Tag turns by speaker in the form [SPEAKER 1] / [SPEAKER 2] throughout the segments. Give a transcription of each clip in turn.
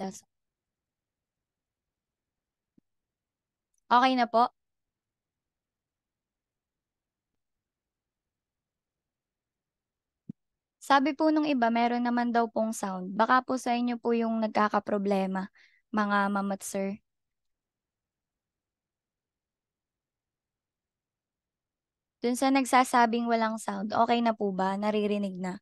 [SPEAKER 1] ligtas. Okay na po? Sabi po nung iba, meron naman daw pong sound. Baka po sa inyo po yung nagkakaproblema, mga mamat sir. Dun sa nagsasabing walang sound, okay na po ba? Naririnig na?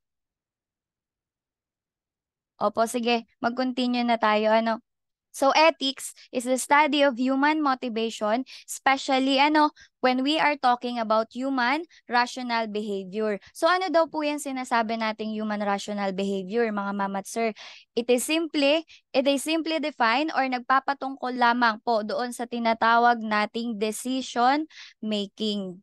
[SPEAKER 1] Opo, sige, mag-continue na tayo. Ano? So ethics is the study of human motivation, especially ano, when we are talking about human rational behavior. So ano daw po yung sinasabi nating human rational behavior, mga mama at sir? It is simply, it is simply defined or nagpapatungkol lamang po doon sa tinatawag nating decision making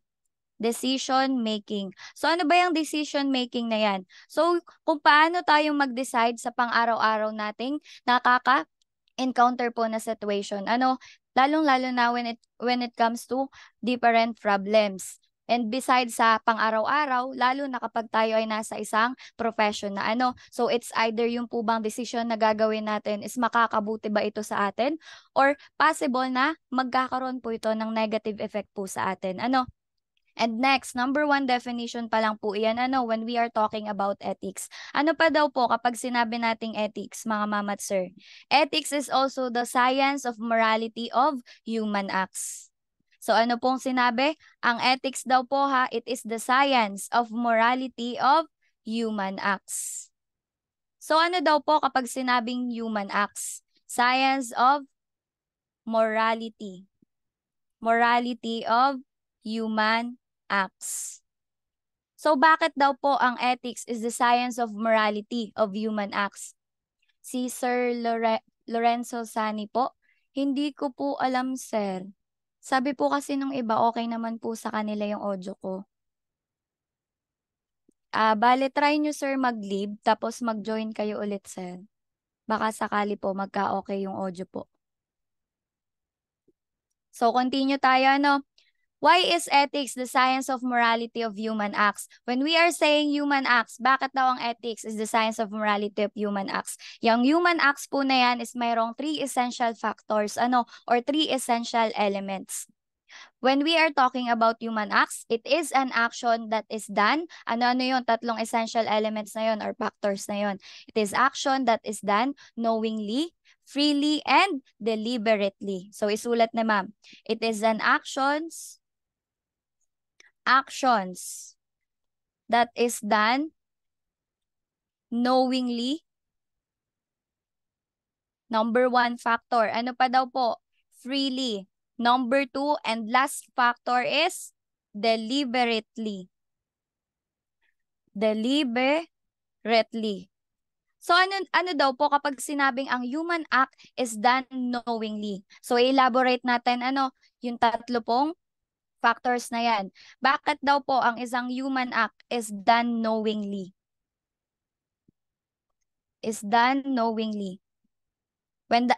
[SPEAKER 1] decision making. So ano ba yung decision making na yan? So kung paano tayo mag-decide sa pang-araw-araw nating nakaka encounter po na situation. Ano, lalong-lalo na when it when it comes to different problems. And besides sa pang-araw-araw, lalo na kapag tayo ay nasa isang profession na ano. So it's either yung po bang decision na gagawin natin is makakabuti ba ito sa atin or possible na magkakaroon po ito ng negative effect po sa atin. Ano? And next, number one definition pa lang po iyan ano, when we are talking about ethics. Ano pa daw po kapag sinabi nating ethics, mga mamat sir? Ethics is also the science of morality of human acts. So ano pong sinabi? Ang ethics daw po ha, it is the science of morality of human acts. So ano daw po kapag sinabing human acts? Science of morality. Morality of human acts. So bakit daw po ang ethics is the science of morality of human acts? Si Sir Lore Lorenzo Sani po, hindi ko po alam sir. Sabi po kasi nung iba, okay naman po sa kanila yung audio ko. Ah, uh, bale, try nyo sir mag-leave, tapos mag-join kayo ulit sir. Baka sakali po magka-okay yung audio po. So, continue tayo, no. Why is ethics the science of morality of human acts? When we are saying human acts, bakit daw ang ethics is the science of morality of human acts? Yung human acts po na yan is mayroong three essential factors, ano, or three essential elements. When we are talking about human acts, it is an action that is done. Ano-ano yon Tatlong essential elements na yon or factors na yon. It is action that is done knowingly, freely, and deliberately. So isulat na ma'am. It is an actions actions that is done knowingly. Number one factor, ano pa daw po? Freely. Number two, and last factor is deliberately. Deliberately. So ano, ano daw po kapag sinabing ang human act is done knowingly? So elaborate natin ano, yung tatlo pong factors na yan. Bakit daw po ang isang human act is done knowingly? Is done knowingly. When the,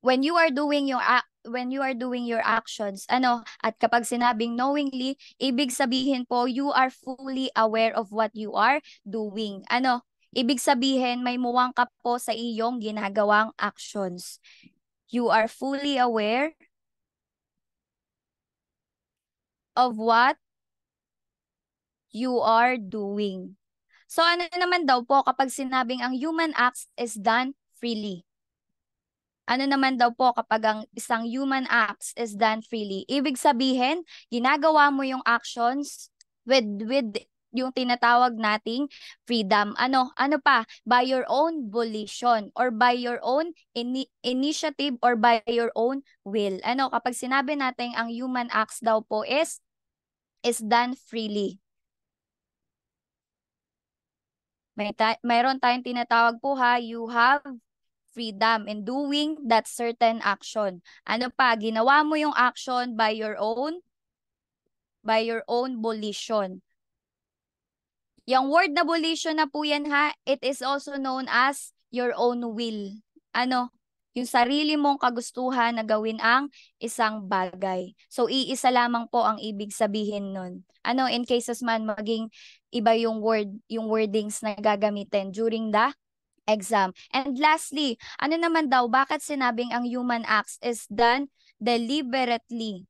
[SPEAKER 1] when you are doing your act, when you are doing your actions, ano, at kapag sinabing knowingly, ibig sabihin po, you are fully aware of what you are doing. Ano, ibig sabihin, may muwang ka po sa iyong ginagawang actions. You are fully aware of what you are doing. So ano naman daw po kapag sinabing ang human acts is done freely? Ano naman daw po kapag ang isang human acts is done freely? Ibig sabihin, ginagawa mo yung actions with with yung tinatawag nating freedom. Ano? Ano pa? By your own volition or by your own ini- initiative or by your own will. Ano? Kapag sinabi natin ang human acts daw po is is done freely. May ta- mayroon tayong tinatawag po ha, you have freedom in doing that certain action. Ano pa, ginawa mo yung action by your own by your own volition. Yung word na volition na po yan ha, it is also known as your own will. Ano? yung sarili mong kagustuhan na gawin ang isang bagay. So, iisa lamang po ang ibig sabihin nun. Ano, in cases man, maging iba yung word, yung wordings na gagamitin during the exam. And lastly, ano naman daw, bakit sinabing ang human acts is done deliberately?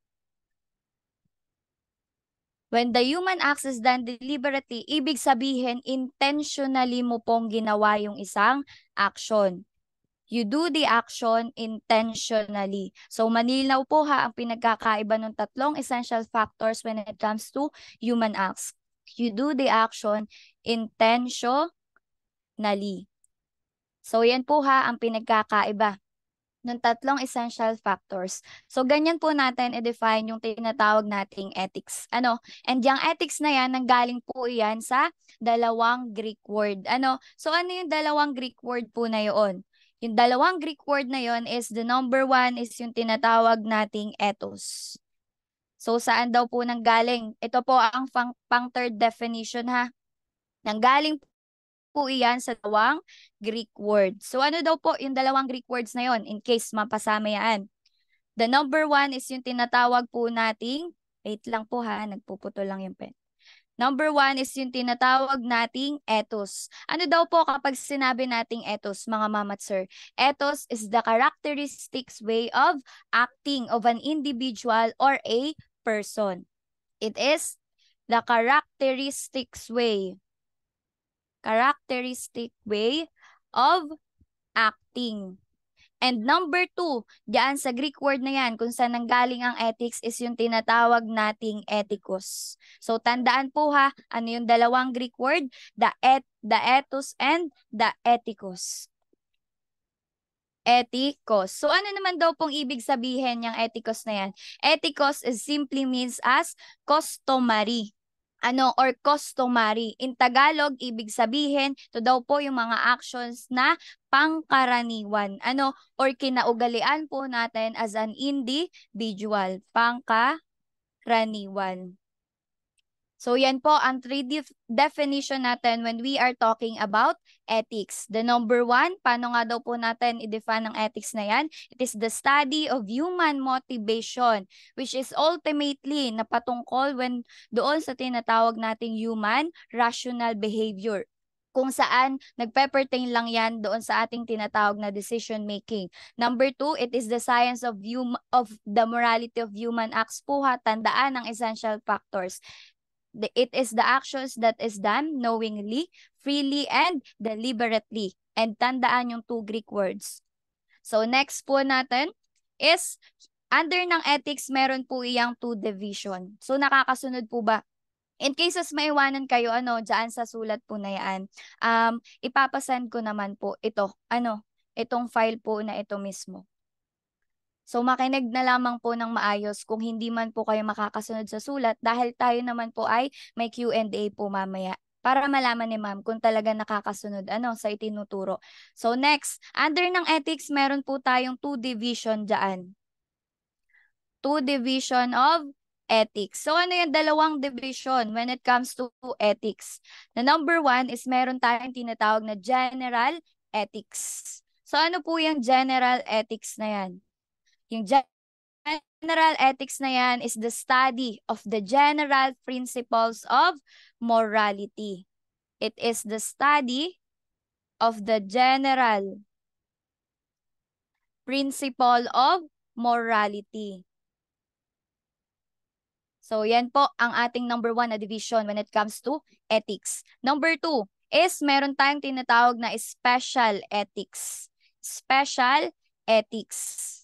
[SPEAKER 1] When the human acts is done deliberately, ibig sabihin, intentionally mo pong ginawa yung isang action. You do the action intentionally. So manilinaw po ha ang pinagkakaiba ng tatlong essential factors when it comes to human acts. You do the action intentionally. So yan po ha ang pinagkakaiba ng tatlong essential factors. So, ganyan po natin i-define yung tinatawag nating ethics. Ano? And yung ethics na yan, nanggaling po yan sa dalawang Greek word. Ano? So, ano yung dalawang Greek word po na yun? Yung dalawang Greek word na yon is the number one is yung tinatawag nating ethos. So saan daw po nang galing? Ito po ang pang, pang third definition ha. Nanggaling po iyan sa dalawang Greek word. So ano daw po yung dalawang Greek words na yon in case mapasama yan. The number one is yung tinatawag po nating, wait lang po ha, nagpuputol lang yung pen. Number one is yung tinatawag nating ethos. Ano daw po kapag sinabi nating ethos, mga mama at sir? Ethos is the characteristics way of acting of an individual or a person. It is the characteristics way. Characteristic way of acting. And number two, diyan sa Greek word na yan, kung saan nanggaling ang ethics is yung tinatawag nating ethicos. So tandaan po ha, ano yung dalawang Greek word? The, et, the ethos and the ethicos. Ethicos. So ano naman daw pong ibig sabihin yung ethicos na yan? Ethicos is simply means as customary ano or customary. In Tagalog, ibig sabihin, to daw po yung mga actions na pangkaraniwan. Ano or kinaugalian po natin as an individual, pangkaraniwan. So yan po ang three def- definition natin when we are talking about ethics. The number one, paano nga daw po natin i-define ang ethics na yan? It is the study of human motivation which is ultimately napatungkol when doon sa tinatawag nating human rational behavior kung saan nagpepertain lang yan doon sa ating tinatawag na decision making. Number two, it is the science of hum- of the morality of human acts. Puha, tandaan ang essential factors. It is the actions that is done knowingly, freely, and deliberately. And tandaan yung two Greek words. So next po natin is under ng ethics, meron po iyang two division. So nakakasunod po ba? In cases maiwanan kayo, ano, dyan sa sulat po na yan, um, ipapasend ko naman po ito, ano, itong file po na ito mismo. So makinig na lamang po ng maayos kung hindi man po kayo makakasunod sa sulat dahil tayo naman po ay may Q&A po mamaya para malaman ni ma'am kung talaga nakakasunod ano sa itinuturo. So next, under ng ethics, meron po tayong two division dyan. Two division of ethics. So ano yung dalawang division when it comes to ethics? The number one is meron tayong tinatawag na general ethics. So ano po yung general ethics na yan? Yung general ethics na yan is the study of the general principles of morality. It is the study of the general principle of morality. So yan po ang ating number one na division when it comes to ethics. Number two is meron tayong tinatawag na special ethics. Special ethics.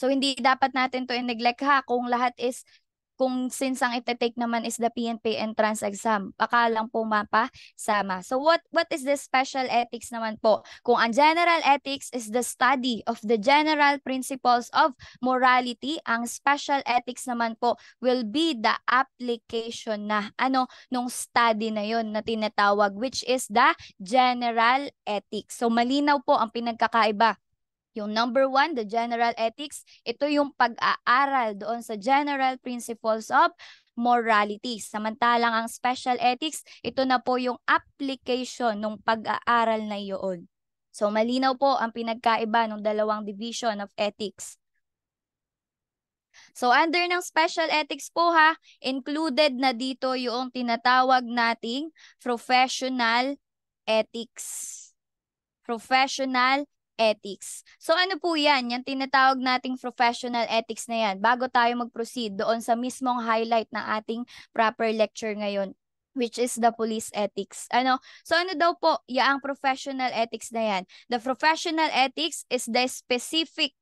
[SPEAKER 1] So hindi dapat natin to neglect ha kung lahat is kung since ang itetake naman is the PNP entrance exam, baka lang po mapasama. So what what is the special ethics naman po? Kung ang general ethics is the study of the general principles of morality, ang special ethics naman po will be the application na ano nung study na yon na tinatawag which is the general ethics. So malinaw po ang pinagkakaiba yung number one, the general ethics, ito yung pag-aaral doon sa general principles of morality. Samantalang ang special ethics, ito na po yung application ng pag-aaral na iyon. So malinaw po ang pinagkaiba ng dalawang division of ethics. So under ng special ethics po ha, included na dito yung tinatawag nating professional ethics. Professional ethics. So ano po yan? Yung tinatawag nating professional ethics na yan. Bago tayo mag-proceed doon sa mismong highlight ng ating proper lecture ngayon which is the police ethics. Ano? So ano daw po ya ang professional ethics na yan? The professional ethics is the specific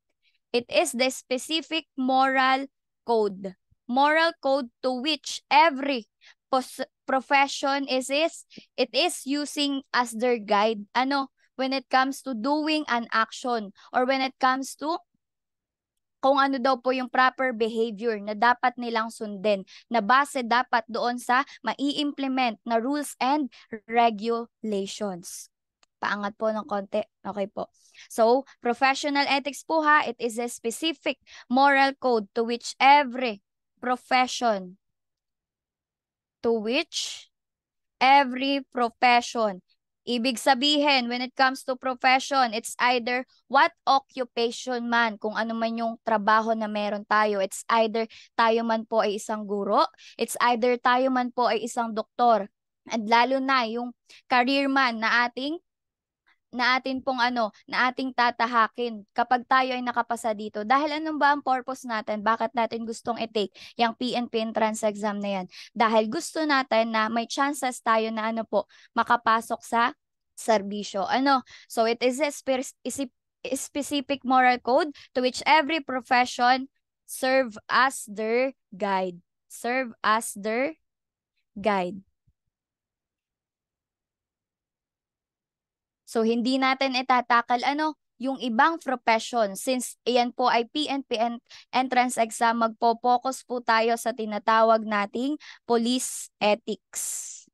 [SPEAKER 1] it is the specific moral code. Moral code to which every profession is is it is using as their guide. Ano? when it comes to doing an action or when it comes to kung ano daw po yung proper behavior na dapat nilang sundin na base dapat doon sa mai-implement na rules and regulations. Paangat po ng konti. Okay po. So, professional ethics po ha, it is a specific moral code to which every profession to which every profession Ibig sabihin, when it comes to profession, it's either what occupation man, kung ano man yung trabaho na meron tayo. It's either tayo man po ay isang guro, it's either tayo man po ay isang doktor. And lalo na yung career man na ating na atin pong ano, na ating tatahakin kapag tayo ay nakapasa dito. Dahil anong ba ang purpose natin? Bakit natin gustong i-take yung PNP entrance exam na yan? Dahil gusto natin na may chances tayo na ano po, makapasok sa serbisyo. Ano? So it is a specific moral code to which every profession serve as their guide. Serve as their guide. So hindi natin itatakal ano yung ibang profession since iyan po ay PNP entrance exam magpo-focus po tayo sa tinatawag nating police ethics.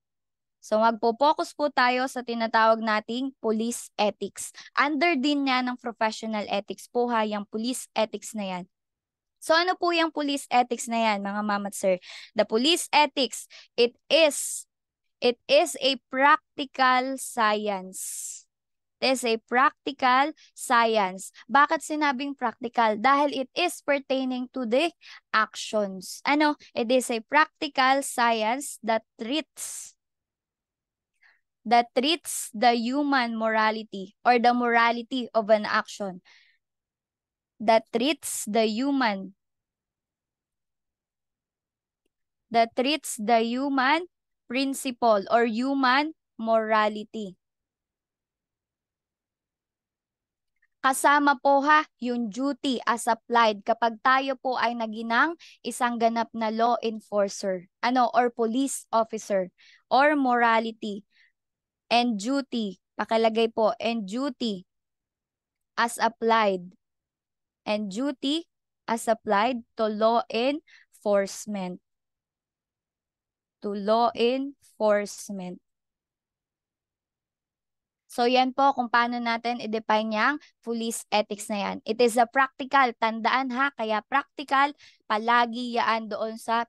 [SPEAKER 1] So magpo-focus po tayo sa tinatawag nating police ethics. Under din niya ng professional ethics po ha, yung police ethics na yan. So ano po yung police ethics na yan mga mama at sir? The police ethics, it is, it is a practical science is a practical science. Bakit sinabing practical? Dahil it is pertaining to the actions. Ano? It is a practical science that treats that treats the human morality or the morality of an action that treats the human that treats the human principle or human morality Kasama po ha yung duty as applied kapag tayo po ay naginang isang ganap na law enforcer, ano, or police officer, or morality, and duty, pakalagay po, and duty as applied, and duty as applied to law enforcement. To law enforcement. So yan po kung paano natin i-define yung police ethics na yan. It is a practical, tandaan ha, kaya practical, palagi yaan doon sa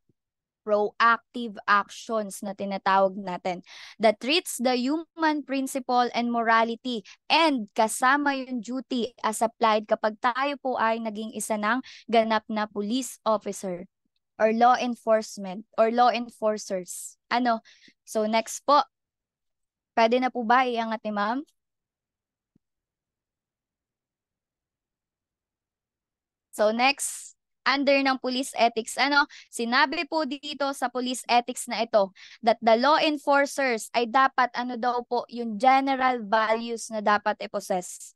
[SPEAKER 1] proactive actions na tinatawag natin that treats the human principle and morality and kasama yung duty as applied kapag tayo po ay naging isa ng ganap na police officer or law enforcement or law enforcers. Ano? So next po, Pwede na po ba iangat ni ma'am? So next, under ng police ethics, ano, sinabi po dito sa police ethics na ito that the law enforcers ay dapat ano daw po yung general values na dapat i-possess.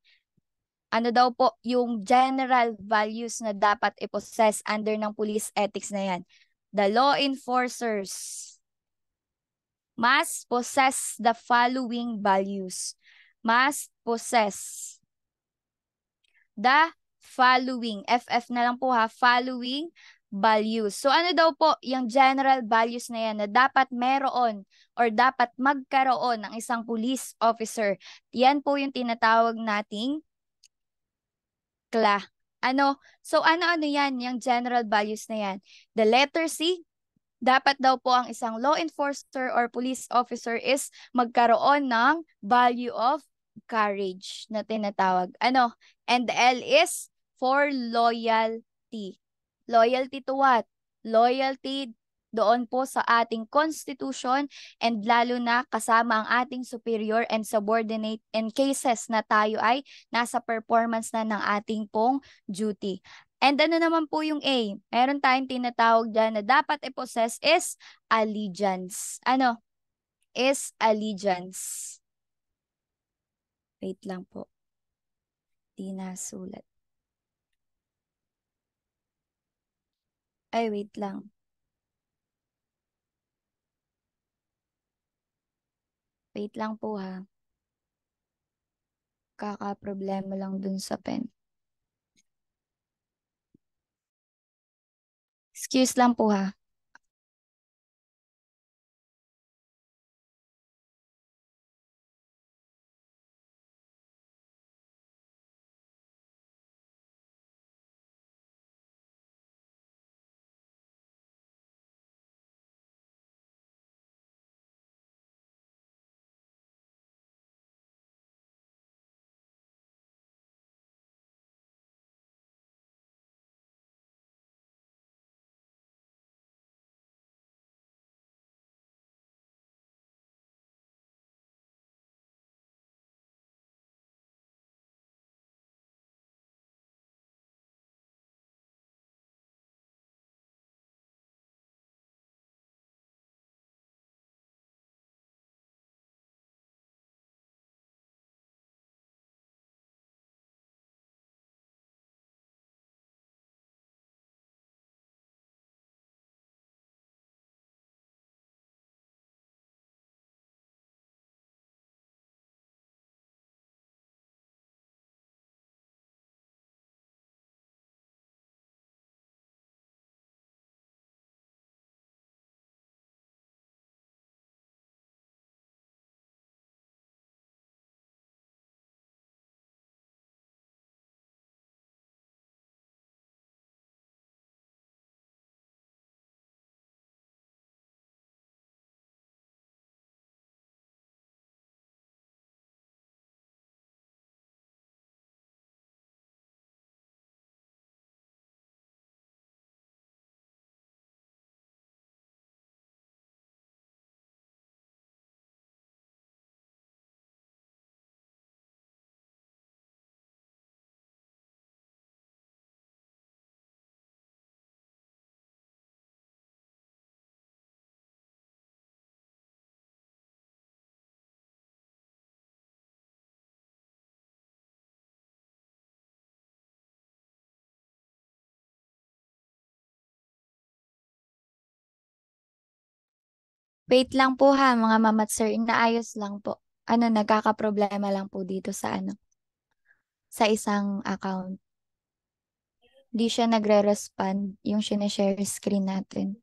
[SPEAKER 1] Ano daw po yung general values na dapat i-possess under ng police ethics na yan. The law enforcers must possess the following values. Must possess the following. FF na lang po ha, following values. So ano daw po yung general values na yan na dapat meron or dapat magkaroon ng isang police officer. Yan po yung tinatawag nating kla. Ano? So ano-ano yan, yung general values na yan. The letter C, dapat daw po ang isang law enforcer or police officer is magkaroon ng value of courage na tinatawag. Ano? And the L is for loyalty. Loyalty to what? Loyalty doon po sa ating constitution and lalo na kasama ang ating superior and subordinate in cases na tayo ay nasa performance na ng ating pong duty. And ano naman po yung A? Meron tayong tinatawag dyan na dapat i-possess is allegiance. Ano? Is allegiance. Wait lang po. Di nasulat. Ay, wait lang. Wait lang po ha. Kaka-problema lang dun sa pen. Excuse lang po ha. Wait lang po ha, mga mama sir. Inaayos lang po. Ano, nagkakaproblema lang po dito sa ano. Sa isang account. Di siya nagre-respond yung sinishare screen natin.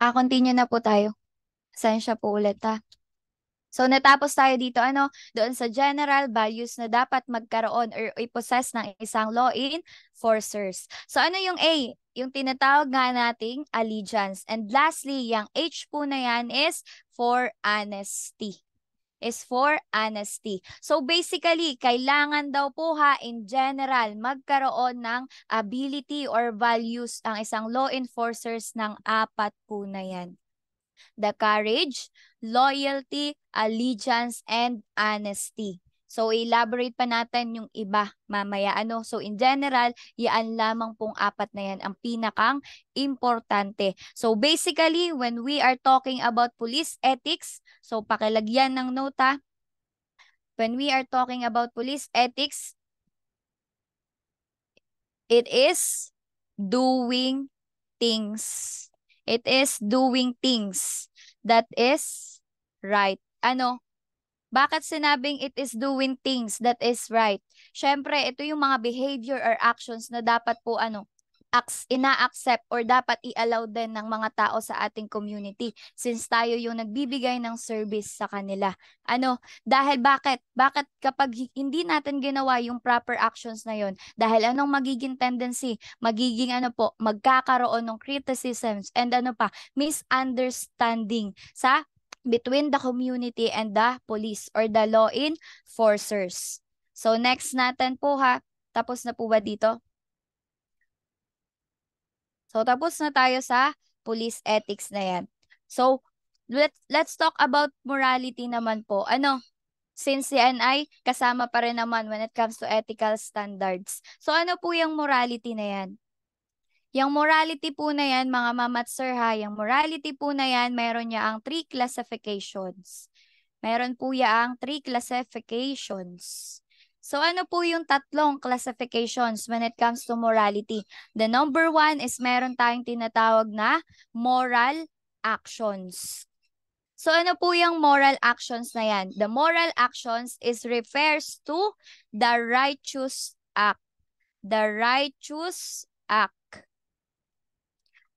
[SPEAKER 1] Ah, continue na po tayo. Asensya po ulit ha. So natapos tayo dito ano, doon sa general values na dapat magkaroon or i-possess ng isang law enforcers. So ano yung A? Yung tinatawag nga nating allegiance. And lastly, yung H po na yan is for honesty is for honesty. So basically, kailangan daw po ha in general magkaroon ng ability or values ang isang law enforcers ng apat po na yan. The courage, loyalty, allegiance, and honesty. So, elaborate pa natin yung iba mamaya. Ano? So, in general, yan lamang pong apat na yan ang pinakang importante. So, basically, when we are talking about police ethics, so pakilagyan ng nota, when we are talking about police ethics, it is doing things. It is doing things that is right. Ano? Bakit sinabing it is doing things that is right? Syempre, ito yung mga behavior or actions na dapat po ano, ina-accept or dapat i-allow din ng mga tao sa ating community since tayo yung nagbibigay ng service sa kanila. Ano, dahil bakit? Bakit kapag hindi natin ginawa yung proper actions na yon? Dahil anong magiging tendency? Magiging ano po, magkakaroon ng criticisms and ano pa, misunderstanding sa between the community and the police or the law enforcers. So next natin po ha, tapos na po ba dito? So tapos na tayo sa police ethics na yan. So let's, let's talk about morality naman po. Ano, since yan ay kasama pa rin naman when it comes to ethical standards. So ano po yung morality na yan? Yung morality po na yan, mga mamat sir ha, yung morality po na yan, meron niya ang three classifications. Meron po ang three classifications. So ano po yung tatlong classifications when it comes to morality? The number one is meron tayong tinatawag na moral actions. So ano po yung moral actions na yan? The moral actions is refers to the righteous act. The righteous act.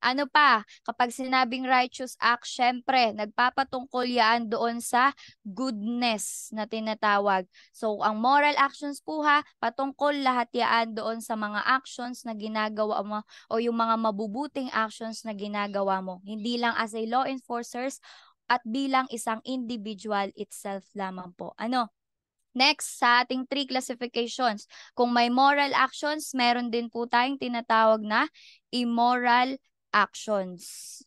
[SPEAKER 1] Ano pa, kapag sinabing righteous act, syempre, nagpapatungkol yan doon sa goodness na tinatawag. So, ang moral actions po ha, patungkol lahat yan doon sa mga actions na ginagawa mo o yung mga mabubuting actions na ginagawa mo. Hindi lang as a law enforcers at bilang isang individual itself lamang po. Ano? Next, sa ating three classifications, kung may moral actions, meron din po tayong tinatawag na immoral actions.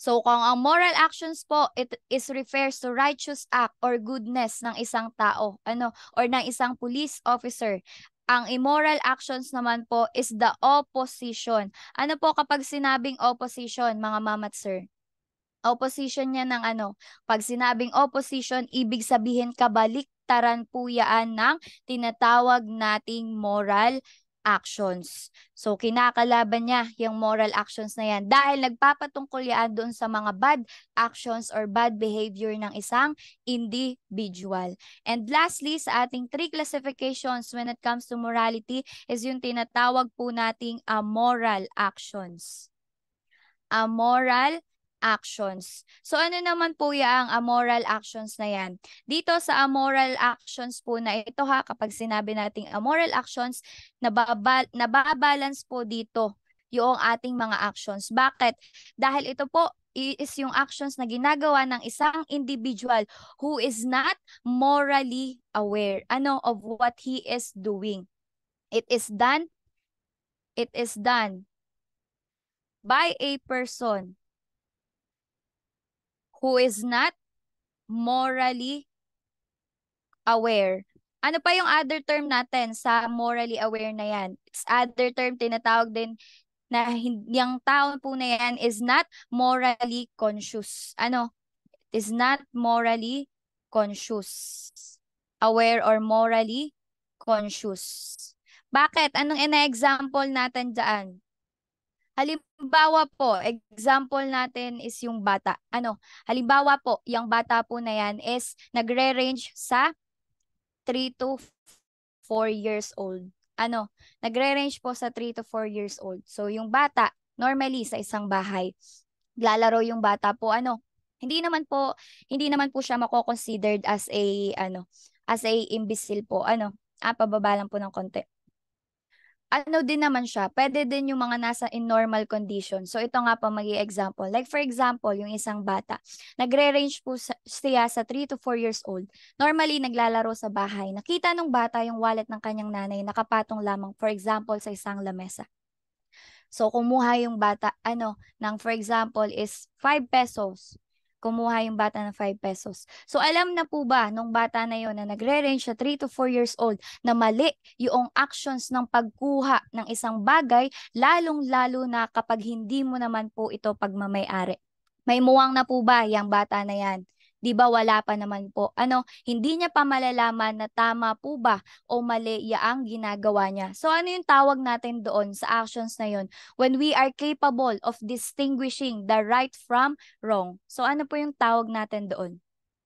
[SPEAKER 1] So kung ang moral actions po, it is refers to righteous act or goodness ng isang tao, ano, or ng isang police officer. Ang immoral actions naman po is the opposition. Ano po kapag sinabing opposition, mga mamat sir? Opposition niya ng ano? Pag sinabing opposition, ibig sabihin kabaliktaran po yaan ng tinatawag nating moral actions. So, kinakalaban niya yung moral actions na yan dahil nagpapatungkol yan doon sa mga bad actions or bad behavior ng isang individual. And lastly, sa ating three classifications when it comes to morality is yung tinatawag po nating amoral ah, actions. Amoral ah, actions. So ano naman po ya ang amoral actions na yan? Dito sa amoral actions po na ito ha, kapag sinabi nating amoral actions, nababal nababalance po dito yung ating mga actions. Bakit? Dahil ito po is yung actions na ginagawa ng isang individual who is not morally aware ano of what he is doing. It is done it is done by a person who is not morally aware. Ano pa yung other term natin sa morally aware na yan? It's other term tinatawag din na yung tao po na yan is not morally conscious. Ano? It Is not morally conscious. Aware or morally conscious. Bakit? Anong ina-example natin dyan? Halimbawa po, example natin is yung bata. Ano, halimbawa po, yung bata po na yan is nagre-range sa 3 to 4 years old. Ano, nagre-range po sa 3 to 4 years old. So yung bata, normally sa isang bahay, lalaro yung bata po ano, hindi naman po hindi naman po siya mako-considered as a ano, as a imbecile po. Ano, ah, pababa lang po ng konti ano din naman siya, pwede din yung mga nasa in normal condition. So ito nga pa magi example Like for example, yung isang bata, nagre-range po siya sa 3 to 4 years old. Normally, naglalaro sa bahay. Nakita nung bata yung wallet ng kanyang nanay, nakapatong lamang, for example, sa isang lamesa. So kumuha yung bata, ano, ng for example is 5 pesos kumuha yung bata ng 5 pesos. So alam na po ba nung bata na yon na nagre-range siya 3 to 4 years old na mali yung actions ng pagkuha ng isang bagay lalong-lalo na kapag hindi mo naman po ito pagmamayari. May muwang na po ba yung bata na yan? 'di ba wala pa naman po. Ano, hindi niya pa malalaman na tama po ba o mali ya ang ginagawa niya. So ano yung tawag natin doon sa actions na 'yon? When we are capable of distinguishing the right from wrong. So ano po yung tawag natin doon?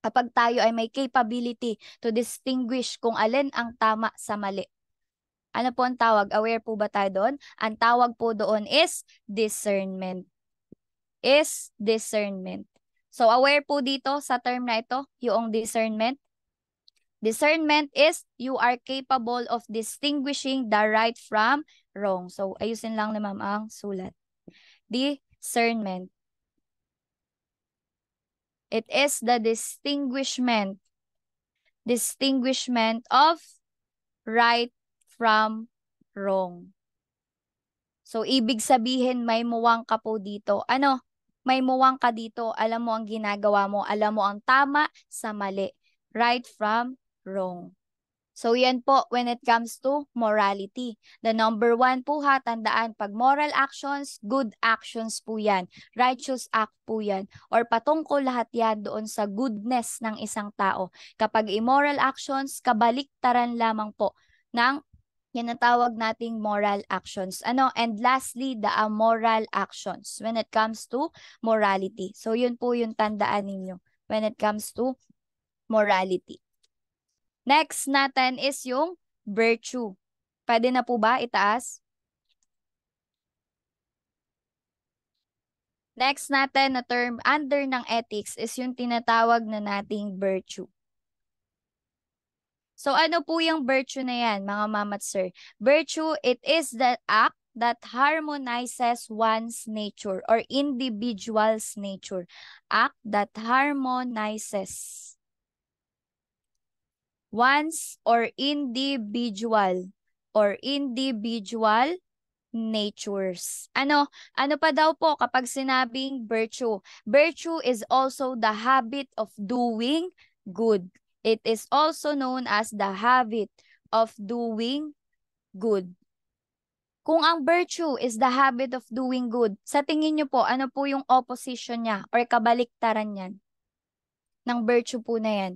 [SPEAKER 1] Kapag tayo ay may capability to distinguish kung alin ang tama sa mali. Ano po ang tawag? Aware po ba tayo doon? Ang tawag po doon is discernment. Is discernment. So aware po dito sa term na ito, yung discernment. Discernment is you are capable of distinguishing the right from wrong. So ayusin lang ni ma'am ang sulat. Discernment. It is the distinguishment distinguishment of right from wrong. So, ibig sabihin, may muwang ka po dito. Ano? May muwang ka dito, alam mo ang ginagawa mo, alam mo ang tama sa mali. Right from wrong. So yan po when it comes to morality. The number one po ha, tandaan pag moral actions, good actions po yan. Righteous act po yan. Or patungkol lahat yan doon sa goodness ng isang tao. Kapag immoral actions, kabaliktaran lamang po ng yan ang tawag nating moral actions. Ano? And lastly, the amoral actions when it comes to morality. So yun po yung tandaan ninyo when it comes to morality. Next natin is yung virtue. Pwede na po ba itaas? Next natin na term under ng ethics is yung tinatawag na nating virtue. So ano po yung virtue na yan, mga mama sir? Virtue, it is the act that harmonizes one's nature or individual's nature. Act that harmonizes one's or individual or individual natures. Ano, ano pa daw po kapag sinabing virtue? Virtue is also the habit of doing good. It is also known as the habit of doing good. Kung ang virtue is the habit of doing good, sa tingin nyo po, ano po yung opposition niya or kabaliktaran niyan? Ng virtue po na yan.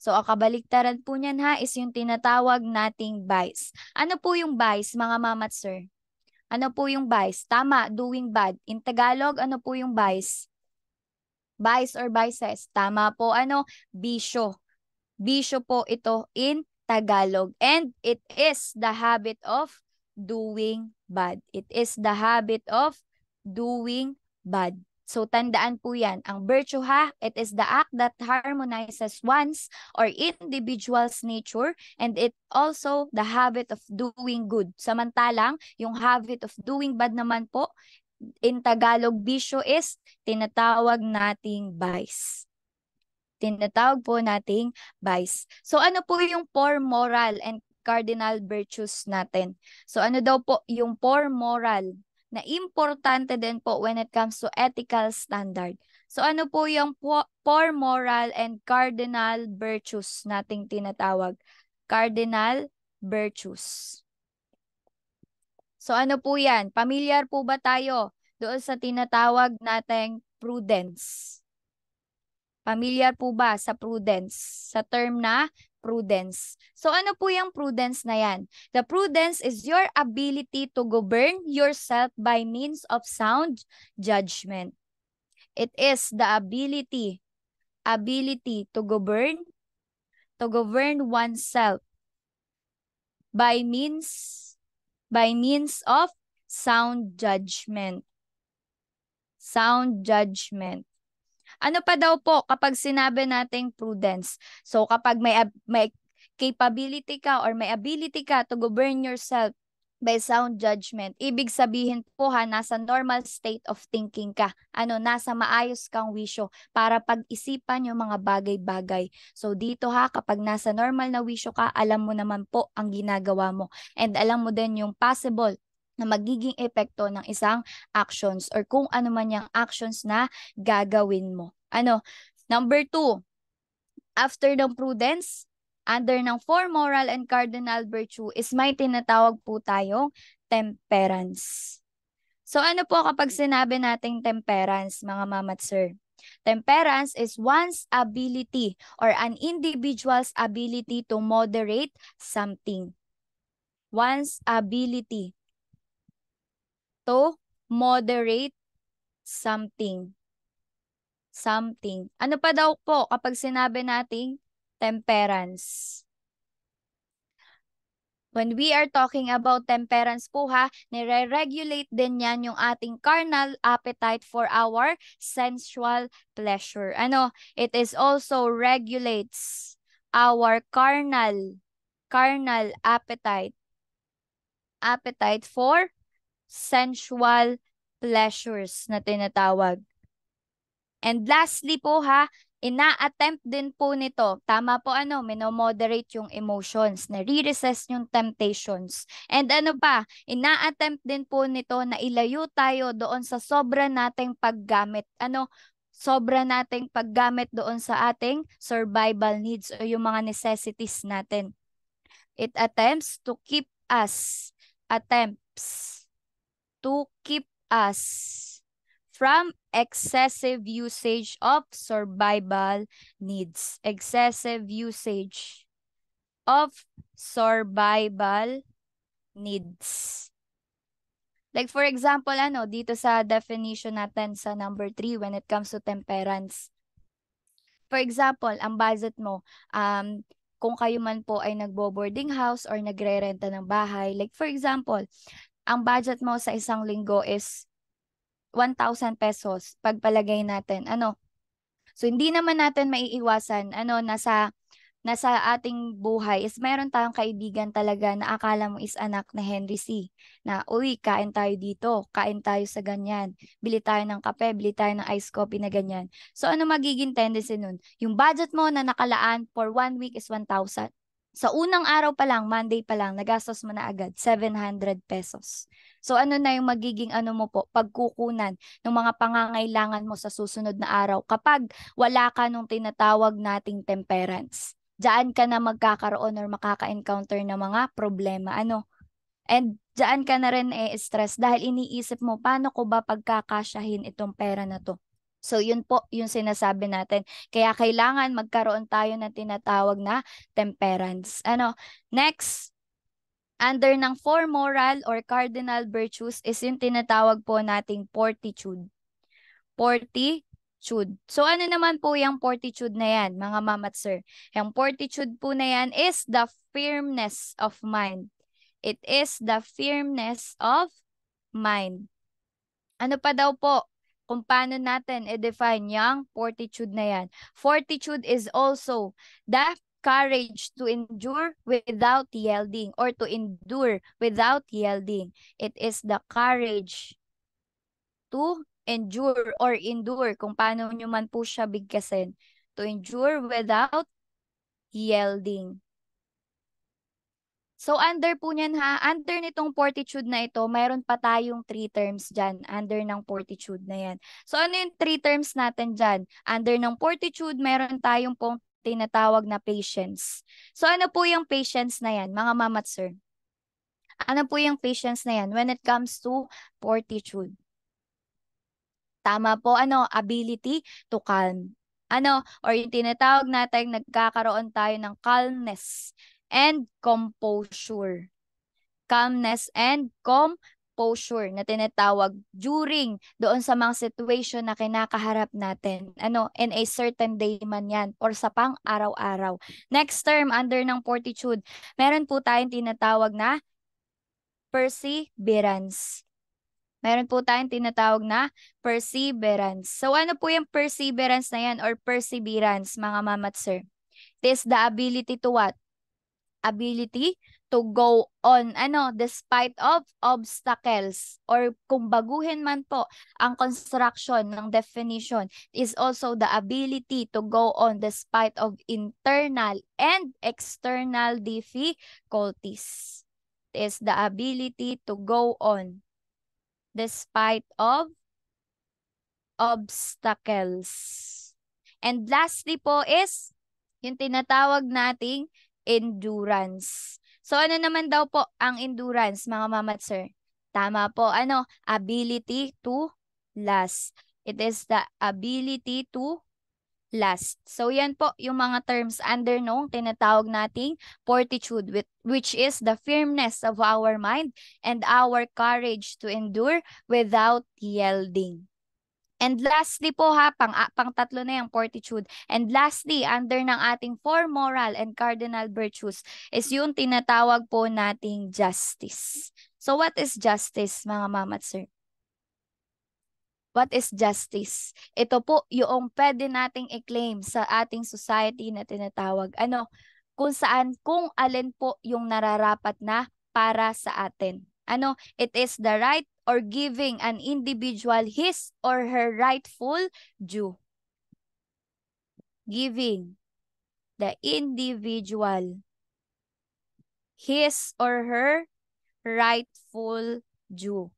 [SPEAKER 1] So, ang kabaliktaran po niyan ha is yung tinatawag nating vice. Ano po yung vice, mga mamat sir? Ano po yung vice? Tama, doing bad. In Tagalog, ano po yung vice? Vice or vices? Tama po, ano? Bisyo. Bisyo po ito in Tagalog. And it is the habit of doing bad. It is the habit of doing bad. So tandaan po yan, ang virtue ha, it is the act that harmonizes one's or individual's nature and it also the habit of doing good. Samantalang, yung habit of doing bad naman po, in Tagalog, bisyo is tinatawag nating vice tinatawag po nating vice. So ano po yung poor moral and cardinal virtues natin? So ano daw po yung poor moral na importante din po when it comes to ethical standard. So ano po yung poor moral and cardinal virtues nating tinatawag? Cardinal virtues. So ano po yan? Pamilyar po ba tayo doon sa tinatawag nating prudence? Familiar po ba sa prudence? Sa term na prudence. So ano po yung prudence na yan? The prudence is your ability to govern yourself by means of sound judgment. It is the ability, ability to govern, to govern oneself by means, by means of sound judgment. Sound judgment. Ano pa daw po kapag sinabi nating prudence? So kapag may may capability ka or may ability ka to govern yourself by sound judgment. Ibig sabihin po ha, nasa normal state of thinking ka. Ano, nasa maayos kang wisyo para pag-isipan yung mga bagay-bagay. So dito ha, kapag nasa normal na wisyo ka, alam mo naman po ang ginagawa mo. And alam mo din yung possible na magiging epekto ng isang actions or kung ano man yung actions na gagawin mo. Ano? Number two, after ng prudence, under ng four moral and cardinal virtue is may tinatawag po tayong temperance. So ano po kapag sinabi nating temperance, mga mama at sir? Temperance is one's ability or an individual's ability to moderate something. One's ability to moderate something. Something. Ano pa daw po kapag sinabi nating temperance? When we are talking about temperance po ha, nire-regulate din yan yung ating carnal appetite for our sensual pleasure. Ano, it is also regulates our carnal, carnal appetite. Appetite for sensual pleasures na tinatawag. And lastly po ha, ina-attempt din po nito. Tama po ano, minomoderate yung emotions, na re resist yung temptations. And ano pa, ina-attempt din po nito na ilayo tayo doon sa sobra nating paggamit. Ano, sobra nating paggamit doon sa ating survival needs o yung mga necessities natin. It attempts to keep us attempts to keep us from excessive usage of survival needs. Excessive usage of survival needs. Like for example, ano, dito sa definition natin sa number 3 when it comes to temperance. For example, ang budget mo, um, kung kayo man po ay nagbo-boarding house or nagre-renta ng bahay. Like for example, ang budget mo sa isang linggo is 1,000 pesos pagpalagay natin. Ano? So hindi naman natin maiiwasan ano nasa nasa ating buhay is meron tayong kaibigan talaga na akala mo is anak na Henry C. Na, uy, kain tayo dito, kain tayo sa ganyan, bili tayo ng kape, bili tayo ng ice coffee na ganyan. So ano magiging tendency nun? Yung budget mo na nakalaan for one week is 1,000. Sa unang araw pa lang, Monday pa lang, nagastos mo na agad 700 pesos. So ano na yung magiging ano mo po, pagkukunan ng mga pangangailangan mo sa susunod na araw kapag wala ka nung tinatawag nating temperance. Diyan ka na magkakaroon or makaka-encounter ng mga problema. Ano? And diyan ka na rin eh stress dahil iniisip mo paano ko ba pagkakasyahin itong pera na to? So yun po yung sinasabi natin. Kaya kailangan magkaroon tayo ng tinatawag na temperance. Ano? Next, under ng four moral or cardinal virtues is yung tinatawag po nating fortitude. Fortitude So ano naman po yung fortitude na yan, mga mamat sir? Yung fortitude po na yan is the firmness of mind. It is the firmness of mind. Ano pa daw po? kung paano natin i-define yung fortitude na yan. Fortitude is also the courage to endure without yielding or to endure without yielding. It is the courage to endure or endure kung paano nyo man po siya bigkasin. To endure without yielding. So under po niyan ha, under nitong fortitude na ito, mayroon pa tayong three terms dyan, under ng fortitude na yan. So ano yung three terms natin dyan? Under ng fortitude, mayroon tayong pong tinatawag na patience. So ano po yung patience na yan, mga mama at sir? Ano po yung patience na yan when it comes to fortitude? Tama po, ano, ability to calm. Ano, or yung tinatawag natin, nagkakaroon tayo ng calmness and composure. Calmness and composure na tinatawag during doon sa mga situation na kinakaharap natin. Ano, in a certain day man yan or sa pang-araw-araw. Next term, under ng fortitude, meron po tayong tinatawag na perseverance. Meron po tayong tinatawag na perseverance. So ano po yung perseverance na yan or perseverance, mga mamat sir? It is the ability to what? ability to go on ano despite of obstacles or kung baguhin man po ang construction ng definition is also the ability to go on despite of internal and external difficulties It is the ability to go on despite of obstacles and lastly po is yung tinatawag nating endurance. So ano naman daw po ang endurance, mga mamat sir? Tama po. Ano? Ability to last. It is the ability to last. So yan po yung mga terms under nung tinatawag nating fortitude with, which is the firmness of our mind and our courage to endure without yielding. And lastly po ha, pang, ah, pang tatlo na yung fortitude. And lastly, under ng ating four moral and cardinal virtues is yung tinatawag po nating justice. So what is justice mga mama at sir? What is justice? Ito po yung pwede nating i-claim sa ating society na tinatawag ano kung saan kung alin po yung nararapat na para sa atin. Ano, it is the right or giving an individual his or her rightful due. Giving the individual his or her rightful due.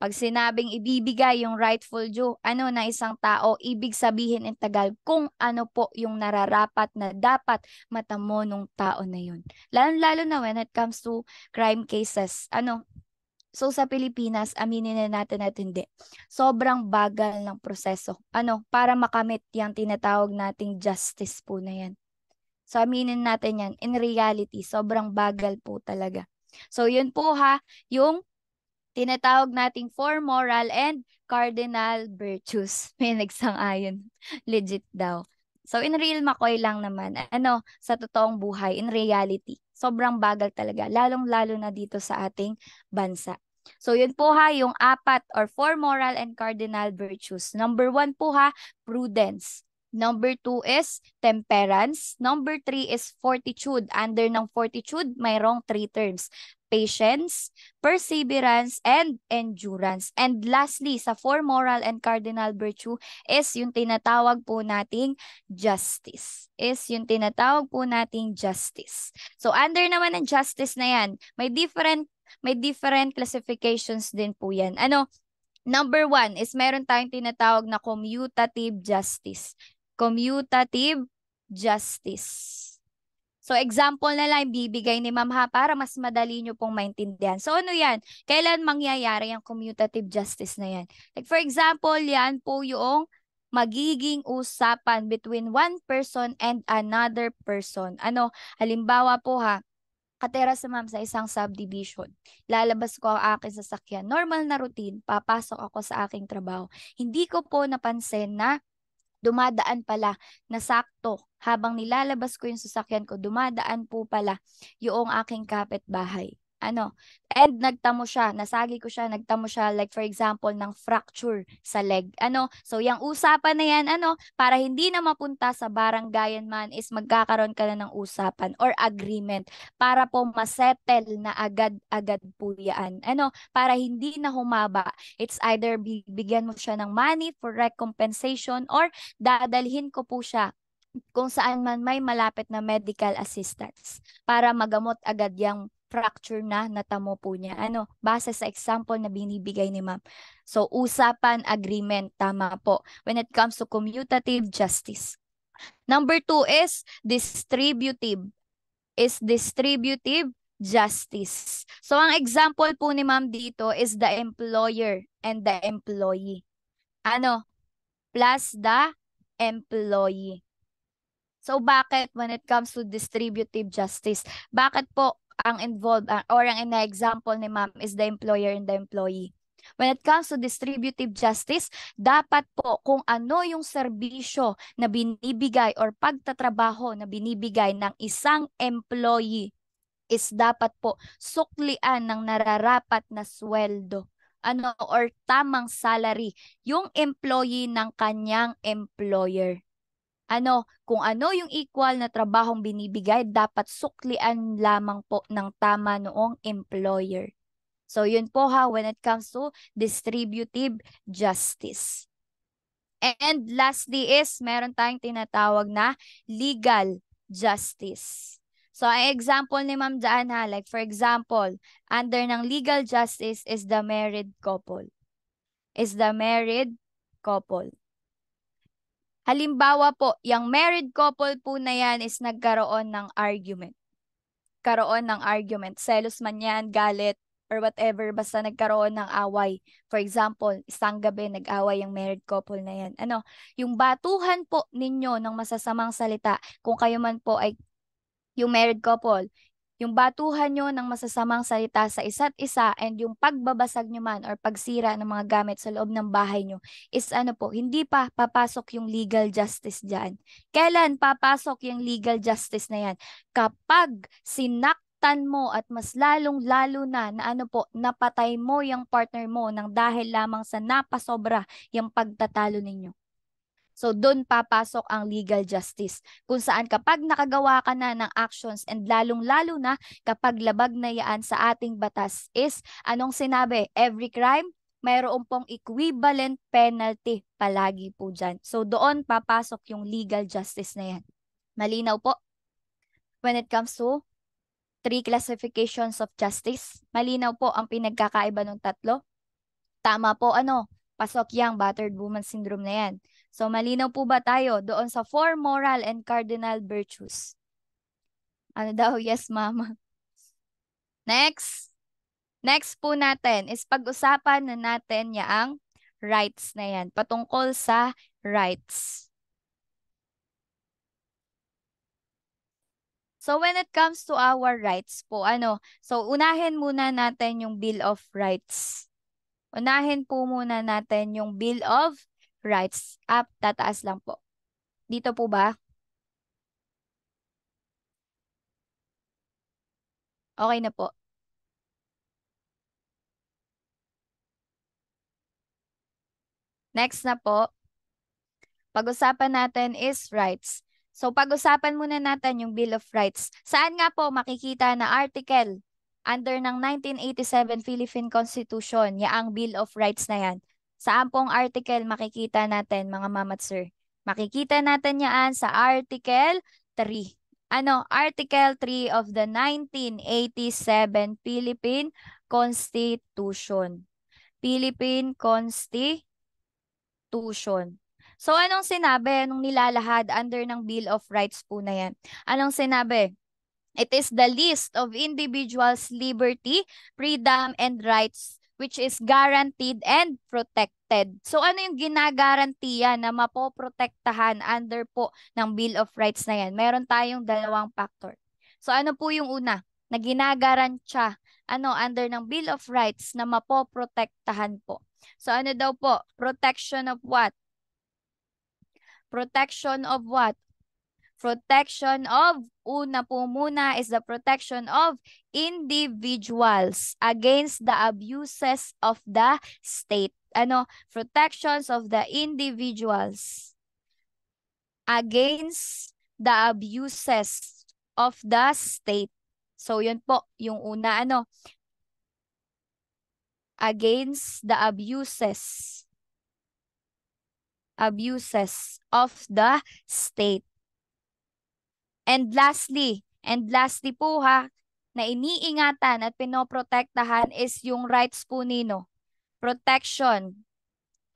[SPEAKER 1] Pag sinabing ibibigay yung rightful due, ano na isang tao, ibig sabihin in Tagal kung ano po yung nararapat na dapat matamo nung tao na yun. Lalo-lalo na when it comes to crime cases. Ano, So sa Pilipinas, aminin na natin at hindi. Sobrang bagal ng proseso. Ano, para makamit yung tinatawag nating justice po na yan. So aminin natin yan. In reality, sobrang bagal po talaga. So yun po ha, yung tinatawag nating four moral and cardinal virtues. May nagsang-ayon. Legit daw. So in real makoy lang naman, ano, sa totoong buhay, in reality sobrang bagal talaga, lalong-lalo na dito sa ating bansa. So yun po ha, yung apat or four moral and cardinal virtues. Number one po ha, prudence. Number two is temperance. Number three is fortitude. Under ng fortitude, mayroong three terms patience, perseverance, and endurance. And lastly, sa four moral and cardinal virtue is yung tinatawag po nating justice. Is yung tinatawag po nating justice. So under naman ng justice na yan, may different may different classifications din po yan. Ano, number one is meron tayong tinatawag na commutative justice. Commutative justice. So example na lang bibigay ni ma'am ha para mas madali nyo pong maintindihan. So ano yan? Kailan mangyayari ang commutative justice na yan? Like for example, yan po yung magiging usapan between one person and another person. Ano, halimbawa po ha, katera sa ma'am sa isang subdivision. Lalabas ko ang aking sasakyan. Normal na routine, papasok ako sa aking trabaho. Hindi ko po napansin na dumadaan pala na sakto habang nilalabas ko yung sasakyan ko, dumadaan po pala yung aking kapitbahay ano, and nagtamo siya, nasagi ko siya, nagtamo siya, like for example, ng fracture sa leg. Ano, so yung usapan na yan, ano, para hindi na mapunta sa barangayan man is magkakaroon ka na ng usapan or agreement para po masettle na agad-agad po yan. Ano, para hindi na humaba. It's either bibigyan mo siya ng money for recompensation or dadalhin ko po siya kung saan man may malapit na medical assistance para magamot agad yung fracture na natamo po niya. Ano, base sa example na binibigay ni ma'am. So, usapan, agreement, tama po. When it comes to commutative justice. Number two is distributive. Is distributive justice. So, ang example po ni ma'am dito is the employer and the employee. Ano? Plus the employee. So, bakit when it comes to distributive justice? Bakit po ang involved ah, or ang ina-example ni ma'am is the employer and the employee. When it comes to distributive justice, dapat po kung ano yung serbisyo na binibigay or pagtatrabaho na binibigay ng isang employee is dapat po suklian ng nararapat na sweldo ano or tamang salary yung employee ng kanyang employer ano, kung ano yung equal na trabahong binibigay, dapat suklian lamang po ng tama noong employer. So yun po ha, when it comes to distributive justice. And lastly is, meron tayong tinatawag na legal justice. So, ang example ni Ma'am Jaan ha, like for example, under ng legal justice is the married couple. Is the married couple. Halimbawa po, yung married couple po na yan is nagkaroon ng argument. Karoon ng argument. Selos man yan, galit, or whatever, basta nagkaroon ng away. For example, isang gabi nag-away yung married couple na yan. Ano, yung batuhan po ninyo ng masasamang salita, kung kayo man po ay yung married couple, yung batuhan nyo ng masasamang salita sa isa't isa and yung pagbabasag nyo man or pagsira ng mga gamit sa loob ng bahay nyo is ano po, hindi pa papasok yung legal justice dyan. Kailan papasok yung legal justice na yan? Kapag sinak nasaktan mo at mas lalong lalo na na ano po, napatay mo yung partner mo nang dahil lamang sa napasobra yung pagtatalo ninyo. So doon papasok ang legal justice kung saan kapag nakagawa ka na ng actions and lalong-lalo na kapag labag na yaan sa ating batas is anong sinabi? Every crime mayroon pong equivalent penalty palagi po dyan. So doon papasok yung legal justice na yan. Malinaw po? When it comes to three classifications of justice, malinaw po ang pinagkakaiba ng tatlo. Tama po ano, pasok yang battered woman syndrome na yan. So malinaw po ba tayo doon sa four moral and cardinal virtues? Ano daw? Yes, mama. Next. Next po natin is pag-usapan na natin ang rights na yan. Patungkol sa rights. So when it comes to our rights po, ano, so unahin muna natin yung Bill of Rights. Unahin po muna natin yung Bill of Rights up, tataas lang po. Dito po ba? Okay na po. Next na po, pag-usapan natin is rights. So pag-usapan muna natin yung Bill of Rights. Saan nga po makikita na article under ng 1987 Philippine Constitution, ya ang Bill of Rights na yan. Saan pong article makikita natin mga sir? Makikita natin yan sa article 3. Ano, article 3 of the 1987 Philippine Constitution. Philippine Constitution. So anong sinabi? Anong nilalahad under ng Bill of Rights po na yan? Anong sinabi? It is the list of individuals' liberty, freedom, and rights which is guaranteed and protected. So ano yung ginagarantiya na mapoprotektahan under po ng Bill of Rights na yan? Meron tayong dalawang factor. So ano po yung una na ginagarantya ano under ng Bill of Rights na mapoprotektahan po? So ano daw po? Protection of what? Protection of what? protection of, una po muna is the protection of individuals against the abuses of the state. Ano, protections of the individuals against the abuses of the state. So yun po, yung una ano, against the abuses abuses of the state. And lastly, and lastly po ha, na iniingatan at pinoprotektahan is yung rights po nino. Protection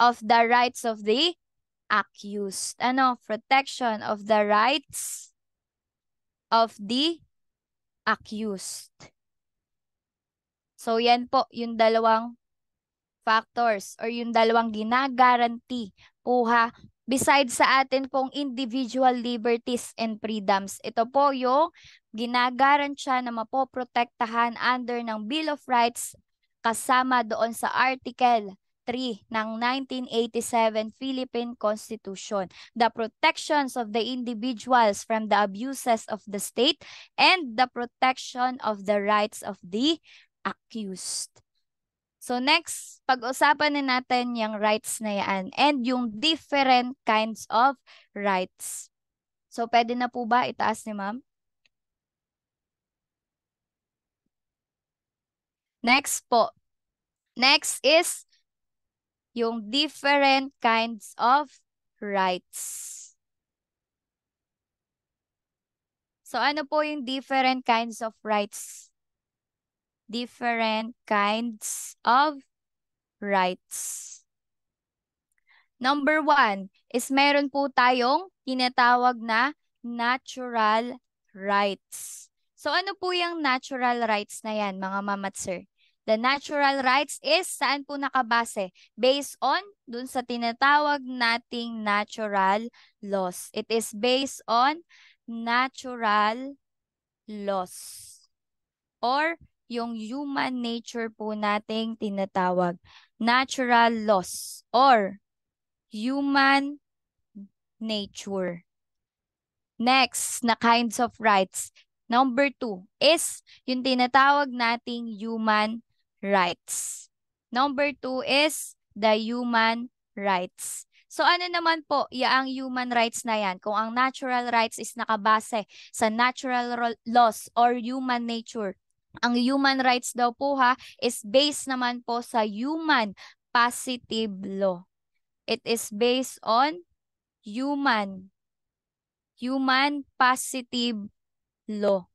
[SPEAKER 1] of the rights of the accused. Ano? Protection of the rights of the accused. So yan po yung dalawang factors or yung dalawang ginagaranti po ha Besides sa atin pong individual liberties and freedoms, ito po yung ginagarantsya na mapoprotektahan under ng Bill of Rights kasama doon sa Article 3 ng 1987 Philippine Constitution, the protections of the individuals from the abuses of the state and the protection of the rights of the accused. So next, pag-usapan na natin yung rights na yan and yung different kinds of rights. So pwede na po ba itaas ni ma'am? Next po. Next is yung different kinds of rights. So ano po yung different kinds of rights different kinds of rights. Number one is meron po tayong tinatawag na natural rights. So ano po yung natural rights na yan mga mamat sir? The natural rights is saan po nakabase? Based on dun sa tinatawag nating natural laws. It is based on natural laws or yung human nature po nating tinatawag natural laws or human nature. Next na kinds of rights. Number two is yung tinatawag nating human rights. Number two is the human rights. So ano naman po ya ang human rights na yan? Kung ang natural rights is nakabase sa natural laws or human nature, ang human rights daw po ha is based naman po sa human positive law. It is based on human human positive law.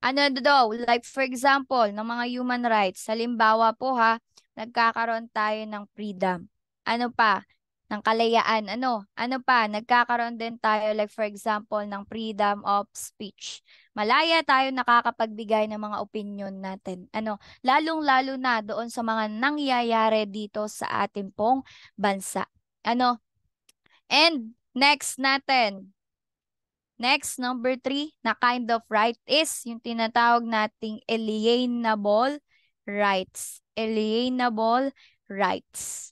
[SPEAKER 1] Ano daw? Like for example, ng mga human rights, halimbawa po ha, nagkakaroon tayo ng freedom. Ano pa? ng kalayaan. Ano? Ano pa? Nagkakaroon din tayo like for example ng freedom of speech. Malaya tayo nakakapagbigay ng mga opinion natin. Ano? Lalong-lalo na doon sa mga nangyayari dito sa ating pong bansa. Ano? And next natin. Next, number three, na kind of right is yung tinatawag nating alienable rights. Alienable rights.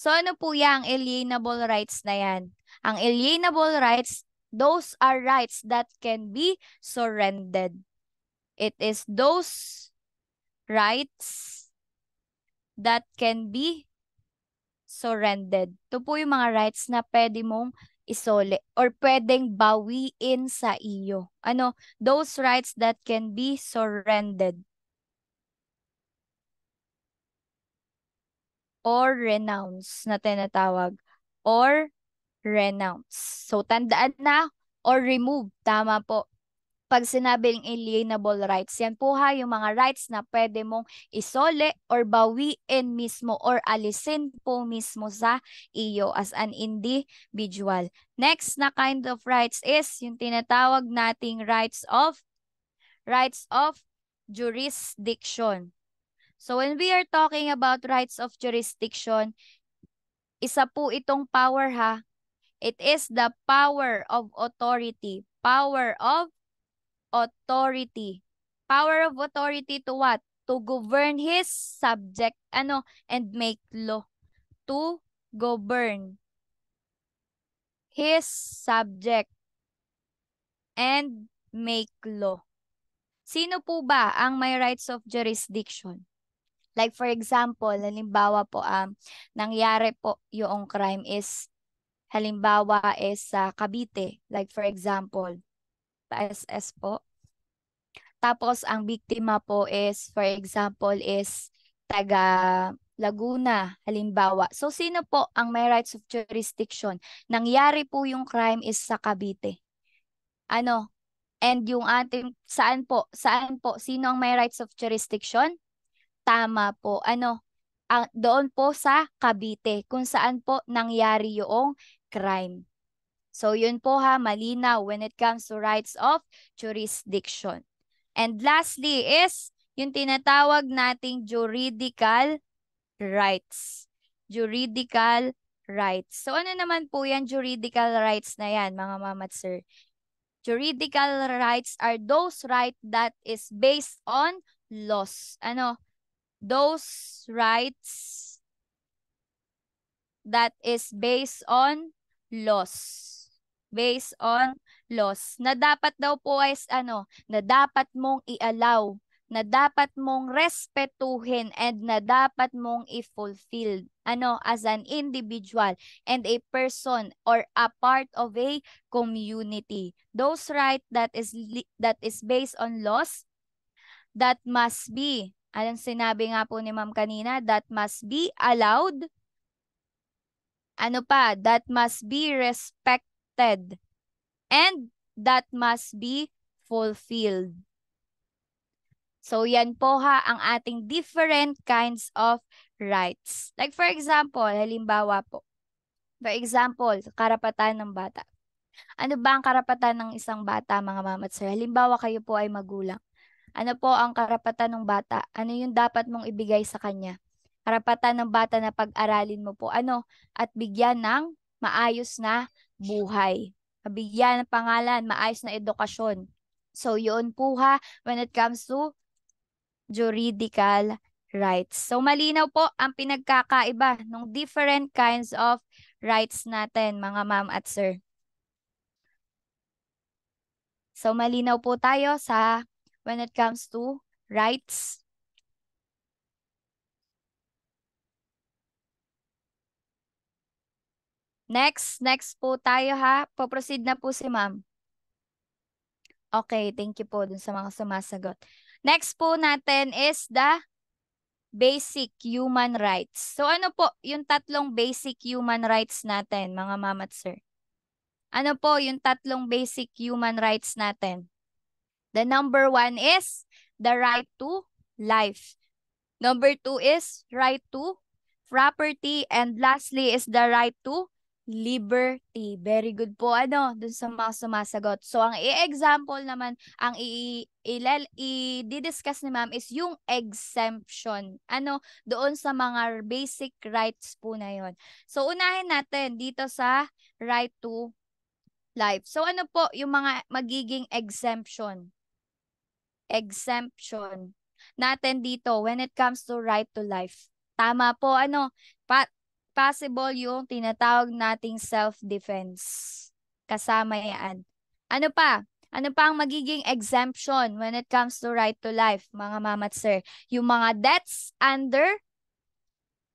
[SPEAKER 1] So ano po yan, ang alienable rights na yan? Ang alienable rights, those are rights that can be surrendered. It is those rights that can be surrendered. Ito po yung mga rights na pwede mong isole or pwedeng bawiin sa iyo. Ano? Those rights that can be surrendered. or renounce na tinatawag or renounce. So, tandaan na or remove. Tama po. Pag sinabing alienable rights, yan po ha, yung mga rights na pwede mong isole or bawiin mismo or alisin po mismo sa iyo as an individual. Next na kind of rights is yung tinatawag nating rights of rights of jurisdiction. So when we are talking about rights of jurisdiction, isa po itong power ha. It is the power of authority. Power of authority. Power of authority to what? To govern his subject ano and make law. To govern his subject and make law. Sino po ba ang may rights of jurisdiction? Like for example, halimbawa po um nangyari po yung crime is halimbawa is sa uh, Cavite, like for example, PSS po. Tapos ang biktima po is for example is taga Laguna, halimbawa. So, sino po ang may rights of jurisdiction? Nangyari po yung crime is sa Cavite. Ano? And yung ating, saan po? Saan po? Sino ang may rights of jurisdiction? Tama po. Ano, ang, ah, doon po sa Cavite kung saan po nangyari yung crime. So yun po ha, malinaw when it comes to rights of jurisdiction. And lastly is yung tinatawag nating juridical rights. Juridical rights. So ano naman po yan juridical rights na yan mga mamat sir? Juridical rights are those rights that is based on laws. Ano? those rights that is based on laws. Based on laws. Na dapat daw po ay ano, na dapat mong i-allow, na dapat mong respetuhin, and na dapat mong i-fulfill ano, as an individual and a person or a part of a community. Those rights that is that is based on laws that must be alam sinabi nga po ni ma'am kanina, that must be allowed. Ano pa? That must be respected. And that must be fulfilled. So yan po ha ang ating different kinds of rights. Like for example, halimbawa po. For example, karapatan ng bata. Ano ba ang karapatan ng isang bata mga mama at sir? Halimbawa kayo po ay magulang. Ano po ang karapatan ng bata? Ano yung dapat mong ibigay sa kanya? Karapatan ng bata na pag-aralin mo po ano at bigyan ng maayos na buhay. Bigyan ng pangalan, maayos na edukasyon. So yun po ha when it comes to juridical rights. So malinaw po ang pinagkakaiba ng different kinds of rights natin mga ma'am at sir. So malinaw po tayo sa when it comes to rights. Next, next po tayo ha. Poproceed na po si ma'am. Okay, thank you po dun sa mga sumasagot. Next po natin is the basic human rights. So ano po yung tatlong basic human rights natin, mga ma'am at sir? Ano po yung tatlong basic human rights natin? The number one is the right to life. Number two is right to property. And lastly is the right to liberty. Very good po ano dun sa mga sumasagot. So ang i-example naman ang i-discuss ni ma'am is yung exemption. Ano doon sa mga basic rights po na yon. So unahin natin dito sa right to life. So ano po yung mga magiging exemption? exemption natin dito when it comes to right to life. Tama po, ano, pa possible yung tinatawag nating self-defense. Kasama yan. Ano pa? Ano pa ang magiging exemption when it comes to right to life, mga mama at sir? Yung mga deaths under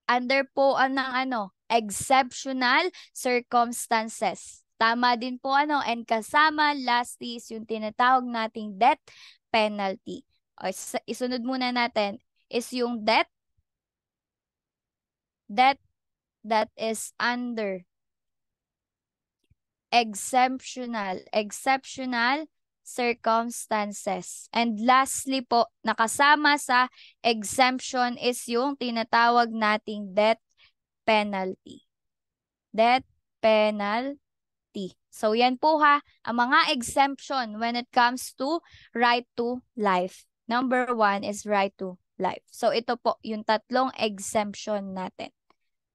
[SPEAKER 1] under po ang ng ano, exceptional circumstances. Tama din po ano, and kasama last is yung tinatawag nating death penalty. O, isunod muna natin is yung debt. Debt that is under exceptional, exceptional circumstances. And lastly po, nakasama sa exemption is yung tinatawag nating debt penalty. Debt penalty So yan po ha, ang mga exemption when it comes to right to life. Number one is right to life. So ito po yung tatlong exemption natin.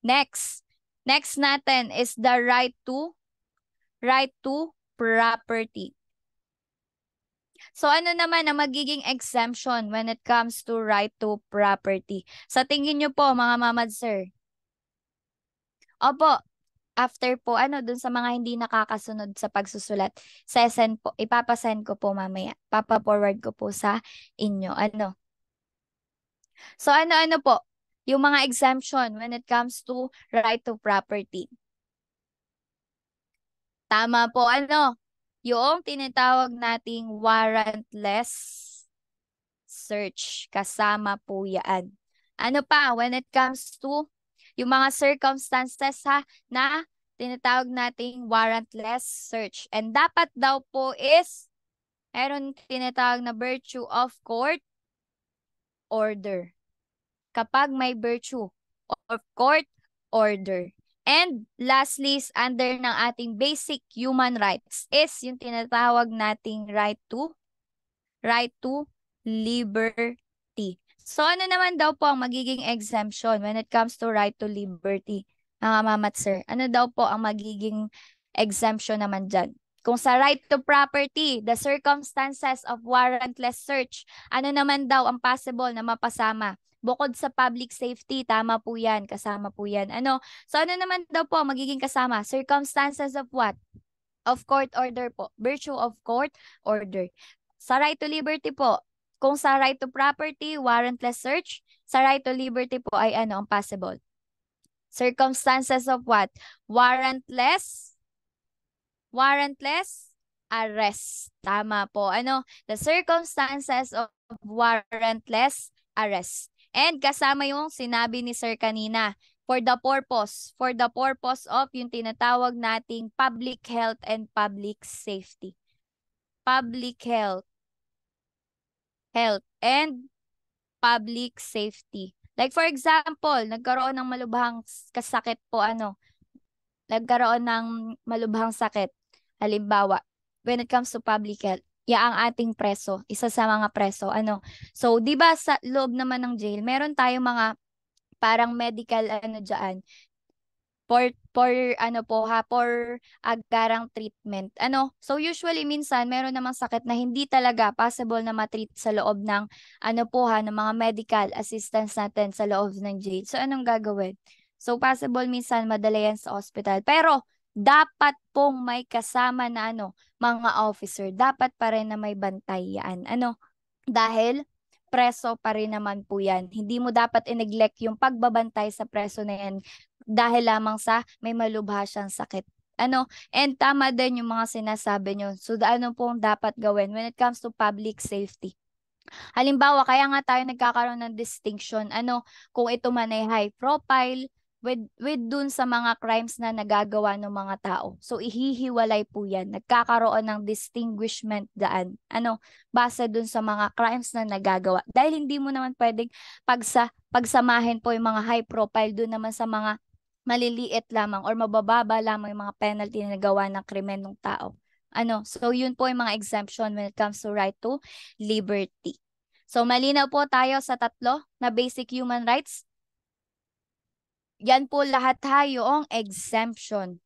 [SPEAKER 1] Next, next natin is the right to right to property. So ano naman ang magiging exemption when it comes to right to property? Sa tingin niyo po mga mamad sir? Opo, after po, ano, dun sa mga hindi nakakasunod sa pagsusulat, sesend po, ipapasend ko po mamaya. Papa-forward ko po sa inyo. Ano? So, ano-ano po? Yung mga exemption when it comes to right to property. Tama po, ano? Yung tinatawag nating warrantless search. Kasama po yan. Ano pa, when it comes to yung mga circumstances ha na tinatawag nating warrantless search. And dapat daw po is meron tinatawag na virtue of court order. Kapag may virtue of court order. And lastly, under ng ating basic human rights is yung tinatawag nating right to right to liberty. So ano naman daw po ang magiging exemption when it comes to right to liberty? Mga mamat sir, ano daw po ang magiging exemption naman dyan? Kung sa right to property, the circumstances of warrantless search, ano naman daw ang possible na mapasama? Bukod sa public safety, tama po yan, kasama po yan. Ano? So ano naman daw po ang magiging kasama? Circumstances of what? Of court order po. Virtue of court order. Sa right to liberty po, kung sa right to property, warrantless search, sa right to liberty po ay ano ang possible? Circumstances of what? Warrantless, warrantless arrest. Tama po. Ano? The circumstances of warrantless arrest. And kasama yung sinabi ni sir kanina, for the purpose, for the purpose of yung tinatawag nating public health and public safety. Public health health, and public safety. Like for example, nagkaroon ng malubhang kasakit po ano, nagkaroon ng malubhang sakit. Halimbawa, when it comes to public health, ang ating preso, isa sa mga preso, ano. So, 'di ba sa loob naman ng jail, meron tayong mga parang medical ano diyan, for for ano po ha for agarang treatment. Ano, so usually minsan meron namang sakit na hindi talaga possible na ma-treat sa loob ng ano po ha ng mga medical assistance natin sa loob ng jail. So anong gagawin? So possible minsan madala yan sa hospital. Pero dapat pong may kasama na ano, mga officer. Dapat pa rin na may bantayan. Ano? Dahil preso pa rin naman po yan. Hindi mo dapat i-neglect yung pagbabantay sa preso na yan dahil lamang sa may malubha siyang sakit. Ano, and tama din yung mga sinasabi nyo. So, ano pong dapat gawin when it comes to public safety? Halimbawa, kaya nga tayo nagkakaroon ng distinction. Ano, kung ito man ay high profile, with with dun sa mga crimes na nagagawa ng mga tao. So ihihiwalay po 'yan. Nagkakaroon ng distinguishment daan. Ano, base dun sa mga crimes na nagagawa. Dahil hindi mo naman pwedeng pagsa pagsamahin po yung mga high profile dun naman sa mga maliliit lamang or mabababa lamang yung mga penalty na nagawa ng krimen ng tao. Ano, so yun po yung mga exemption when it comes to right to liberty. So malinaw po tayo sa tatlo na basic human rights, yan po lahat tayo ang exemption.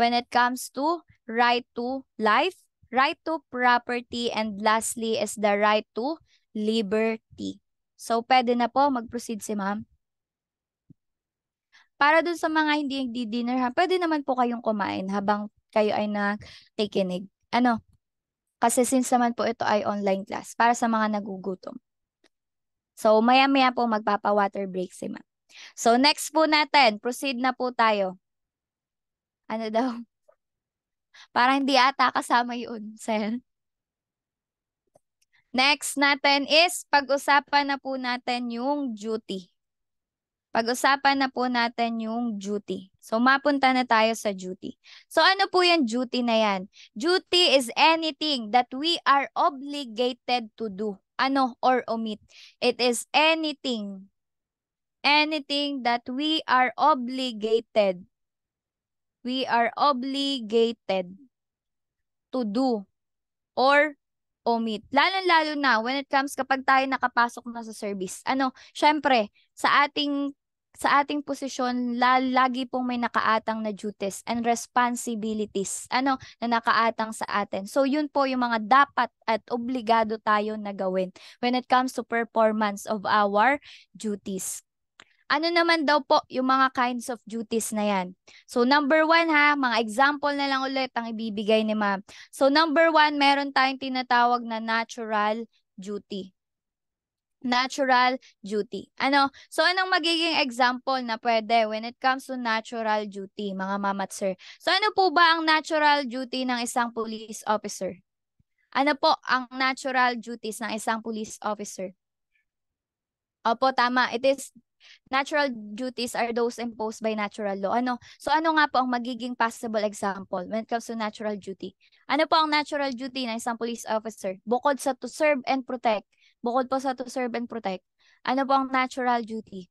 [SPEAKER 1] When it comes to right to life, right to property, and lastly is the right to liberty. So, pwede na po mag-proceed si ma'am. Para dun sa mga hindi nagdi-dinner, ha, pwede naman po kayong kumain habang kayo ay nakikinig. Ano? Kasi since naman po ito ay online class, para sa mga nagugutom. So, maya-maya po magpapa-water break si ma'am. So next po natin, proceed na po tayo. Ano daw? Para hindi ata kasama yun, Sel. Next natin is pag-usapan na po natin yung duty. Pag-usapan na po natin yung duty. So mapunta na tayo sa duty. So ano po yung duty na yan? Duty is anything that we are obligated to do. Ano or omit. It is anything anything that we are obligated. We are obligated to do or omit. Lalo-lalo na when it comes kapag tayo nakapasok na sa service. Ano, syempre, sa ating sa ating posisyon, lagi pong may nakaatang na duties and responsibilities ano, na nakaatang sa atin. So, yun po yung mga dapat at obligado tayo na gawin when it comes to performance of our duties. Ano naman daw po yung mga kinds of duties na yan? So number one ha, mga example na lang ulit ang ibibigay ni ma'am. So number one, meron tayong tinatawag na natural duty. Natural duty. Ano? So anong magiging example na pwede when it comes to natural duty, mga ma'am at sir? So ano po ba ang natural duty ng isang police officer? Ano po ang natural duties ng isang police officer? Opo, tama. It is Natural duties are those imposed by natural law. Ano? So ano nga po ang magiging possible example when it comes to natural duty? Ano po ang natural duty ng isang police officer? Bukod sa to serve and protect. Bukod po sa to serve and protect. Ano po ang natural duty?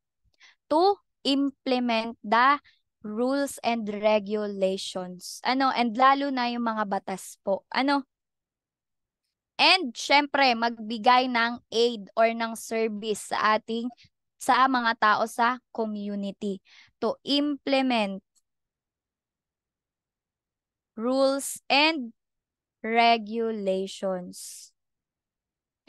[SPEAKER 1] To implement the rules and regulations. Ano? And lalo na yung mga batas po. Ano? And syempre, magbigay ng aid or ng service sa ating sa mga tao sa community to implement rules and regulations.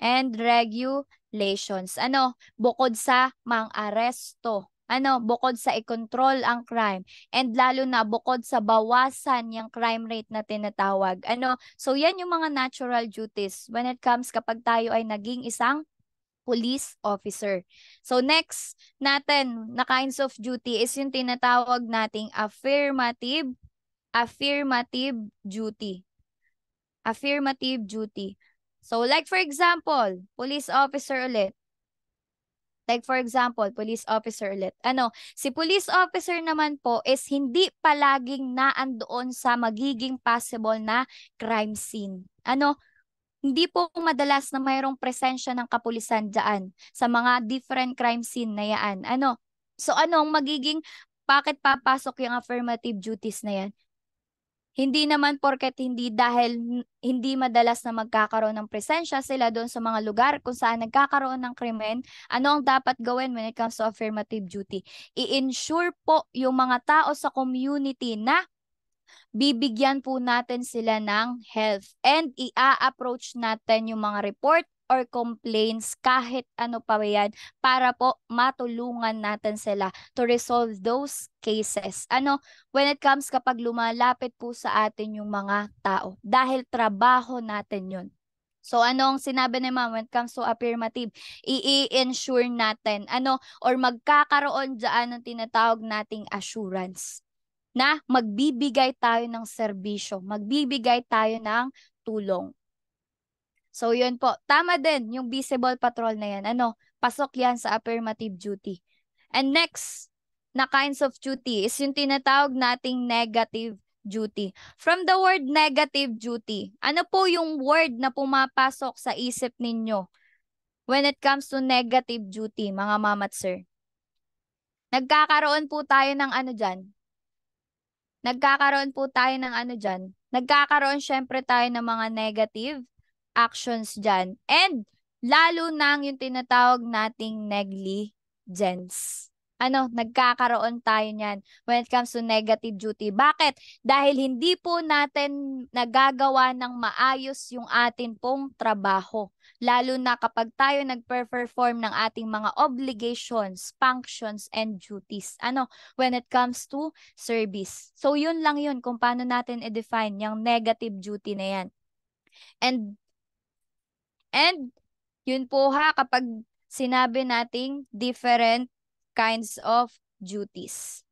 [SPEAKER 1] And regulations. Ano? Bukod sa mang aresto. Ano? Bukod sa i-control ang crime. And lalo na bukod sa bawasan yung crime rate na tinatawag. Ano? So yan yung mga natural duties when it comes kapag tayo ay naging isang police officer. So next natin na kinds of duty is yung tinatawag nating affirmative affirmative duty. Affirmative duty. So like for example, police officer ulit. Like for example, police officer ulit. Ano, si police officer naman po is hindi palaging naandoon sa magiging possible na crime scene. Ano, hindi po madalas na mayroong presensya ng kapulisan diyan sa mga different crime scene na yan. Ano? So anong magiging, bakit papasok yung affirmative duties na yan? Hindi naman porket hindi dahil hindi madalas na magkakaroon ng presensya sila doon sa mga lugar kung saan nagkakaroon ng krimen, ano ang dapat gawin when it comes to affirmative duty? I-ensure po yung mga tao sa community na bibigyan po natin sila ng health and i approach natin yung mga report or complaints kahit ano pa yan para po matulungan natin sila to resolve those cases. Ano, when it comes kapag lumalapit po sa atin yung mga tao dahil trabaho natin yun. So ano ang sinabi ni ma'am when it comes to affirmative? I-ensure natin ano or magkakaroon diyan ng tinatawag nating assurance na magbibigay tayo ng serbisyo, magbibigay tayo ng tulong. So yun po, tama din yung visible patrol na yan. Ano, pasok yan sa affirmative duty. And next na kinds of duty is yung tinatawag nating negative duty. From the word negative duty, ano po yung word na pumapasok sa isip ninyo when it comes to negative duty, mga mama at sir? Nagkakaroon po tayo ng ano dyan? nagkakaroon po tayo ng ano dyan, nagkakaroon syempre tayo ng mga negative actions dyan. And lalo nang yung tinatawag nating negligence. Ano, nagkakaroon tayo niyan when it comes to negative duty. Bakit? Dahil hindi po natin nagagawa ng maayos yung atin pong trabaho lalo na kapag tayo nag ng ating mga obligations, functions, and duties. Ano, when it comes to service. So, yun lang yun kung paano natin i-define yung negative duty na yan. And, and, yun po ha, kapag sinabi nating different kinds of duties.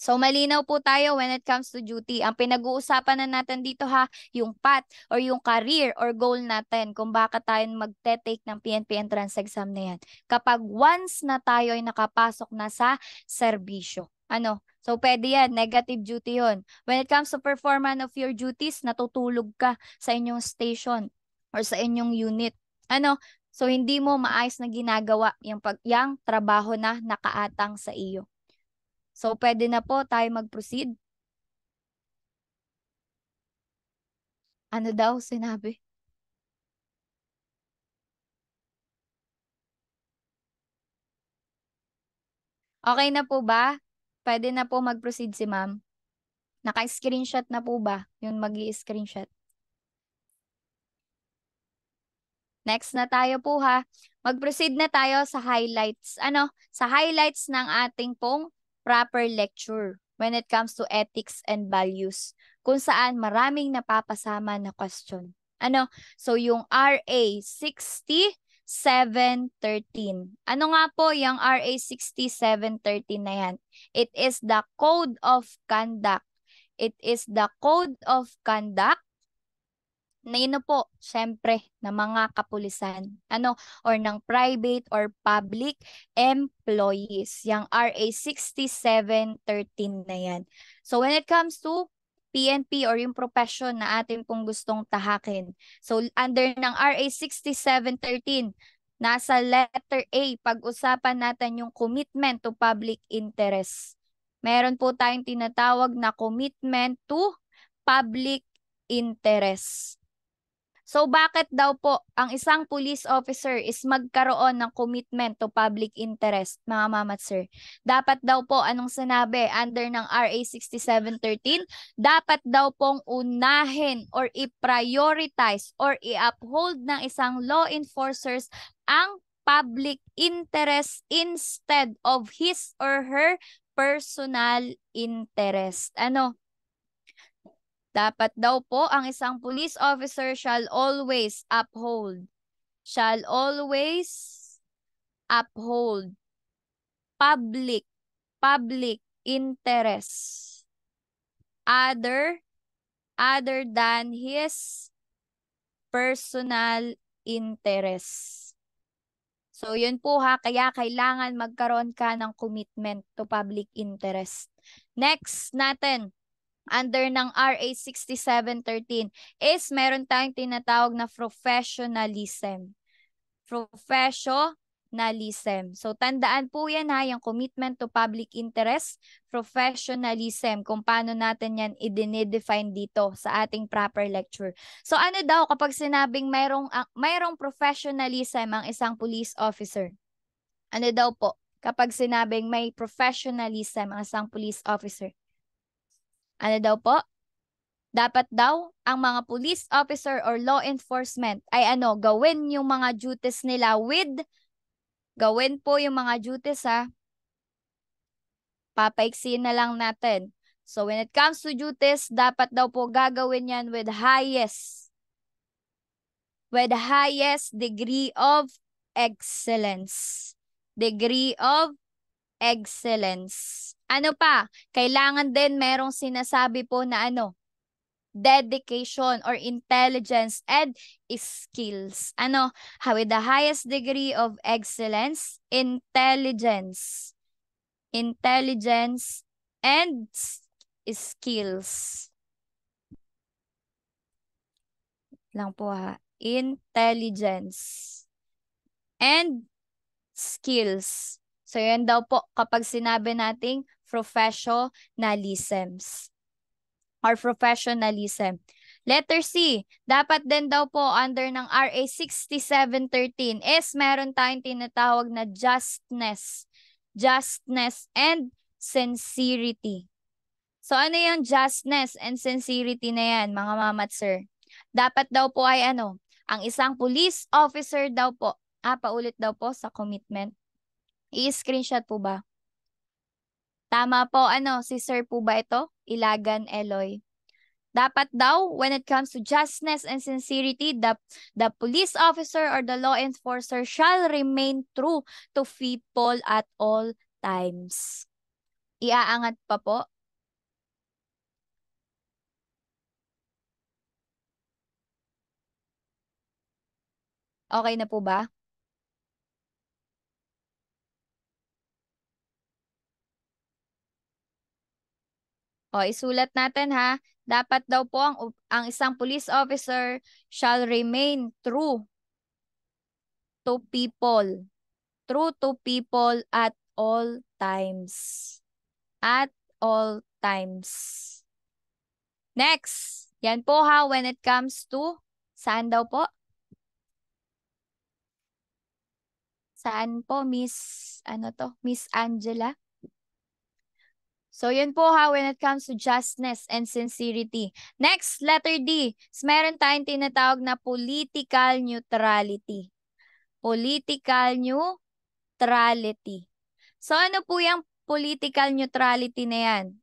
[SPEAKER 1] So malinaw po tayo when it comes to duty. Ang pinag-uusapan na natin dito ha, yung path or yung career or goal natin kung bakit tayo magte-take ng PNP entrance exam na yan. Kapag once na tayo ay nakapasok na sa serbisyo. Ano? So pwede yan, negative duty yon. When it comes to performance of your duties, natutulog ka sa inyong station or sa inyong unit. Ano? So hindi mo maayos na ginagawa yung, pag, yung trabaho na nakaatang sa iyo. So, pwede na po tayo mag-proceed. Ano daw sinabi? Okay na po ba? Pwede na po mag-proceed si ma'am. Naka-screenshot na po ba? Yun mag screenshot Next na tayo po ha. Mag-proceed na tayo sa highlights. Ano? Sa highlights ng ating pong proper lecture when it comes to ethics and values kung saan maraming napapasama na question. Ano? So yung RA 6713. Ano nga po yung RA 6713 na yan? It is the code of conduct. It is the code of conduct ngayon na po, syempre, ng mga kapulisan, ano, or ng private or public employees, yung RA 6713 na yan. So when it comes to PNP or yung profession na atin pong gustong tahakin. So under ng RA 6713, nasa letter A, pag-usapan natin yung commitment to public interest. Meron po tayong tinatawag na commitment to public interest. So bakit daw po ang isang police officer is magkaroon ng commitment to public interest, mga mamat sir? Dapat daw po, anong sinabi under ng RA 6713, dapat daw pong unahin or i-prioritize or i-uphold ng isang law enforcers ang public interest instead of his or her personal interest. Ano? Dapat daw po ang isang police officer shall always uphold. Shall always uphold public public interest other other than his personal interest. So yun po ha, kaya kailangan magkaroon ka ng commitment to public interest. Next natin, under ng RA 6713 is meron tayong tinatawag na professionalism. Professionalism. So tandaan po yan ha, yung commitment to public interest, professionalism, kung paano natin yan i-define dito sa ating proper lecture. So ano daw kapag sinabing mayroong, ah, mayroong professionalism ang isang police officer? Ano daw po? kapag sinabing may professionalism ang isang police officer. Ano daw po? Dapat daw ang mga police officer or law enforcement ay ano, gawin yung mga duties nila with gawin po yung mga duties ha. Papaiksiin na lang natin. So when it comes to duties, dapat daw po gagawin yan with highest with highest degree of excellence. Degree of excellence. Ano pa? Kailangan din merong sinasabi po na ano? Dedication or intelligence and skills. Ano? With the highest degree of excellence, intelligence. Intelligence and skills. Lang po ha. Intelligence and skills. So, yan daw po kapag sinabi nating professionalisms or professionalism. Letter C, dapat din daw po under ng RA 6713 is meron tayong tinatawag na justness, justness and sincerity. So ano yung justness and sincerity na yan mga mamat sir? Dapat daw po ay ano, ang isang police officer daw po, ah paulit daw po sa commitment. I-screenshot po ba? Tama po, ano, si Sir po ba ito? Ilagan Eloy. Dapat daw, when it comes to justness and sincerity, the, the police officer or the law enforcer shall remain true to people at all times. Iaangat pa po. Okay na po ba? O, isulat natin ha. Dapat daw po ang, ang isang police officer shall remain true to people. True to people at all times. At all times. Next. Yan po ha, when it comes to, saan daw po? Saan po, Miss, ano to? Miss Angela? So, yun po ha when it comes to justness and sincerity. Next, letter D. Meron tayong tinatawag na political neutrality. Political neutrality. So, ano po yung political neutrality na yan?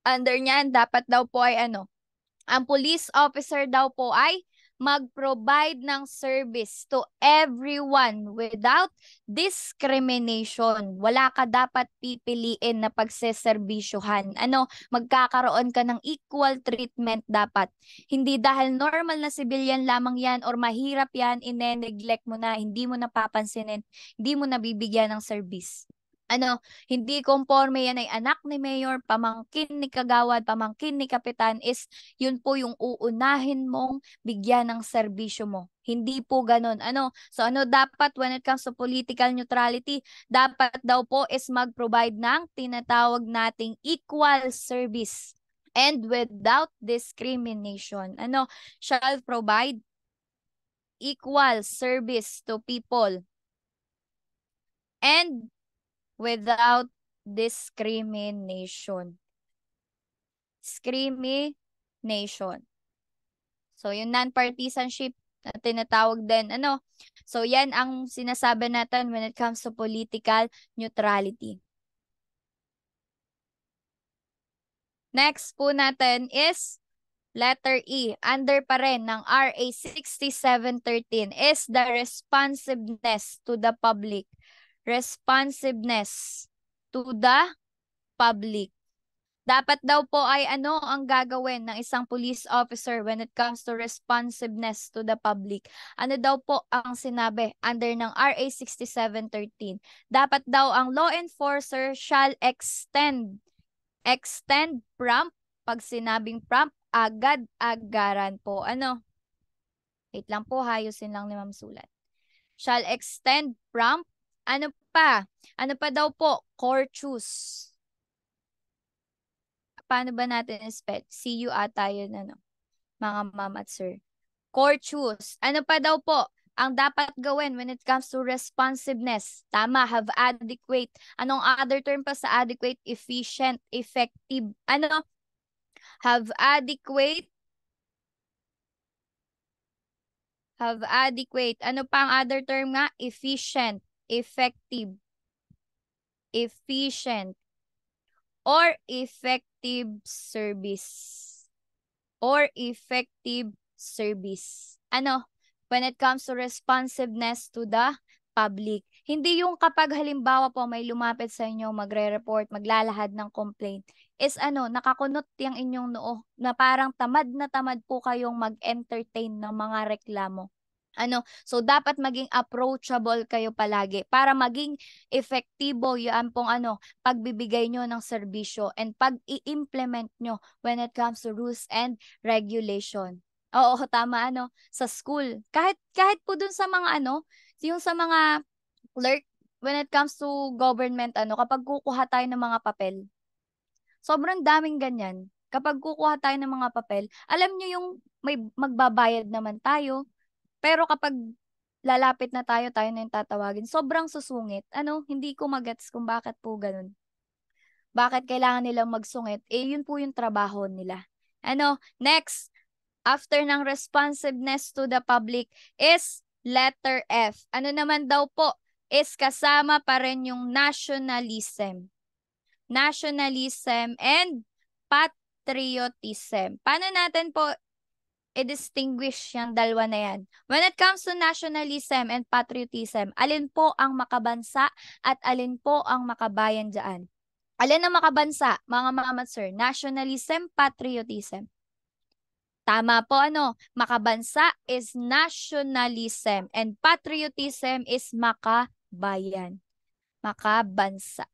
[SPEAKER 1] Under niyan, dapat daw po ay ano? Ang police officer daw po ay mag-provide ng service to everyone without discrimination. Wala ka dapat pipiliin na pagseservisyohan. Ano, magkakaroon ka ng equal treatment dapat. Hindi dahil normal na civilian lamang yan or mahirap yan, ineneglect mo na, hindi mo napapansinin, hindi mo nabibigyan ng service ano, hindi konforme yan ay anak ni mayor, pamangkin ni kagawad, pamangkin ni kapitan is yun po yung uunahin mong bigyan ng serbisyo mo. Hindi po ganun. Ano? So ano dapat when it comes to political neutrality, dapat daw po is mag-provide ng tinatawag nating equal service and without discrimination. Ano? Shall provide equal service to people and without discrimination. Discrimination. So, yung non-partisanship na tinatawag din. Ano? So, yan ang sinasabi natin when it comes to political neutrality. Next po natin is letter E. Under pa rin ng RA 6713 is the responsiveness to the public responsiveness to the public. Dapat daw po ay ano ang gagawin ng isang police officer when it comes to responsiveness to the public. Ano daw po ang sinabi under ng RA 6713? Dapat daw ang law enforcer shall extend extend prompt pag sinabing prompt agad-agaran po. Ano? Wait lang po, hayusin lang ni Ma'am Sulat. Shall extend prompt ano pa? Ano pa daw po? Corchus. Paano ba natin spell? C-U ata yun, ano, mga ma'am at sir. Corchus. Ano pa daw po? ang dapat gawin when it comes to responsiveness. Tama, have adequate. Anong other term pa sa adequate? Efficient, effective. Ano? Have adequate. Have adequate. Ano pa ang other term nga? Efficient effective, efficient, or effective service. Or effective service. Ano? When it comes to responsiveness to the public. Hindi yung kapag halimbawa po may lumapit sa inyo, magre-report, maglalahad ng complaint, is ano, nakakunot yung inyong noo na parang tamad na tamad po kayong mag-entertain ng mga reklamo. Ano, so dapat maging approachable kayo palagi para maging epektibo 'yan pong ano, pagbibigay nyo ng serbisyo and pag-i-implement nyo when it comes to rules and regulation. Oo, tama ano, sa school. Kahit kahit po dun sa mga ano, yung sa mga clerk when it comes to government ano, kapag kukuha tayo ng mga papel. Sobrang daming ganyan. Kapag kukuha tayo ng mga papel, alam nyo yung may magbabayad naman tayo, pero kapag lalapit na tayo, tayo na yung tatawagin, sobrang susungit. Ano, hindi ko magets kung bakit po ganun. Bakit kailangan nilang magsungit? Eh, yun po yung trabaho nila. Ano, next, after ng responsiveness to the public is letter F. Ano naman daw po? Is kasama pa rin yung nationalism. Nationalism and patriotism. Paano natin po i-distinguish yung dalawa na yan. When it comes to nationalism and patriotism, alin po ang makabansa at alin po ang makabayan dyan? Alin ang makabansa, mga mama sir? Nationalism, patriotism. Tama po ano, makabansa is nationalism and patriotism is makabayan. Makabansa.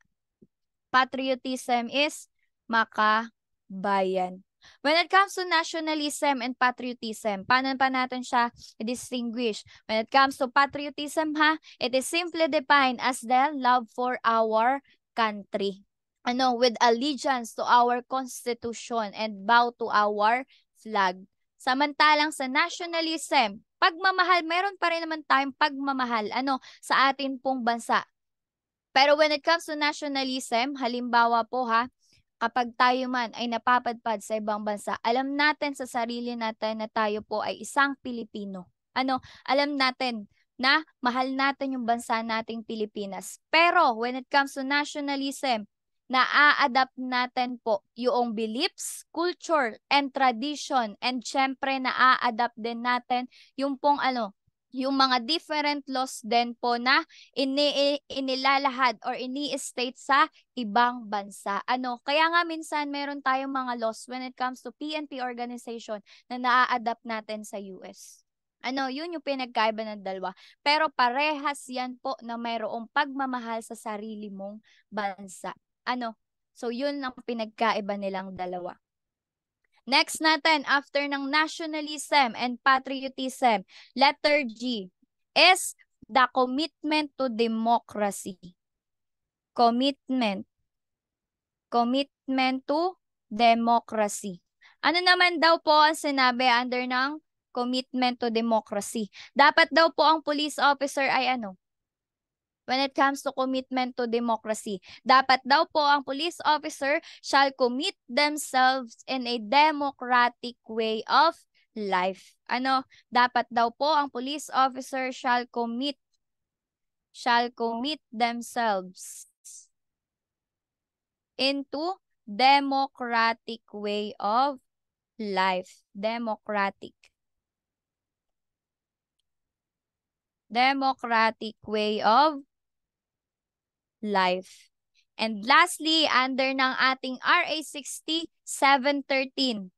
[SPEAKER 1] Patriotism is makabayan. When it comes to nationalism and patriotism, paano pa natin siya distinguish? When it comes to patriotism, ha, it is simply defined as the love for our country. Ano, with allegiance to our constitution and bow to our flag. Samantalang sa nationalism, pagmamahal, meron pa rin naman tayong pagmamahal ano, sa atin pong bansa. Pero when it comes to nationalism, halimbawa po ha, kapag tayo man ay napapadpad sa ibang bansa, alam natin sa sarili natin na tayo po ay isang Pilipino. Ano, alam natin na mahal natin yung bansa nating Pilipinas. Pero when it comes to nationalism, na adapt natin po yung beliefs, culture, and tradition. And syempre, na adapt din natin yung pong ano, yung mga different laws din po na ini inilalahad or ini-state sa ibang bansa. Ano, kaya nga minsan meron tayong mga laws when it comes to PNP organization na naa-adapt natin sa US. Ano, yun yung pinagkaiba ng dalawa. Pero parehas yan po na mayroong pagmamahal sa sarili mong bansa. Ano, so yun ang pinagkaiba nilang dalawa. Next natin, after ng nationalism and patriotism, letter G is the commitment to democracy. Commitment. Commitment to democracy. Ano naman daw po ang sinabi under ng commitment to democracy? Dapat daw po ang police officer ay ano? when it comes to commitment to democracy. Dapat daw po ang police officer shall commit themselves in a democratic way of life. Ano, dapat daw po ang police officer shall commit shall commit themselves into democratic way of life. Democratic. Democratic way of life. And lastly, under ng ating RA 6713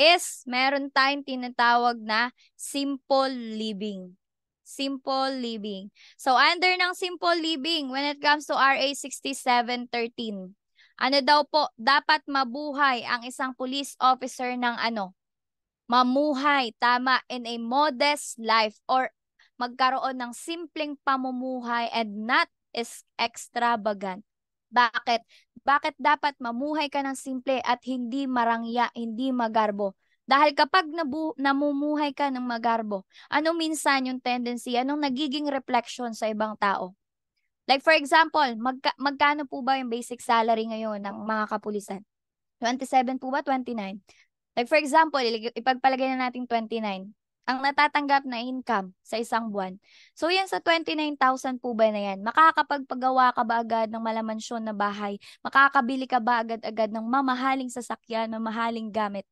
[SPEAKER 1] is meron tayong tinatawag na simple living. Simple living. So under ng simple living, when it comes to RA 6713, ano daw po, dapat mabuhay ang isang police officer ng ano? Mamuhay, tama, in a modest life or magkaroon ng simpleng pamumuhay and not is extravagant. Bakit? Bakit dapat mamuhay ka ng simple at hindi marangya, hindi magarbo? Dahil kapag nabu- namumuhay ka ng magarbo, ano minsan yung tendency, anong nagiging reflection sa ibang tao? Like for example, magka- magkano po ba yung basic salary ngayon ng mga kapulisan? 27 po ba? 29? Like for example, ipagpalagay na natin 29 ang natatanggap na income sa isang buwan. So yan sa 29,000 po ba na yan? Makakapagpagawa ka ba agad ng malamansyon na bahay? Makakabili ka ba agad-agad ng mamahaling sasakyan, mamahaling gamit?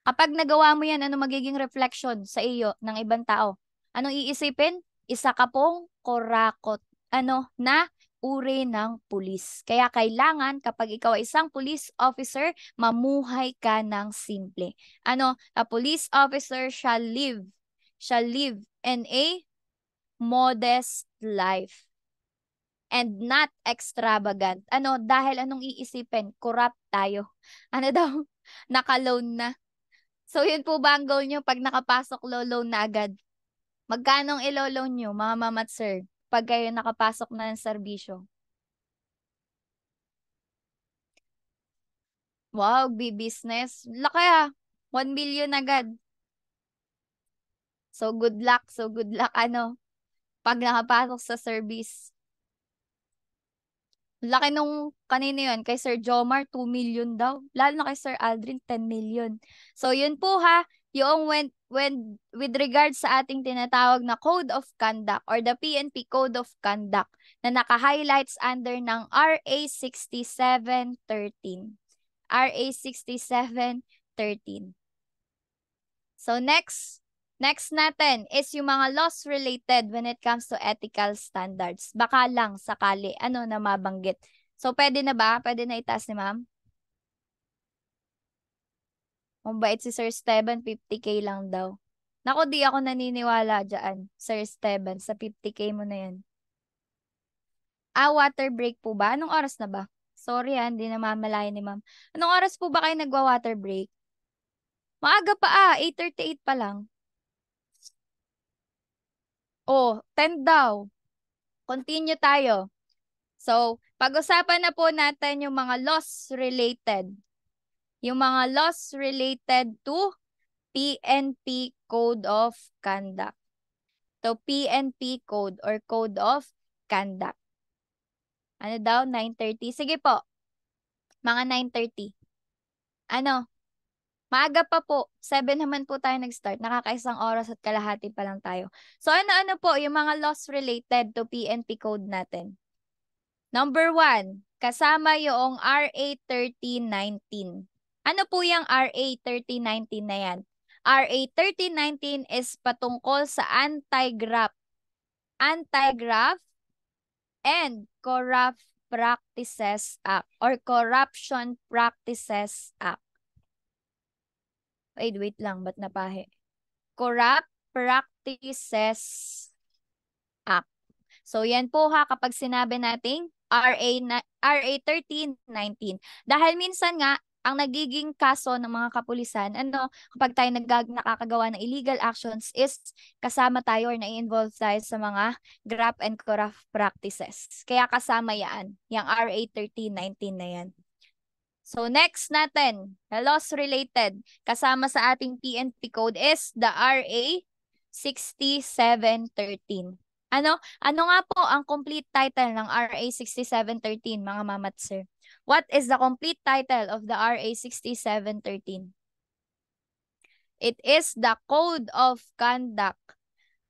[SPEAKER 1] Kapag nagawa mo yan, ano magiging reflection sa iyo ng ibang tao? Anong iisipin? Isa ka pong korakot. Ano? Na uri ng pulis. Kaya kailangan kapag ikaw ay isang police officer, mamuhay ka ng simple. Ano, a police officer shall live, shall live in a modest life and not extravagant. Ano, dahil anong iisipin? Corrupt tayo. Ano daw? Naka-loan na. So, yun po ba ang goal nyo pag nakapasok lo loan na agad? Magkano ang ilo-loan nyo, mga mama at sir? kapag kayo nakapasok na ng serbisyo? Wow, big business Laki ah. 1 million agad. So good luck, so good luck ano. Pag nakapasok sa service. Laki nung kanina yun, kay Sir Jomar, 2 million daw. Lalo na kay Sir Aldrin, 10 million. So yun po ha, yung when, when, with regard sa ating tinatawag na Code of Conduct or the PNP Code of Conduct na naka-highlights under ng RA 6713. RA 6713. So next, next natin is yung mga laws related when it comes to ethical standards. Baka lang sakali ano na mabanggit. So pwede na ba? Pwede na itaas ni ma'am? Mabait si Sir Steban, 50k lang daw. Nako, di ako naniniwala dyan, Sir Steban, sa 50k mo na yan. Ah, water break po ba? Anong oras na ba? Sorry ha, ah, hindi na mamalayan ni ma'am. Anong oras po ba kayo nagwa-water break? Maaga pa ah, 8.38 pa lang. Oh, 10 daw. Continue tayo. So, pag-usapan na po natin yung mga loss-related yung mga laws related to PNP Code of Conduct. So, PNP Code or Code of Conduct. Ano daw? 9.30? Sige po. Mga 9.30. Ano? Maaga pa po. 7 naman po tayo nag-start. Nakakaisang oras at kalahati pa lang tayo. So, ano-ano po yung mga laws related to PNP Code natin? Number 1, kasama yung RA 3019. Ano po yung RA 3019 na yan? RA 3019 is patungkol sa anti-graft, anti-graft and Corrupt Practices Act or Corruption Practices Act. Wait, wait lang. Ba't napahe? Corrupt Practices Act. So, yan po ha kapag sinabi nating RA, RA 1319. Dahil minsan nga, ang nagiging kaso ng mga kapulisan, ano, kapag tayo nag- nakakagawa ng illegal actions is kasama tayo or nai involve tayo sa mga graft and corrupt practices. Kaya kasama yan, yung RA 1319 na yan. So next natin, na loss related, kasama sa ating PNP code is the RA 6713. Ano? Ano nga po ang complete title ng RA 6713, mga mamat sir? What is the complete title of the RA 6713? It is the Code of Conduct.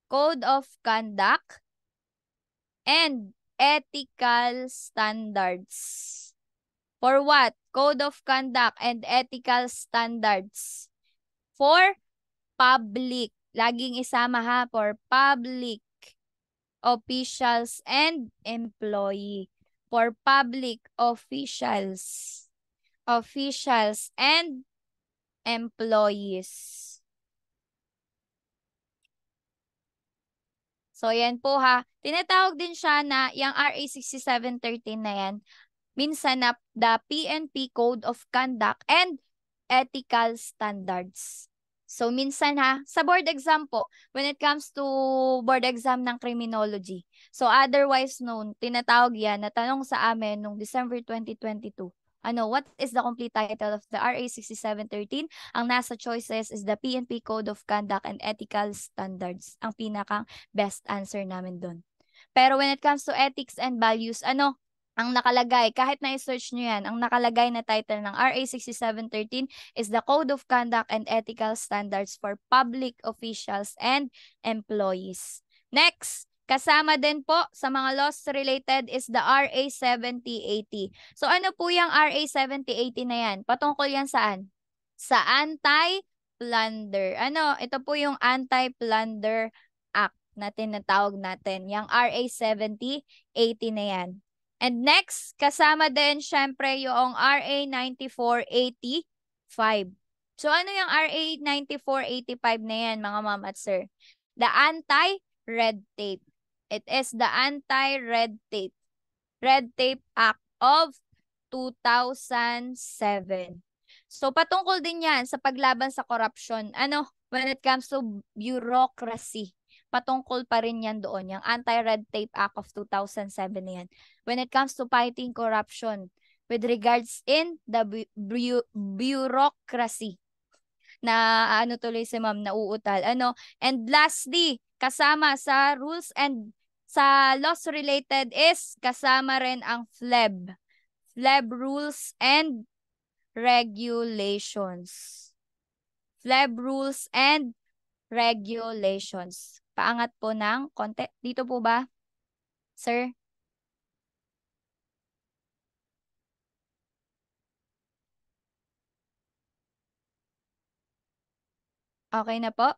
[SPEAKER 1] Code of Conduct and Ethical Standards. For what? Code of Conduct and Ethical Standards. For public. Laging isama ha, for public officials and employee for public officials, officials and employees. So, yan po ha. Tinatawag din siya na yung RA 6713 na yan. Minsan na the PNP Code of Conduct and Ethical Standards. So, minsan ha, sa board exam po, when it comes to board exam ng criminology, So otherwise known, tinatawag yan na tanong sa amin nung December 2022 ano, what is the complete title of the RA 6713? Ang nasa choices is the PNP Code of Conduct and Ethical Standards. Ang pinakang best answer namin doon. Pero when it comes to ethics and values, ano, ang nakalagay, kahit na-search i nyo yan, ang nakalagay na title ng RA 6713 is the Code of Conduct and Ethical Standards for Public Officials and Employees. Next, Kasama din po sa mga loss related is the RA 7080. So ano po yung RA 7080 na yan? Patungkol yan saan? Sa anti-plunder. Ano? Ito po yung anti-plunder act na tinatawag natin. Yung RA 7080 na yan. And next, kasama din syempre yung RA 9485. So ano yung RA 9485 na yan mga mama at sir? The anti-red tape. It is the Anti-Red Tape Red Tape Act of 2007. So patungkol din 'yan sa paglaban sa korupsyon. Ano, when it comes to bureaucracy, patungkol pa rin 'yan doon, yung Anti-Red Tape Act of 2007 'yan. When it comes to fighting corruption with regards in the bu- bu- bureaucracy na ano tuloy si ma'am nauutal. Ano? And lastly, kasama sa rules and sa loss related is kasama rin ang FLEB. FLEB rules and regulations. FLEB rules and regulations. Paangat po ng konti. Dito po ba, sir? Okay na po?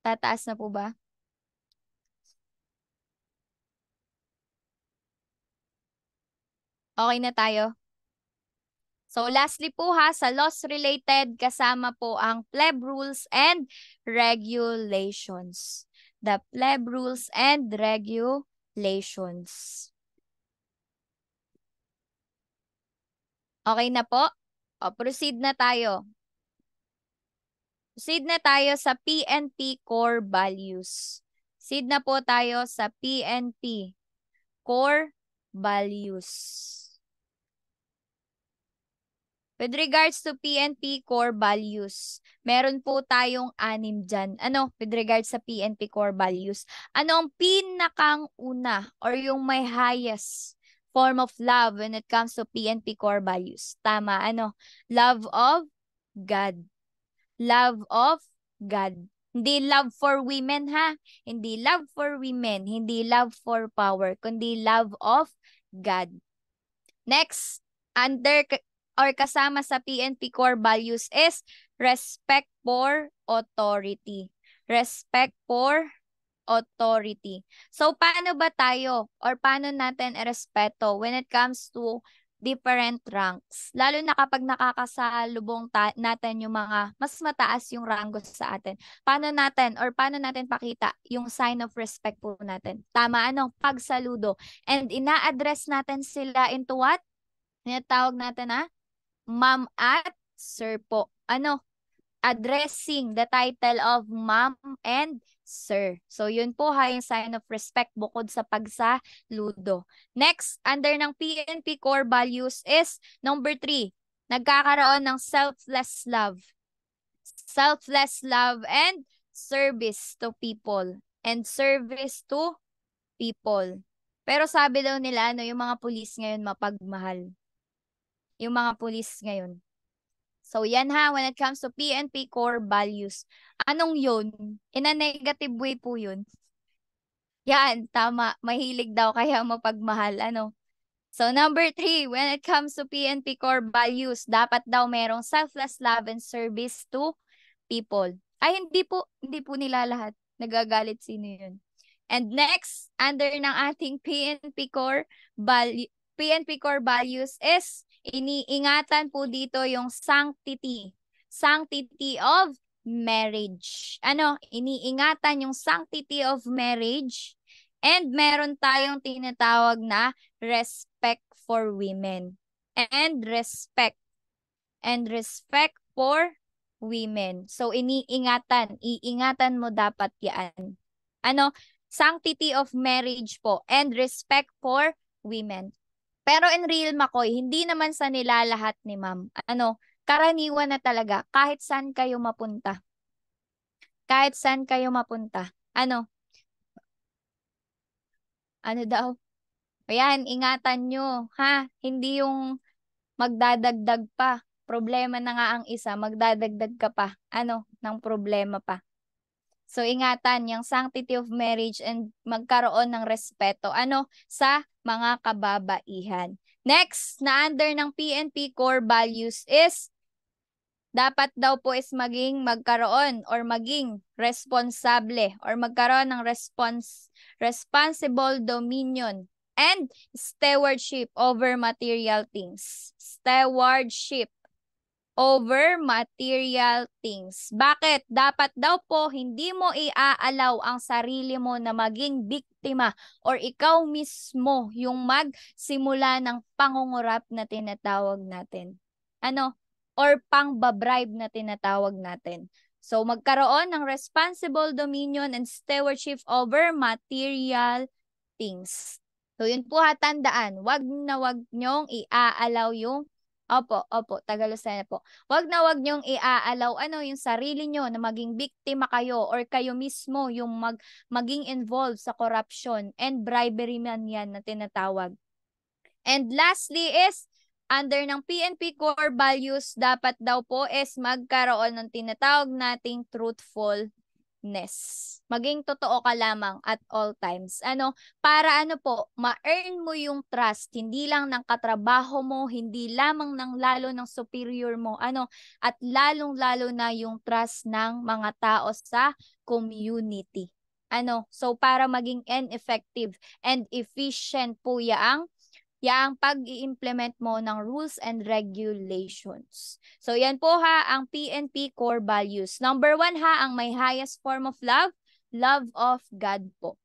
[SPEAKER 1] Tataas na po ba? Okay na tayo? So lastly po ha, sa loss related, kasama po ang pleb rules and regulations. The pleb rules and regulations. Okay na po? O, proceed na tayo. Proceed na tayo sa PNP core values. Proceed na po tayo sa PNP core values. With regards to PNP core values, meron po tayong anim dyan. Ano, with regards sa PNP core values, ano ang pinakang una or yung may highest form of love when it comes to PNP core values? Tama, ano? Love of God. Love of God. Hindi love for women ha. Hindi love for women. Hindi love for power. Kundi love of God. Next, under or kasama sa PNP core values is respect for authority. Respect for authority. So, paano ba tayo or paano natin respeto when it comes to different ranks? Lalo na kapag nakakasalubong natin yung mga mas mataas yung rango sa atin. Paano natin or paano natin pakita yung sign of respect po natin? Tama, ano? Pagsaludo. And ina-address natin sila into what? Tinatawag natin na ah, ma'am at sir po. Ano? Addressing the title of ma'am and sir. So, yun po ha yung sign of respect bukod sa pagsaludo. Next, under ng PNP core values is number three, nagkakaroon ng selfless love. Selfless love and service to people and service to people. Pero sabi daw nila, ano, yung mga police ngayon mapagmahal yung mga pulis ngayon. So yan ha, when it comes to PNP core values. Anong yun? In a negative way po yun. Yan, tama. Mahilig daw kaya mapagmahal. Ano? So number three, when it comes to PNP core values, dapat daw merong selfless love and service to people. Ay, hindi po, hindi po nila lahat. Nagagalit sino yun. And next, under ng ating PNP core value, PNP core values is Iniingatan po dito yung sanctity. Sanctity of marriage. Ano? Iniingatan yung sanctity of marriage. And meron tayong tinatawag na respect for women. And respect. And respect for women. So, iniingatan. Iingatan mo dapat yan. Ano? Sanctity of marriage po. And respect for women. Pero in real Makoy, hindi naman sa nila lahat ni ma'am. Ano, karaniwan na talaga kahit saan kayo mapunta. Kahit saan kayo mapunta. Ano? Ano daw? Ayan, ingatan nyo, ha? Hindi yung magdadagdag pa. Problema na nga ang isa, magdadagdag ka pa. Ano? Nang problema pa. So ingatan yung sanctity of marriage and magkaroon ng respeto ano sa mga kababaihan. Next, na under ng PNP core values is dapat daw po is maging magkaroon or maging responsable or magkaroon ng response responsible dominion and stewardship over material things. Stewardship over material things. Bakit? Dapat daw po hindi mo iaalaw ang sarili mo na maging biktima or ikaw mismo yung magsimula ng pangungurap na tinatawag natin. Ano? Or pangbabribe na tinatawag natin. So magkaroon ng responsible dominion and stewardship over material things. So yun po ha, tandaan, wag na wag nyong iaalaw yung Opo, opo, Tagalosena po. Wag na wag niyong iaalaw ano yung sarili niyo na maging biktima kayo or kayo mismo yung mag maging involved sa corruption and bribery man yan na tinatawag. And lastly is under ng PNP core values dapat daw po is magkaroon ng tinatawag nating truthful ness. Maging totoo ka lamang at all times. Ano, para ano po, ma-earn mo yung trust, hindi lang ng katrabaho mo, hindi lamang ng lalo ng superior mo, ano, at lalong-lalo na yung trust ng mga tao sa community. Ano, so para maging effective and efficient po ya ang yang pag-i-implement mo ng rules and regulations. So yan po ha ang PNP core values. Number one ha, ang may highest form of love, love of God po.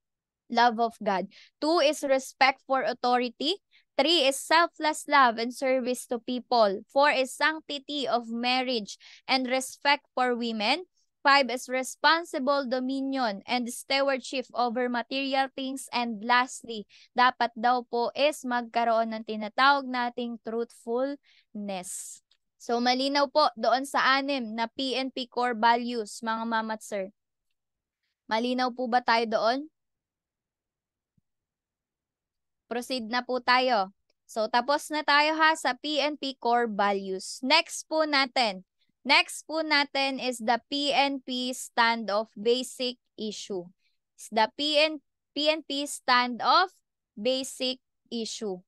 [SPEAKER 1] Love of God. Two is respect for authority. Three is selfless love and service to people. Four is sanctity of marriage and respect for women. Five is responsible dominion and stewardship over material things. And lastly, dapat daw po is magkaroon ng tinatawag nating truthfulness. So malinaw po doon sa anim na PNP core values, mga mamat sir. Malinaw po ba tayo doon? Proceed na po tayo. So tapos na tayo ha sa PNP core values. Next po natin, Next po natin is the PNP standoff basic issue. It's the PN PNP standoff basic issue.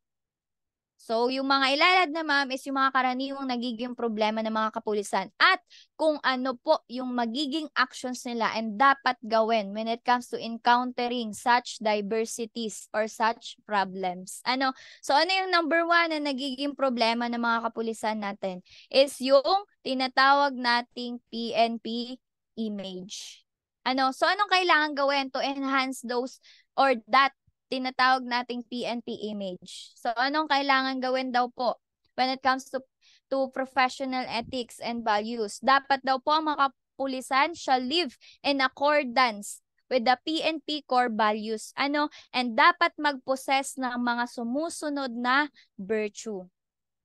[SPEAKER 1] So, yung mga ilalad na ma'am is yung mga karaniwang nagiging problema ng mga kapulisan at kung ano po yung magiging actions nila and dapat gawin when it comes to encountering such diversities or such problems. Ano? So, ano yung number one na nagiging problema ng mga kapulisan natin is yung tinatawag nating PNP image. Ano? So, anong kailangan gawin to enhance those or that tinatawag nating PNP image. So anong kailangan gawin daw po when it comes to to professional ethics and values? Dapat daw po ang makapulisan shall live in accordance with the PNP core values. Ano? And dapat mag-possess ng mga sumusunod na virtue.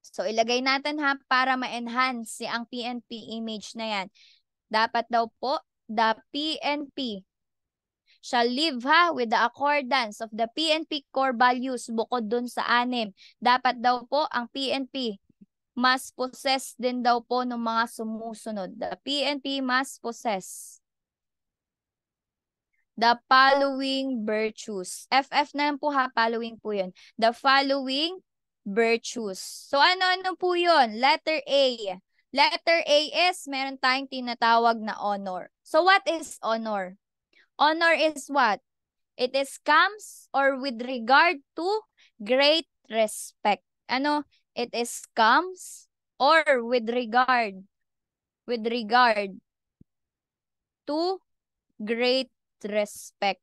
[SPEAKER 1] So ilagay natin ha para ma-enhance si ang PNP image na yan. Dapat daw po the PNP shall live ha with the accordance of the PNP core values bukod dun sa anim. Dapat daw po ang PNP must possess din daw po ng mga sumusunod. The PNP must possess the following virtues. FF na yan po ha, following po yun. The following virtues. So ano-ano po yun? Letter A. Letter A is meron tayong tinatawag na honor. So what is honor? Honor is what? It is comes or with regard to great respect. Ano? It is comes or with regard with regard to great respect.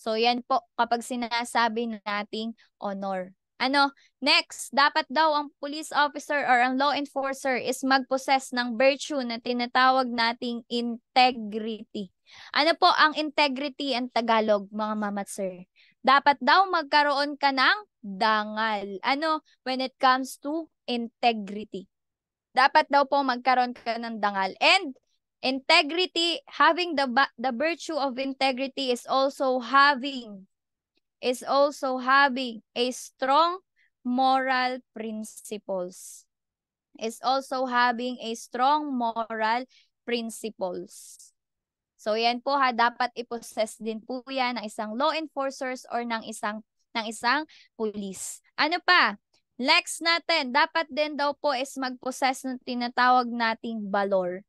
[SPEAKER 1] So yan po kapag sinasabi nating honor. Ano, next, dapat daw ang police officer or ang law enforcer is magpossess ng virtue na tinatawag nating integrity. Ano po ang integrity ang Tagalog, mga mamat sir? Dapat daw magkaroon ka ng dangal. Ano, when it comes to integrity. Dapat daw po magkaroon ka ng dangal. And integrity, having the, the virtue of integrity is also having is also having a strong moral principles. Is also having a strong moral principles. So yan po ha, dapat i-possess din po yan ng isang law enforcers or ng isang ng isang police. Ano pa? Next natin, dapat din daw po is mag-possess ng tinatawag nating valor.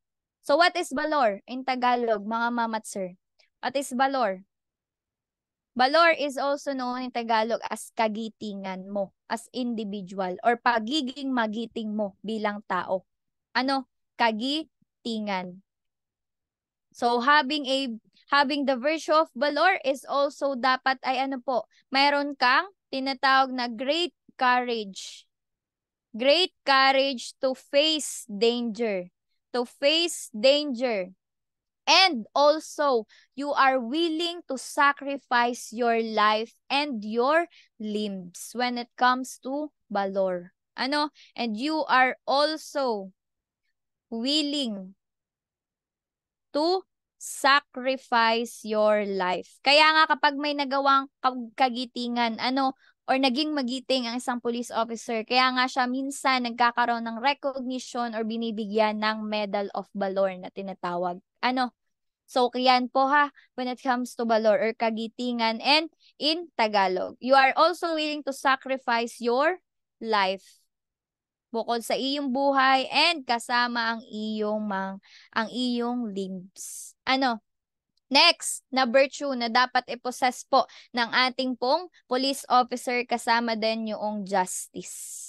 [SPEAKER 1] So what is valor in Tagalog, mga mamat sir? What is valor? Valor is also known in Tagalog as kagitingan mo as individual or pagiging magiting mo bilang tao. Ano? Kagitingan. So having a having the virtue of valor is also dapat ay ano po, mayroon kang tinatawag na great courage. Great courage to face danger. To face danger. And also, you are willing to sacrifice your life and your limbs when it comes to valor. Ano? And you are also willing to sacrifice your life. Kaya nga kapag may nagawang kagitingan, ano, or naging magiting ang isang police officer, kaya nga siya minsan nagkakaroon ng recognition or binibigyan ng Medal of Valor na tinatawag. Ano, So, kyan po ha, when it comes to valor or kagitingan and in Tagalog. You are also willing to sacrifice your life bukod sa iyong buhay and kasama ang iyong mang, ang iyong limbs. Ano? Next, na virtue na dapat i-possess po ng ating pong police officer kasama din yung justice.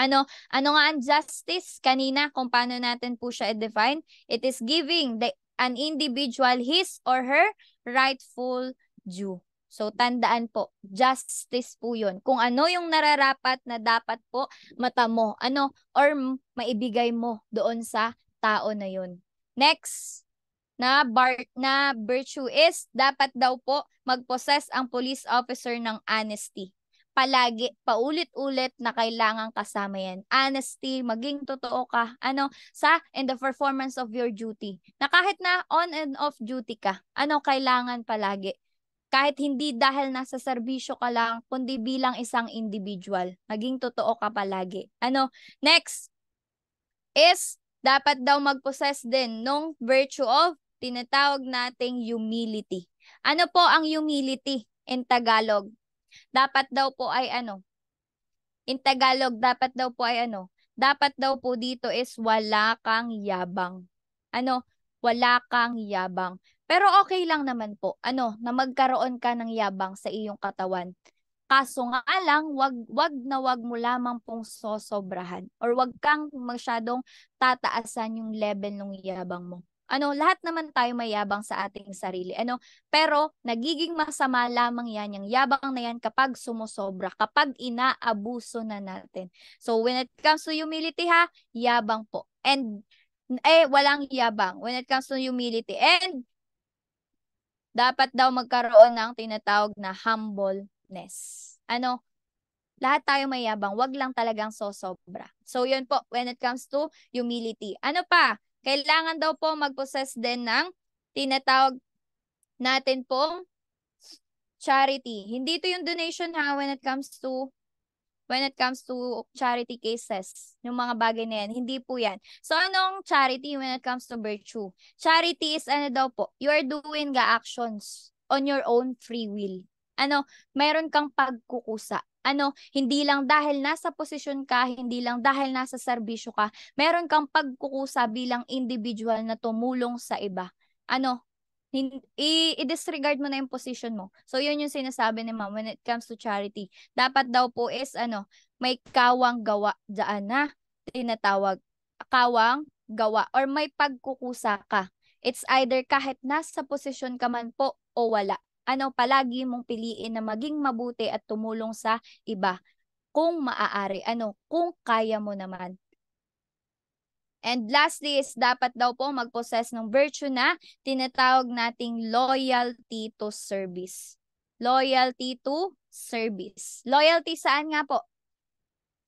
[SPEAKER 1] Ano, ano nga ang justice kanina kung paano natin po siya i-define? It is giving the an individual his or her rightful due. So, tandaan po, justice po yun. Kung ano yung nararapat na dapat po matamo, ano, or maibigay mo doon sa tao na yun. Next, na, bar na virtue is, dapat daw po magpossess ang police officer ng honesty palagi, paulit-ulit na kailangan kasama yan. Honesty, maging totoo ka, ano, sa, and the performance of your duty. Na kahit na on and off duty ka, ano, kailangan palagi. Kahit hindi dahil nasa serbisyo ka lang, kundi bilang isang individual. Maging totoo ka palagi. Ano, next is, dapat daw mag-possess din nung virtue of tinatawag nating humility. Ano po ang humility in Tagalog? dapat daw po ay ano, in Tagalog, dapat daw po ay ano, dapat daw po dito is wala kang yabang. Ano, wala kang yabang. Pero okay lang naman po, ano, na magkaroon ka ng yabang sa iyong katawan. Kaso nga lang, wag, wag na wag mo lamang pong sosobrahan or wag kang masyadong tataasan yung level ng yabang mo. Ano, lahat naman tayo may yabang sa ating sarili. Ano, pero nagiging masama lamang 'yan, yung yabang na 'yan kapag sumusobra, kapag inaabuso na natin. So when it comes to humility ha, yabang po. And eh walang yabang when it comes to humility. And dapat daw magkaroon ng tinatawag na humbleness. Ano, lahat tayo may yabang, wag lang talagang sosobra. So yun po, when it comes to humility. Ano pa? Kailangan daw po mag-possess din ng tinatawag natin pong charity. Hindi ito yung donation ha when it comes to when it comes to charity cases, yung mga bagay na yan. Hindi po yan. So, anong charity when it comes to virtue? Charity is ano daw po, you are doing the actions on your own free will. Ano, mayroon kang pagkukusa ano, hindi lang dahil nasa posisyon ka, hindi lang dahil nasa serbisyo ka, meron kang pagkukusa bilang individual na tumulong sa iba. Ano, i-disregard mo na yung position mo. So, yun yung sinasabi ni ma'am when it comes to charity. Dapat daw po is, ano, may kawang gawa dyan na tinatawag. Kawang gawa or may pagkukusa ka. It's either kahit nasa posisyon ka man po o wala ano palagi mong piliin na maging mabuti at tumulong sa iba kung maaari, ano, kung kaya mo naman. And lastly is dapat daw po mag-possess ng virtue na tinatawag nating loyalty to service. Loyalty to service. Loyalty saan nga po?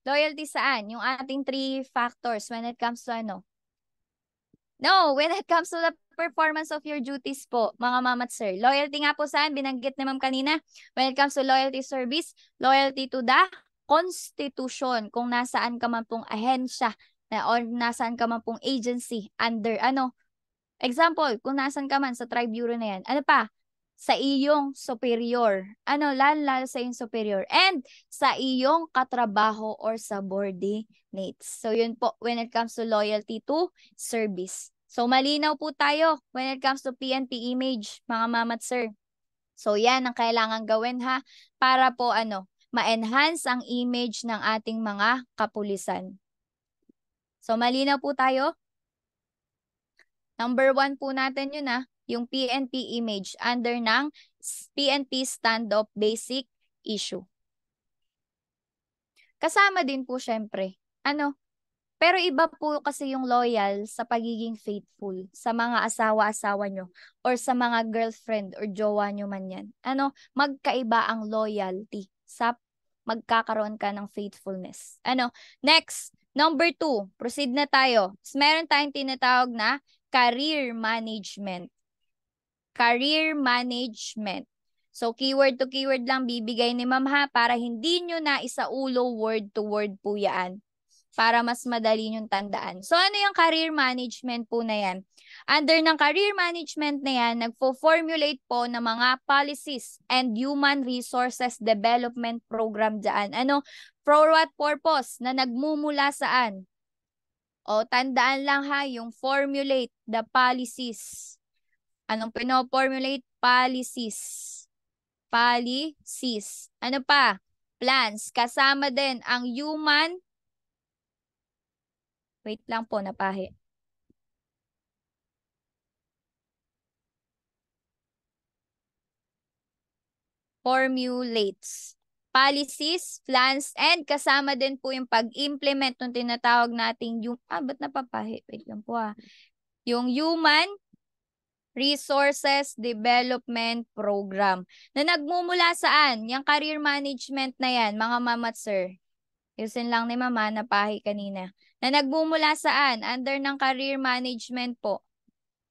[SPEAKER 1] Loyalty saan? Yung ating three factors when it comes to ano? No, when it comes to the performance of your duties po, mga mama at sir. Loyalty nga po saan, binanggit ni ma'am kanina. When it comes to loyalty service, loyalty to the constitution, kung nasaan ka man pong ahensya na, or nasaan ka man pong agency under ano. Example, kung nasaan ka man sa tribe bureau na yan. Ano pa? sa iyong superior. Ano, lalo, lalo sa iyong superior. And sa iyong katrabaho or subordinates. So yun po, when it comes to loyalty to service. So malinaw po tayo when it comes to PNP image, mga mamat sir. So yan ang kailangan gawin ha, para po ano, ma-enhance ang image ng ating mga kapulisan. So malinaw po tayo. Number one po natin yun ha, yung PNP image under ng PNP stand-up basic issue. Kasama din po syempre, ano, pero iba po kasi yung loyal sa pagiging faithful sa mga asawa-asawa nyo or sa mga girlfriend or jowa nyo man yan. Ano, magkaiba ang loyalty sa magkakaroon ka ng faithfulness. Ano, next, number two, proceed na tayo. Meron tayong tinatawag na career management career management. So keyword to keyword lang bibigay ni ma'am ha para hindi nyo na isaulo word to word po yan para mas madali nyong tandaan. So ano yung career management po na yan? Under ng career management na yan, nagpo-formulate po ng mga policies and human resources development program dyan. Ano? For what purpose? Na nagmumula saan? O tandaan lang ha, yung formulate the policies Anong pinoformulate? Policies. Policies. Ano pa? Plans. Kasama din ang human. Wait lang po, napahe. Formulates. Policies, plans, and kasama din po yung pag-implement ng tinatawag nating yung, ah, ba't napapahe? Wait lang po ah. Yung human Resources Development Program. Na nagmumula saan? Yung career management na yan, mga mama at sir. Yusin lang ni mama, napahi kanina. Na nagmumula saan? Under ng career management po.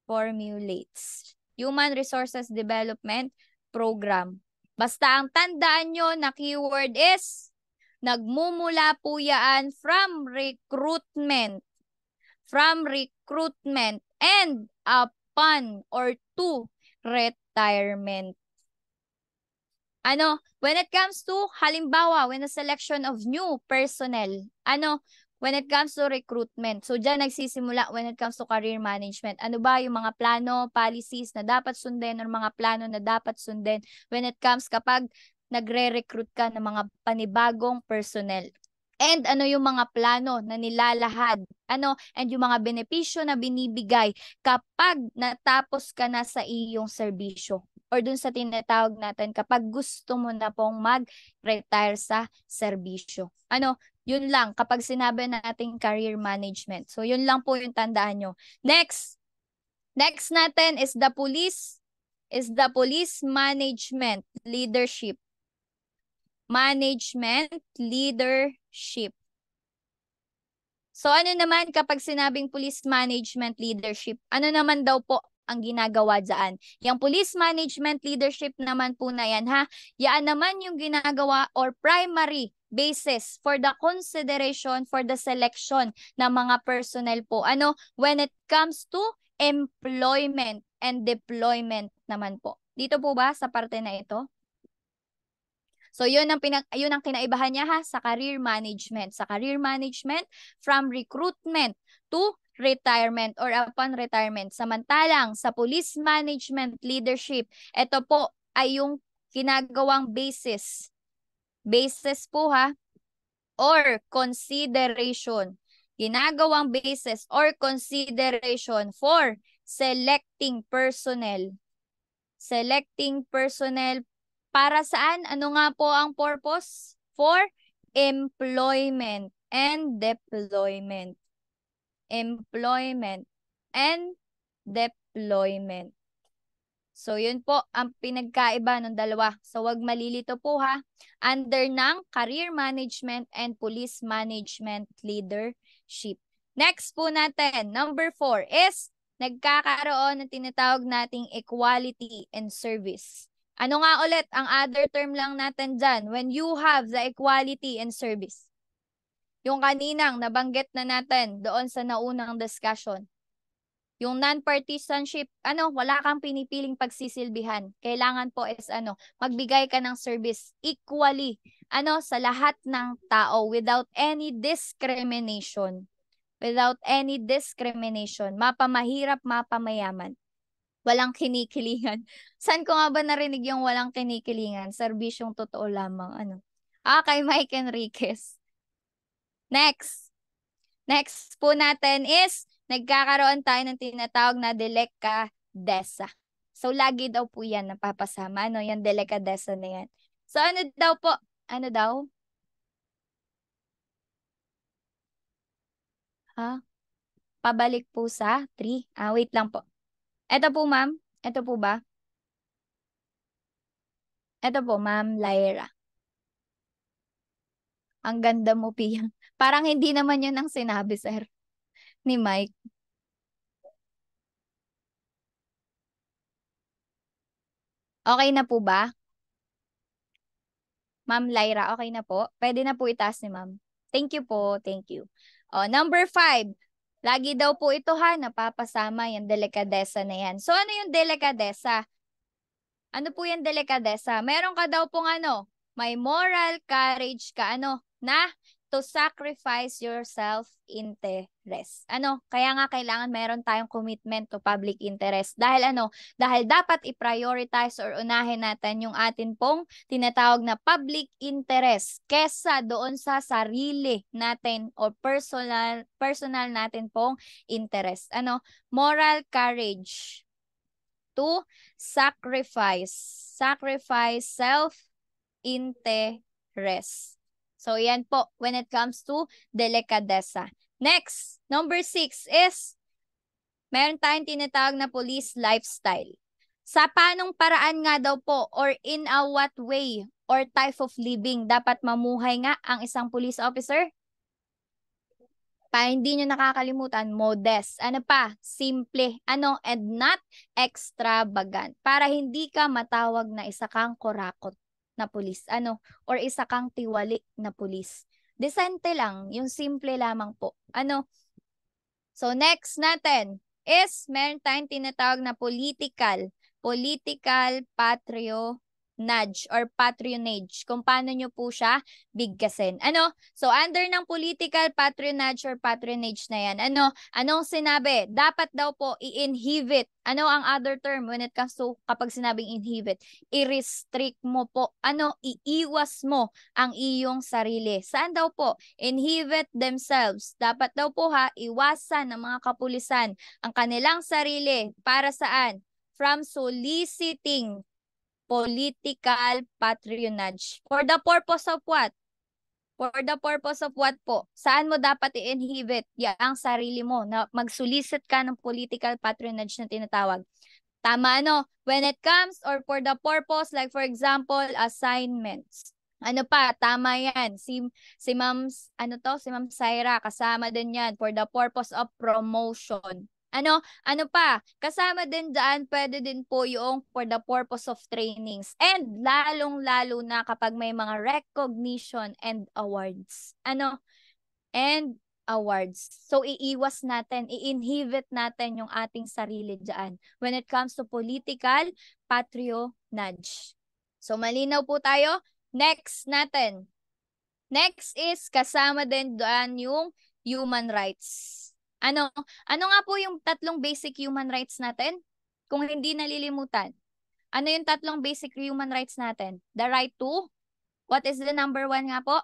[SPEAKER 1] Formulates. Human Resources Development Program. Basta ang tandaan nyo na keyword is nagmumula po yan from recruitment. From recruitment and up upon or two retirement. Ano, when it comes to, halimbawa, when the selection of new personnel, ano, when it comes to recruitment. So, diyan nagsisimula when it comes to career management. Ano ba yung mga plano, policies na dapat sundin or mga plano na dapat sundin when it comes kapag nagre-recruit ka ng mga panibagong personnel and ano yung mga plano na nilalahad, ano, and yung mga benepisyo na binibigay kapag natapos ka na sa iyong serbisyo or dun sa tinatawag natin kapag gusto mo na pong mag-retire sa serbisyo. Ano, yun lang kapag sinabi nating career management. So yun lang po yung tandaan nyo. Next, next natin is the police is the police management leadership management, leadership. So ano naman kapag sinabing police management leadership, ano naman daw po ang ginagawa dyan? Yung police management leadership naman po na yan ha, yan naman yung ginagawa or primary basis for the consideration for the selection ng mga personnel po. Ano, when it comes to employment and deployment naman po. Dito po ba sa parte na ito? So yun ang pinag yun ang kinaibahan niya ha sa career management. Sa career management from recruitment to retirement or upon retirement. Samantalang sa police management leadership, ito po ay yung ginagawang basis. Basis po ha or consideration. Ginagawang basis or consideration for selecting personnel selecting personnel para saan? Ano nga po ang purpose? For employment and deployment. Employment and deployment. So, yun po ang pinagkaiba ng dalawa. So, wag malilito po ha. Under ng Career Management and Police Management Leadership. Next po natin, number four is nagkakaroon ng tinatawag nating equality and service. Ano nga ulit ang other term lang natin dyan? When you have the equality and service. Yung kaninang nabanggit na natin doon sa naunang discussion. Yung non-partisanship, ano, wala kang pinipiling pagsisilbihan. Kailangan po is ano, magbigay ka ng service equally, ano, sa lahat ng tao without any discrimination. Without any discrimination. Mapamahirap, mapamayaman walang kinikilingan. San ko nga ba narinig yung walang kinikilingan? Serbisyong totoo lamang. Ano? Ah, kay Mike Enriquez. Next. Next po natin is nagkakaroon tayo ng tinatawag na delikadesa. So, lagi daw po yan napapasama, no? Yung delikadesa na yan. So, ano daw po? Ano daw? Ha? Ah, pabalik po sa 3. Ah, wait lang po. Eto po, ma'am. Ito po ba? Eto po, ma'am Lyra. Ang ganda mo, Pia. Parang hindi naman yun ang sinabi, sir, ni Mike. Okay na po ba? Ma'am Lyra, okay na po? Pwede na po itaas ni ma'am. Thank you po, thank you. Oh, number five, Lagi daw po ito ha, napapasama yung delikadesa na yan. So ano yung delikadesa? Ano po yung delikadesa? Meron ka daw pong ano, may moral courage ka ano, na to sacrifice your self-interest. Ano? Kaya nga kailangan meron tayong commitment to public interest. Dahil ano? Dahil dapat i-prioritize or unahin natin yung atin pong tinatawag na public interest kesa doon sa sarili natin or personal personal natin pong interest. Ano? Moral courage to sacrifice. Sacrifice self-interest. So, yan po when it comes to delicadesa. Next, number six is meron tayong tinatawag na police lifestyle. Sa panong paraan nga daw po or in a what way or type of living dapat mamuhay nga ang isang police officer? Pa, hindi nyo nakakalimutan, modest. Ano pa? Simple. Ano? And not extravagant. Para hindi ka matawag na isa kang korakot na pulis. Ano, or isa kang tiwali na pulis. Desente lang, yung simple lamang po. Ano? So next natin is meron tayong tinatawag na political, political patriotism nudge or patronage. Kung paano nyo po siya bigkasin. Ano? So, under ng political patronage or patronage na yan, ano? Anong sinabi? Dapat daw po i-inhibit. Ano ang other term when it comes to kapag sinabing inhibit? I-restrict mo po. Ano? Iiwas mo ang iyong sarili. Saan daw po? Inhibit themselves. Dapat daw po ha, iwasan ng mga kapulisan ang kanilang sarili. Para saan? From soliciting political patronage. For the purpose of what? For the purpose of what po? Saan mo dapat i-inhibit ang sarili mo na magsulisit ka ng political patronage na tinatawag? Tama ano? When it comes or for the purpose, like for example, assignments. Ano pa, tama yan. Si, si Ma'am, ano to, si Ma'am Saira, kasama din yan for the purpose of promotion. Ano, ano pa? Kasama din dyan, pwede din po yung for the purpose of trainings. And lalong-lalo na kapag may mga recognition and awards. Ano? And awards. So, iiwas natin, i-inhibit natin yung ating sarili diyan when it comes to political patronage. So, malinaw po tayo. Next natin. Next is kasama din doon yung human rights. Ano, ano nga po yung tatlong basic human rights natin? Kung hindi nalilimutan. Ano yung tatlong basic human rights natin? The right to, what is the number one nga po?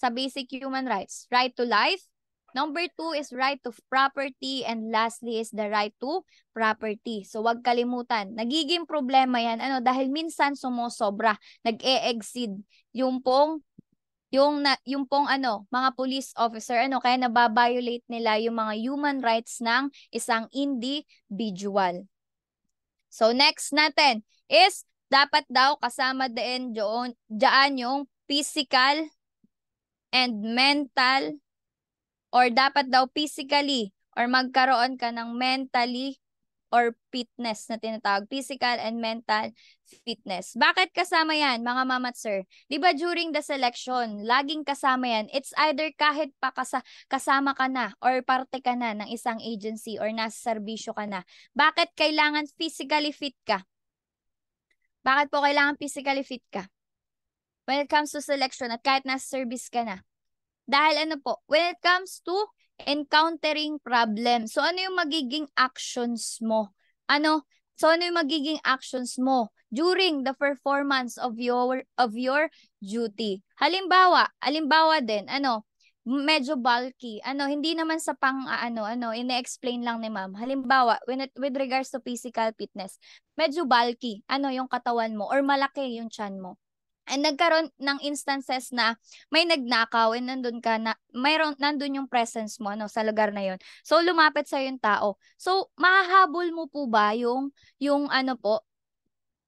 [SPEAKER 1] Sa basic human rights, right to life. Number two is right to property. And lastly is the right to property. So wag kalimutan. Nagiging problema yan. Ano? Dahil minsan sumosobra. Nag-e-exceed yung pong yung na, yung pong ano, mga police officer ano kaya nababiolate nila yung mga human rights ng isang individual. So next natin is dapat daw kasama din doon diyan yung physical and mental or dapat daw physically or magkaroon ka ng mentally or fitness na tinatawag, physical and mental fitness. Bakit kasama yan, mga mama at sir? Di ba during the selection, laging kasama yan. It's either kahit pa kasa kasama ka na or parte ka na ng isang agency or nasa serbisyo ka na. Bakit kailangan physically fit ka? Bakit po kailangan physically fit ka? When it comes to selection at kahit nasa service ka na. Dahil ano po, when it comes to encountering problem. So ano yung magiging actions mo? Ano? So ano yung magiging actions mo during the performance of your of your duty? Halimbawa, halimbawa din, ano? medyo bulky. Ano, hindi naman sa pang ah, ano, ano, ine-explain lang ni ma'am. Halimbawa, when it, with regards to physical fitness, medyo bulky, ano, yung katawan mo or malaki yung chan mo and nagkaroon ng instances na may nagnakaw and nandun ka na mayroon nandun yung presence mo no sa lugar na yon. So lumapit sa yung tao. So mahahabol mo po ba yung yung ano po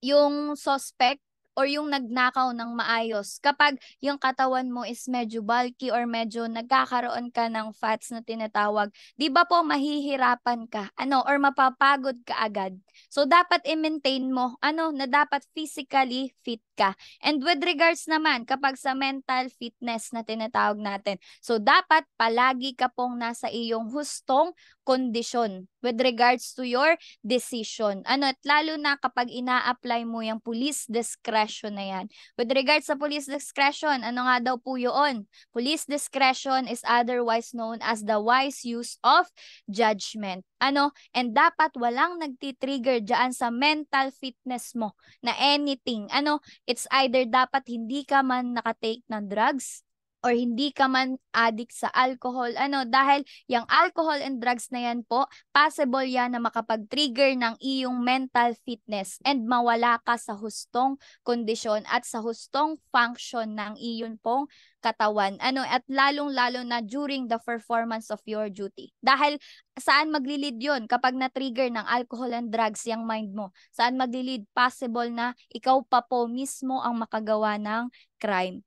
[SPEAKER 1] yung suspect or yung nagnakaw ng maayos kapag yung katawan mo is medyo bulky or medyo nagkakaroon ka ng fats na tinatawag, 'di ba po mahihirapan ka? Ano or mapapagod ka agad. So dapat i-maintain mo ano na dapat physically fit ka. And with regards naman, kapag sa mental fitness na tinatawag natin, so dapat palagi ka pong nasa iyong hustong kondisyon with regards to your decision. Ano, at lalo na kapag ina-apply mo yung police discretion na yan. With regards sa police discretion, ano nga daw po yun? Police discretion is otherwise known as the wise use of judgment. Ano? And dapat walang nagti-trigger diyan sa mental fitness mo na anything. Ano? It's either dapat hindi ka man nakatake ng drugs, or hindi ka man addict sa alcohol. Ano, dahil yung alcohol and drugs na yan po, possible yan na makapag-trigger ng iyong mental fitness and mawala ka sa hustong kondisyon at sa hustong function ng iyon pong katawan. Ano, at lalong-lalo na during the performance of your duty. Dahil saan maglilid yon kapag na-trigger ng alcohol and drugs yung mind mo? Saan maglilid? Possible na ikaw pa po mismo ang makagawa ng crime.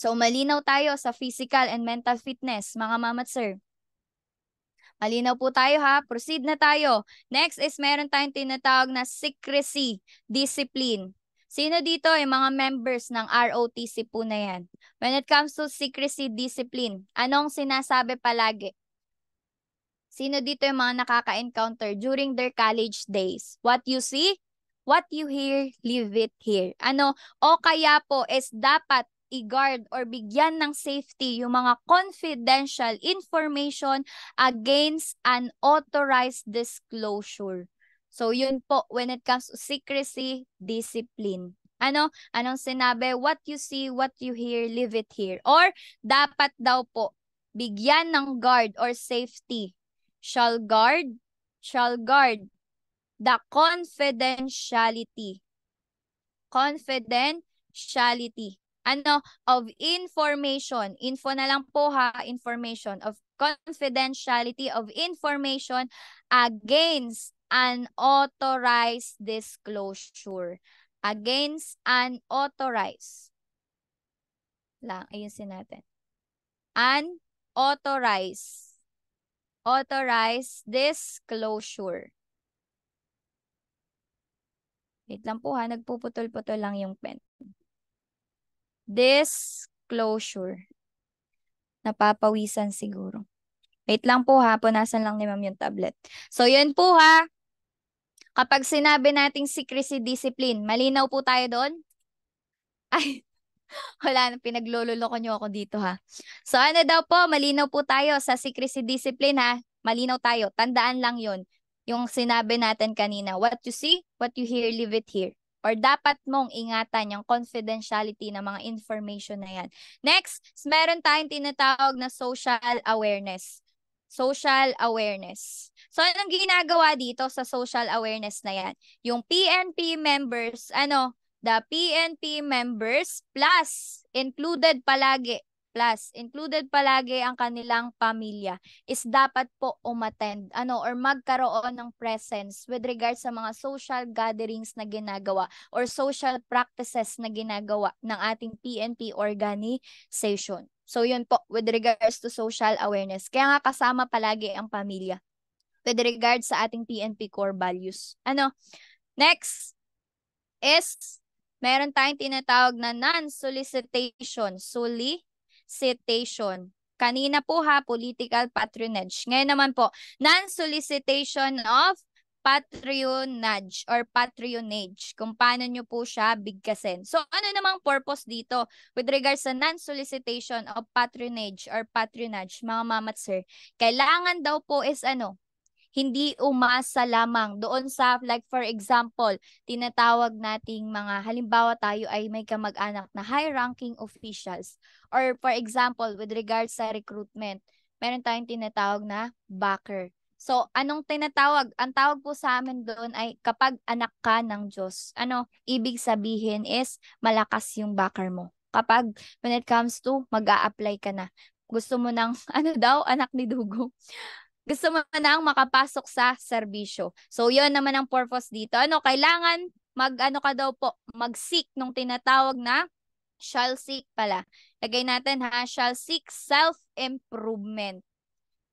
[SPEAKER 1] So malinaw tayo sa physical and mental fitness, mga mamat sir. Malinaw po tayo ha. Proceed na tayo. Next is meron tayong tinatawag na secrecy, discipline. Sino dito ay mga members ng ROTC po na yan? When it comes to secrecy discipline, anong sinasabi palagi? Sino dito yung mga nakaka-encounter during their college days? What you see, what you hear, leave it here. Ano? O kaya po is dapat i-guard or bigyan ng safety yung mga confidential information against an authorized disclosure. So yun po when it comes to secrecy, discipline. Ano? Anong sinabi? What you see, what you hear, leave it here. Or dapat daw po bigyan ng guard or safety. Shall guard, shall guard the confidentiality. Confidentiality ano, of information. Info na lang po ha, information of confidentiality of information against an authorized disclosure. Against an authorized Lang, ayusin natin. Unauthorized. Authorized disclosure. Wait lang po ha, nagpuputol-putol lang yung pen. Disclosure. Napapawisan siguro. Wait lang po ha, punasan lang ni ma'am yung tablet. So yun po ha, kapag sinabi nating secrecy discipline, malinaw po tayo doon? Ay, wala na, pinaglololoko nyo ako dito ha. So ano daw po, malinaw po tayo sa secrecy discipline ha. Malinaw tayo, tandaan lang yon Yung sinabi natin kanina, what you see, what you hear, leave it here or dapat mong ingatan yung confidentiality ng mga information na yan. Next, meron tayong tinatawag na social awareness. Social awareness. So, anong ginagawa dito sa social awareness na yan? Yung PNP members, ano, the PNP members plus included palagi Plus, included palagi ang kanilang pamilya is dapat po umattend ano, or magkaroon ng presence with regard sa mga social gatherings na ginagawa or social practices na ginagawa ng ating PNP organization. So yun po, with regards to social awareness. Kaya nga kasama palagi ang pamilya with regard sa ating PNP core values. Ano? Next is meron tayong tinatawag na non-solicitation. Suli solicitation. Kanina po ha, political patronage. Ngayon naman po, non-solicitation of patronage or patronage. Kung paano nyo po siya bigkasin. So ano namang purpose dito with regards sa non-solicitation of patronage or patronage, mga mamat sir? Kailangan daw po is ano, hindi umasa lamang doon sa like for example, tinatawag nating mga halimbawa tayo ay may kamag-anak na high ranking officials or for example with regards sa recruitment, meron tayong tinatawag na backer. So, anong tinatawag? Ang tawag po sa amin doon ay kapag anak ka ng Diyos. Ano, ibig sabihin is malakas yung backer mo. Kapag when it comes to mag-a-apply ka na, gusto mo ng ano daw anak ni Dugo gusto mo nang makapasok sa serbisyo. So, yon naman ang purpose dito. Ano, kailangan mag-ano ka daw po, mag-seek nung tinatawag na shall seek pala. Lagay natin ha, shall seek self-improvement.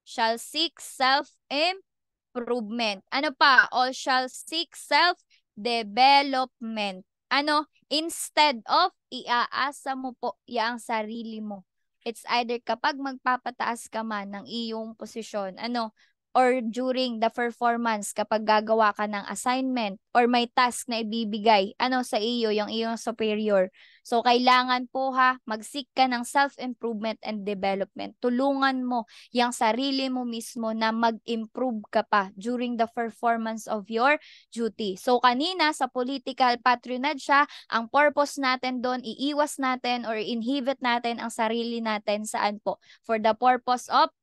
[SPEAKER 1] Shall seek self-improvement. Ano pa? All shall seek self-development. Ano? Instead of iaasa mo po yaang sarili mo It's either kapag magpapataas ka man ng iyong posisyon, ano, or during the performance kapag gagawa ka ng assignment or may task na ibibigay ano sa iyo yung iyong superior so kailangan po ha magseek ka ng self improvement and development tulungan mo yung sarili mo mismo na mag-improve ka pa during the performance of your duty so kanina sa political patronage siya ang purpose natin doon iiwas natin or inhibit natin ang sarili natin saan po for the purpose of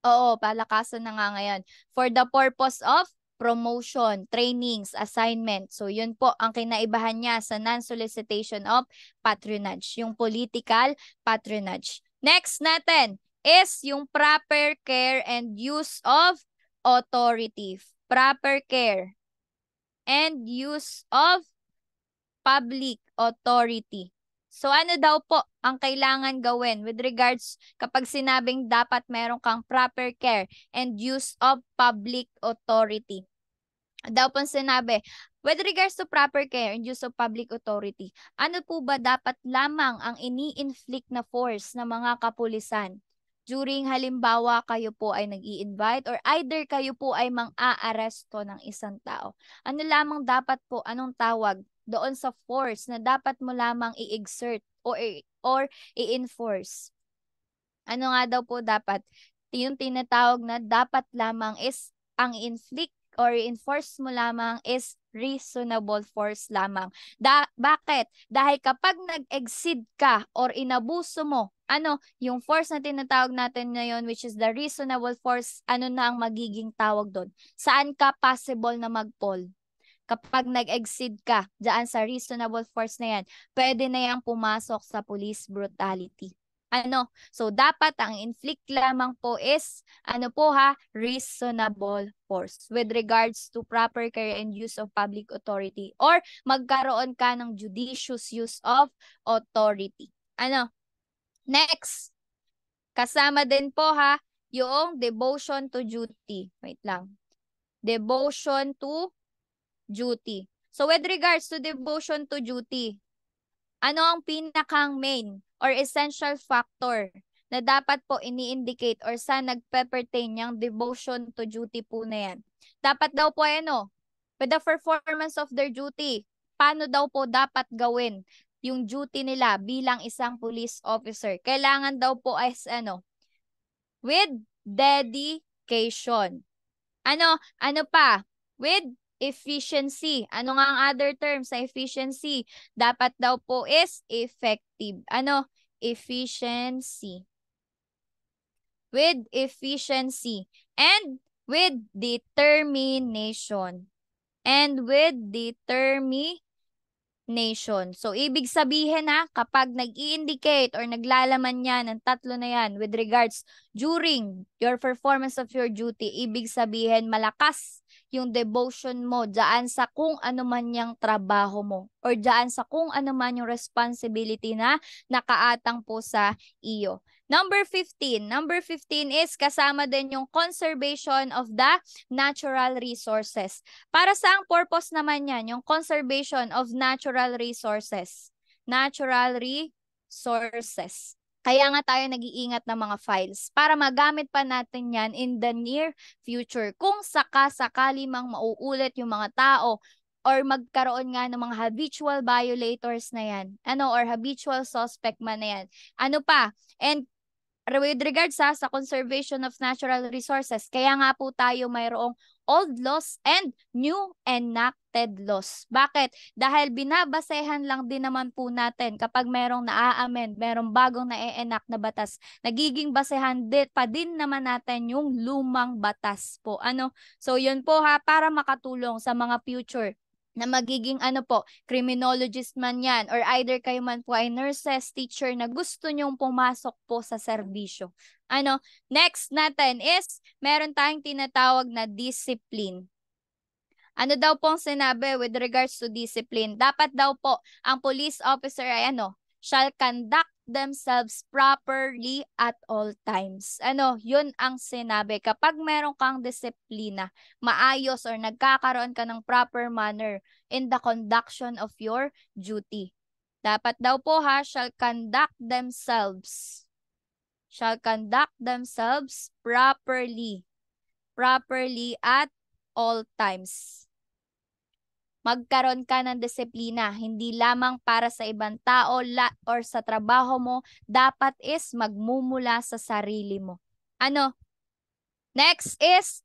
[SPEAKER 1] Oo, palakasan na nga ngayon. For the purpose of promotion, trainings, assignment. So yun po ang kinaibahan niya sa non-solicitation of patronage, yung political patronage. Next natin is yung proper care and use of authority. Proper care and use of public authority. So ano daw po ang kailangan gawin with regards kapag sinabing dapat meron kang proper care and use of public authority? Daw po sinabi, with regards to proper care and use of public authority, ano po ba dapat lamang ang ini-inflict na force ng mga kapulisan? During halimbawa kayo po ay nag invite or either kayo po ay mang-aaresto ng isang tao. Ano lamang dapat po, anong tawag doon sa force na dapat mo lamang i-exert or, or i-enforce. Ano nga daw po dapat? Yung tinatawag na dapat lamang is ang inflict or enforce mo lamang is reasonable force lamang. Da bakit? Dahil kapag nag-exceed ka or inabuso mo, ano, yung force na tinatawag natin ngayon which is the reasonable force, ano na ang magiging tawag doon? Saan ka possible na mag-fall? kapag nag-exceed ka diyan sa reasonable force na yan, pwede na yang pumasok sa police brutality. Ano? So, dapat ang inflict lamang po is, ano po ha, reasonable force with regards to proper care and use of public authority or magkaroon ka ng judicious use of authority. Ano? Next, kasama din po ha, yung devotion to duty. Wait lang. Devotion to duty. So with regards to devotion to duty, ano ang pinakang main or essential factor na dapat po ini-indicate or saan nagpe-pertain yung devotion to duty po na yan? Dapat daw po ano, with the performance of their duty, paano daw po dapat gawin yung duty nila bilang isang police officer? Kailangan daw po as ano, with dedication. Ano, ano pa? With efficiency. Ano nga ang other term sa efficiency? Dapat daw po is effective. Ano? Efficiency. With efficiency. And with determination. And with determination. So, ibig sabihin ha, kapag nag-i-indicate or naglalaman niya ng tatlo na yan with regards during your performance of your duty, ibig sabihin malakas yung devotion mo daan sa kung ano man yung trabaho mo or daan sa kung ano man yung responsibility na nakaatang po sa iyo. Number 15. Number 15 is kasama din yung conservation of the natural resources. Para saang purpose naman yan? Yung conservation of natural resources. Natural resources. Kaya nga tayo nag-iingat ng mga files para magamit pa natin yan in the near future. Kung saka-sakali mang mauulit yung mga tao or magkaroon nga ng mga habitual violators na yan. Ano, or habitual suspect man na yan. Ano pa? And with regards sa, sa conservation of natural resources, kaya nga po tayo mayroong old laws and new enacted laws. Bakit? Dahil binabasehan lang din naman po natin kapag merong naa-amend, merong bagong na-enact na batas, nagiging basehan din, pa din naman natin yung lumang batas po. Ano? So yun po ha, para makatulong sa mga future na magiging ano po, criminologist man yan, or either kayo man po ay nurses, teacher na gusto nyong pumasok po sa serbisyo. Ano, next natin is, meron tayong tinatawag na discipline. Ano daw po ang sinabi with regards to discipline? Dapat daw po, ang police officer ay ano, shall conduct themselves properly at all times. Ano, yun ang sinabi. Kapag meron kang disiplina, maayos or nagkakaroon ka ng proper manner in the conduction of your duty. Dapat daw po ha, shall conduct themselves. Shall conduct themselves properly. Properly at all times. Magkaroon ka ng disiplina, hindi lamang para sa ibang tao la, or sa trabaho mo, dapat is magmumula sa sarili mo. Ano? Next is,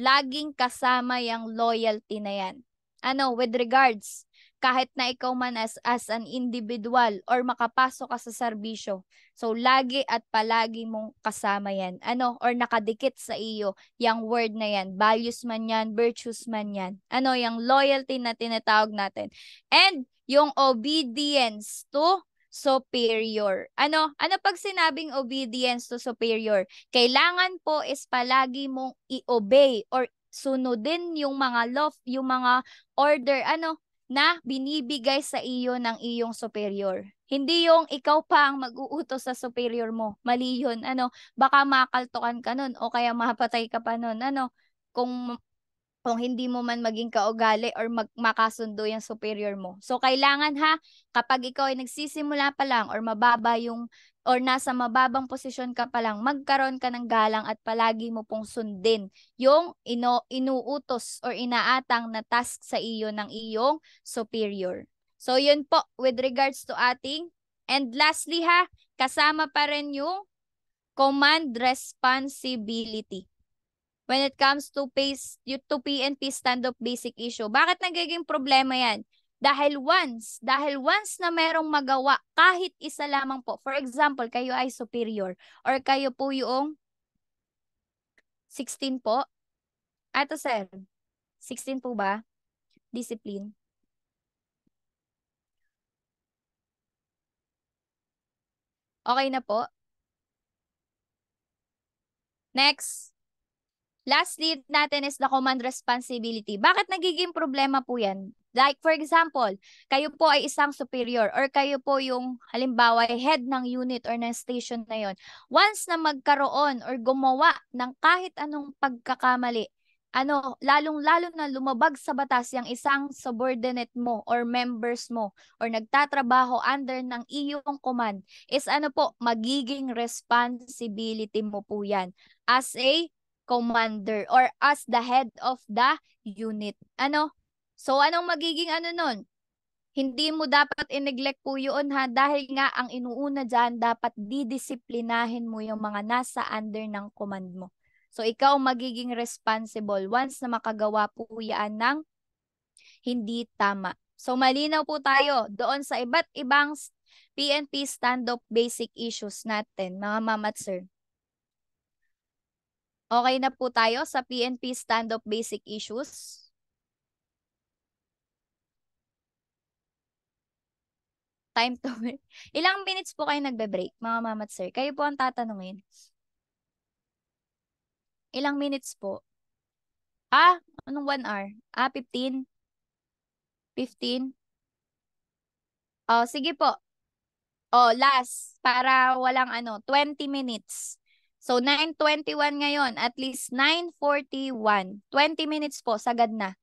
[SPEAKER 1] laging kasama yung loyalty na yan. Ano, with regards kahit na ikaw man as, as an individual or makapasok ka sa serbisyo. So, lagi at palagi mong kasama yan. Ano? Or nakadikit sa iyo yung word na yan. Values man yan, virtues man yan. Ano? Yung loyalty na tinatawag natin. And yung obedience to superior. Ano? Ano pag sinabing obedience to superior? Kailangan po is palagi mong i-obey or sunodin yung mga love, yung mga order, ano, na binibigay sa iyo ng iyong superior. Hindi yung ikaw pa ang mag-uutos sa superior mo. Mali yun. Ano, baka makaltukan ka nun o kaya mapatay ka pa nun. Ano, kung kung hindi mo man maging kaugali or mag- makasundo yung superior mo. So, kailangan ha, kapag ikaw ay nagsisimula pa lang or mababa yung or nasa mababang posisyon ka pa lang, magkaroon ka ng galang at palagi mo pong sundin yung ino, inuutos or inaatang na task sa iyo ng iyong superior. So, yun po with regards to ating. And lastly ha, kasama pa rin yung command responsibility when it comes to PACE, to PNP stand-up basic issue. Bakit nagiging problema yan? Dahil once, dahil once na merong magawa, kahit isa lamang po, for example, kayo ay superior or kayo po yung 16 po. Ato sir, 16 po ba? Discipline. Okay na po? Next. Last lead natin is the command responsibility. Bakit nagiging problema po yan? Like for example, kayo po ay isang superior or kayo po yung halimbawa ay head ng unit or ng station na yon. Once na magkaroon or gumawa ng kahit anong pagkakamali, ano, lalong-lalo na lumabag sa batas yung isang subordinate mo or members mo or nagtatrabaho under ng iyong command is ano po, magiging responsibility mo po yan as a commander or as the head of the unit. Ano? So, anong magiging ano nun? Hindi mo dapat ineglect po yun ha dahil nga ang inuuna dyan dapat didisiplinahin mo yung mga nasa under ng command mo. So, ikaw magiging responsible once na makagawa po yan ng hindi tama. So, malinaw po tayo doon sa iba't ibang PNP stand-up basic issues natin, mga mama sir. Okay na po tayo sa PNP Stand-Up Basic Issues. Time to break. Ilang minutes po kayo nagbe-break, mga mama at sir? Kayo po ang tatanungin. Ilang minutes po? Ah, anong 1 hour? Ah, 15? 15? Oh, sige po. Oh, last. Para walang ano, 20 minutes. So 9.21 ngayon, at least 9.41. 20 minutes po, sagad na.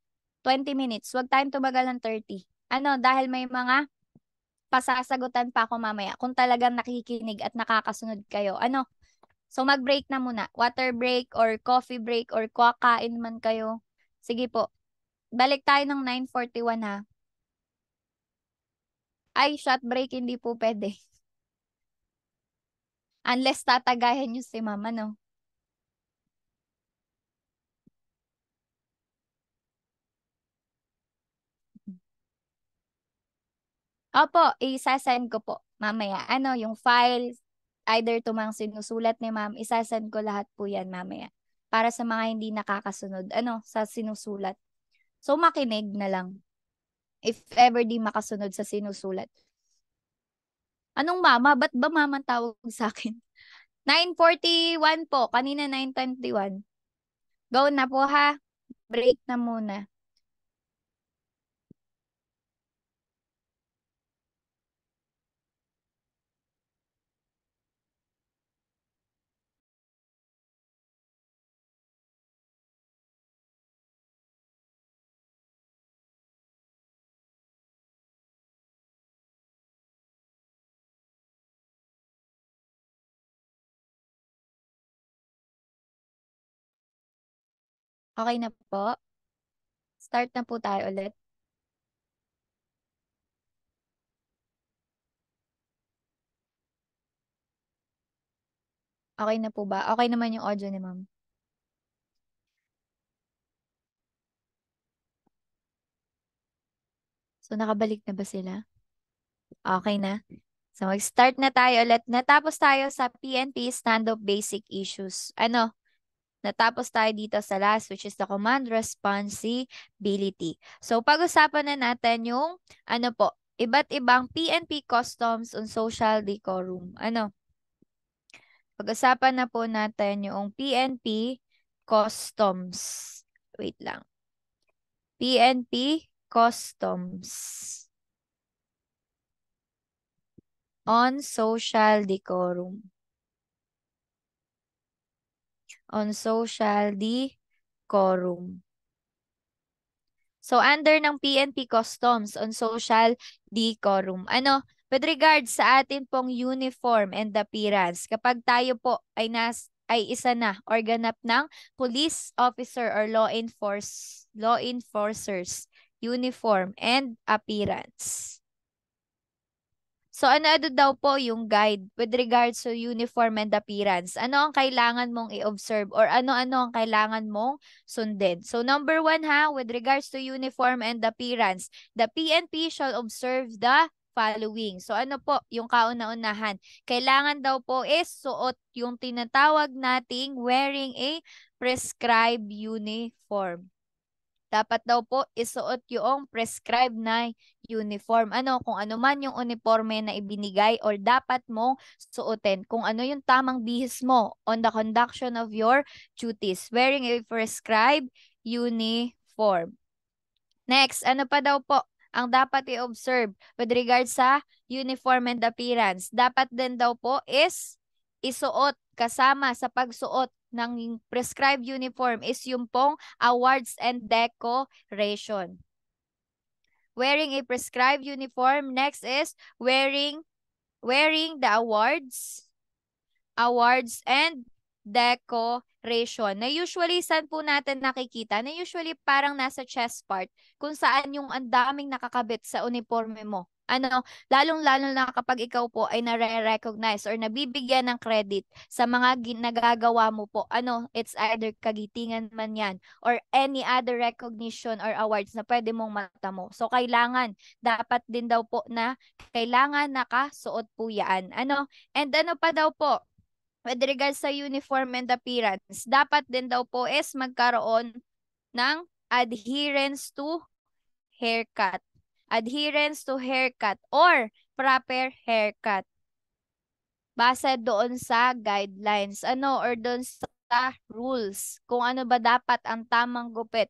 [SPEAKER 1] 20 minutes. Huwag tayong tumagal ng 30. Ano, dahil may mga pasasagutan pa ako mamaya kung talagang nakikinig at nakakasunod kayo. Ano? So mag-break na muna. Water break or coffee break or kakain man kayo. Sige po. Balik tayo ng 9.41 ha. Ay, shot break hindi po pwede. Unless tatagahin nyo si mama, no? Opo, isasend ko po mamaya. Ano, yung files, either to mga sinusulat ni ma'am, isasend ko lahat po yan mamaya. Para sa mga hindi nakakasunod, ano, sa sinusulat. So, makinig na lang. If ever di makasunod sa sinusulat. Anong mama? Ba't ba mamang tawag sa akin? 9.41 po. Kanina 9.21. Go na po ha. Break na muna. Okay na po? Start na po tayo ulit. Okay na po ba? Okay naman yung audio ni ma'am. So, nakabalik na ba sila? Okay na. So, mag-start na tayo ulit. Natapos tayo sa PNP Stand-Up Basic Issues. Ano? Natapos tayo dito sa last which is the command responsibility. So pag-usapan na natin yung ano po, iba't ibang PNP customs on social decorum. Ano? Pag-usapan na po natin yung PNP customs. Wait lang. PNP customs on social decorum on social decorum. So, under ng PNP Customs on social decorum. Ano? With regard sa atin pong uniform and appearance, kapag tayo po ay, nas, ay isa na or ganap ng police officer or law, enforce, law enforcers, uniform and appearance. So ano, ano daw po yung guide with regards to uniform and appearance? Ano ang kailangan mong i-observe or ano-ano ang kailangan mong sundin? So number one ha, with regards to uniform and appearance, the PNP shall observe the following. So ano po yung kauna-unahan? Kailangan daw po is suot yung tinatawag nating wearing a prescribed uniform dapat daw po isuot yung prescribed na uniform. Ano, kung ano man yung uniforme na ibinigay or dapat mong suotin. Kung ano yung tamang bihis mo on the conduction of your duties. Wearing a prescribed uniform. Next, ano pa daw po? ang dapat i-observe with regard sa uniform and appearance. Dapat din daw po is isuot kasama sa pagsuot ng prescribed uniform is yung pong awards and decoration wearing a prescribed uniform. Next is wearing wearing the awards, awards and decoration. Na usually saan po natin nakikita? Na usually parang nasa chest part kung saan yung ang daming nakakabit sa uniforme mo ano, lalong-lalo na kapag ikaw po ay nare-recognize or nabibigyan ng credit sa mga nagagawa mo po. Ano, it's either kagitingan man yan or any other recognition or awards na pwede mong matamo. So, kailangan, dapat din daw po na kailangan nakasuot po yan. Ano, and ano pa daw po, with regards sa uniform and appearance, dapat din daw po is magkaroon ng adherence to haircut adherence to haircut or proper haircut. Base doon sa guidelines, ano, or doon sa rules, kung ano ba dapat ang tamang gupit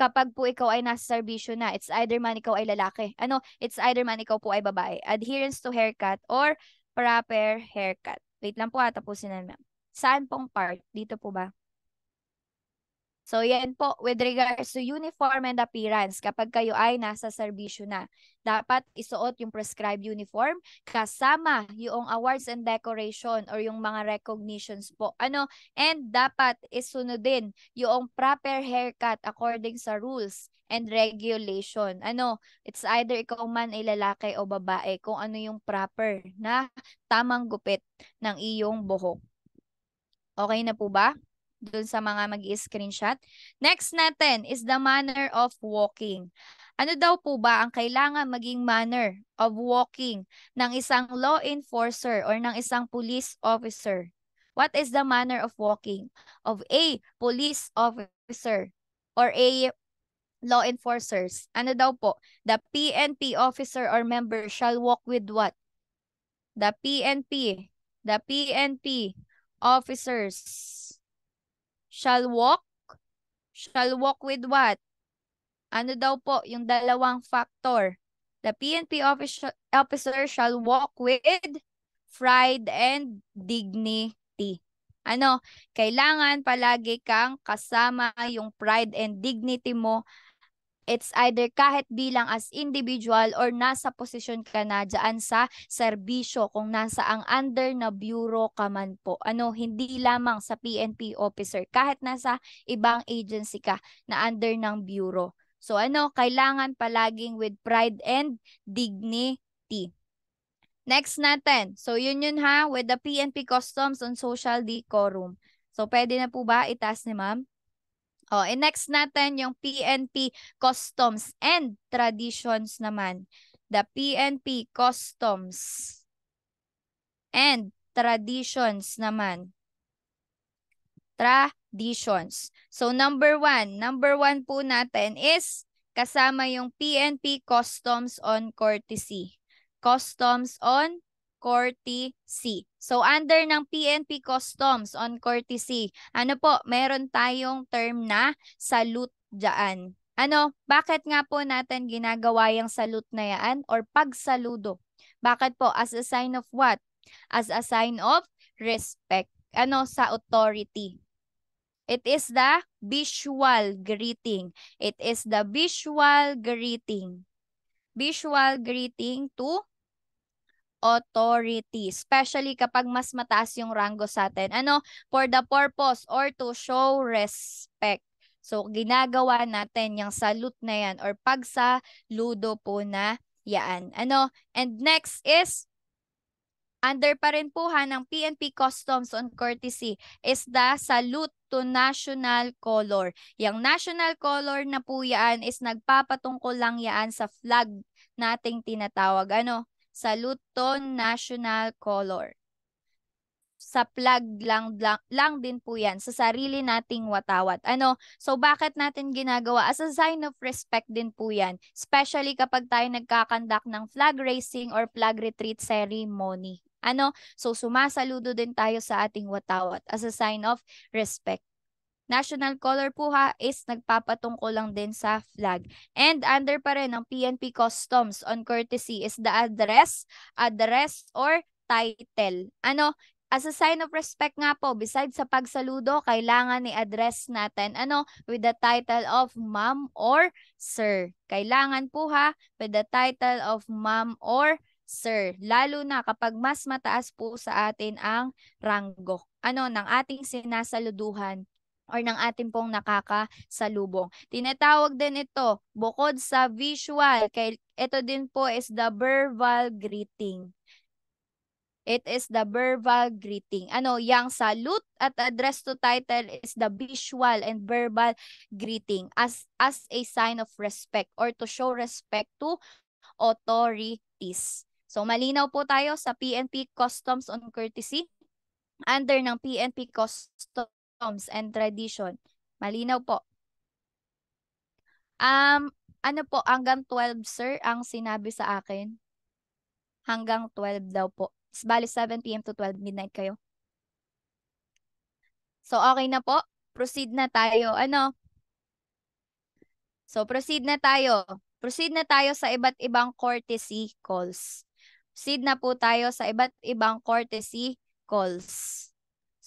[SPEAKER 1] kapag po ikaw ay nasa serbisyo na, it's either man ikaw ay lalaki. Ano, it's either man ikaw po ay babae. Adherence to haircut or proper haircut. Wait lang po ha, tapusin na ma'am. Saan pong part? Dito po ba? So yan po, with regards to uniform and appearance, kapag kayo ay nasa serbisyo na, dapat isuot yung prescribed uniform kasama yung awards and decoration or yung mga recognitions po. Ano? And dapat isunod din yung proper haircut according sa rules and regulation. Ano, it's either ikaw man ay lalaki o babae kung ano yung proper na tamang gupit ng iyong buhok. Okay na po ba? dun sa mga mag screenshot Next natin is the manner of walking. Ano daw po ba ang kailangan maging manner of walking ng isang law enforcer or ng isang police officer? What is the manner of walking of a police officer or a law enforcers? Ano daw po? The PNP officer or member shall walk with what? The PNP. The PNP officers Shall walk? Shall walk with what? Ano daw po yung dalawang factor? The PNP officer, officer shall walk with pride and dignity. Ano, kailangan palagi kang kasama yung pride and dignity mo It's either kahit bilang as individual or nasa posisyon ka na dyan sa serbisyo kung nasa ang under na bureau ka man po. Ano, hindi lamang sa PNP officer, kahit nasa ibang agency ka na under ng bureau. So ano, kailangan palaging with pride and dignity. Next natin. So yun yun ha, with the PNP Customs on Social Decorum. So pwede na po ba itaas ni ma'am? Oh, and next natin yung PNP Customs and Traditions naman. The PNP Customs and Traditions naman. Traditions. So number one, number one po natin is kasama yung PNP Customs on Courtesy. Customs on courtesy. So under ng PNP Customs on courtesy, ano po, meron tayong term na salute dyan. Ano, bakit nga po natin ginagawa yung salute na yan or pagsaludo? Bakit po? As a sign of what? As a sign of respect. Ano, sa authority. It is the visual greeting. It is the visual greeting. Visual greeting to authority, especially kapag mas mataas yung rango sa atin. Ano? For the purpose or to show respect. So, ginagawa natin yung salute na yan or pagsaludo po na yan. Ano? And next is, under pa rin po ha ng PNP Customs on Courtesy is the salute to national color. Yung national color na po yan is nagpapatungkol lang yan sa flag nating tinatawag. Ano? sa Luton National Color. Sa plug lang, lang, lang din po yan, sa sarili nating watawat. Ano, so bakit natin ginagawa? As a sign of respect din po yan, especially kapag tayo nagkakandak ng flag racing or flag retreat ceremony. Ano? So sumasaludo din tayo sa ating watawat as a sign of respect. National color po ha is nagpapatungko lang din sa flag. And under pa rin ang PNP customs on courtesy is the address, address or title. Ano, as a sign of respect nga po, besides sa pagsaludo, kailangan i-address natin ano, with the title of ma'am or sir. Kailangan po ha, with the title of ma'am or sir. Lalo na kapag mas mataas po sa atin ang ranggo ano, ng ating sinasaluduhan or ng ating pong nakakasalubong. Tinatawag din ito, bukod sa visual, kay, ito din po is the verbal greeting. It is the verbal greeting. Ano, yang salute at address to title is the visual and verbal greeting as as a sign of respect or to show respect to authorities. So malinaw po tayo sa PNP Customs on Courtesy under ng PNP Customs customs and tradition. Malinaw po. Um, ano po, hanggang 12, sir, ang sinabi sa akin. Hanggang 12 daw po. Bali, 7 p.m. to 12 midnight kayo. So, okay na po. Proceed na tayo. Ano? So, proceed na tayo. Proceed na tayo sa iba't ibang courtesy calls. Proceed na po tayo sa iba't ibang courtesy calls.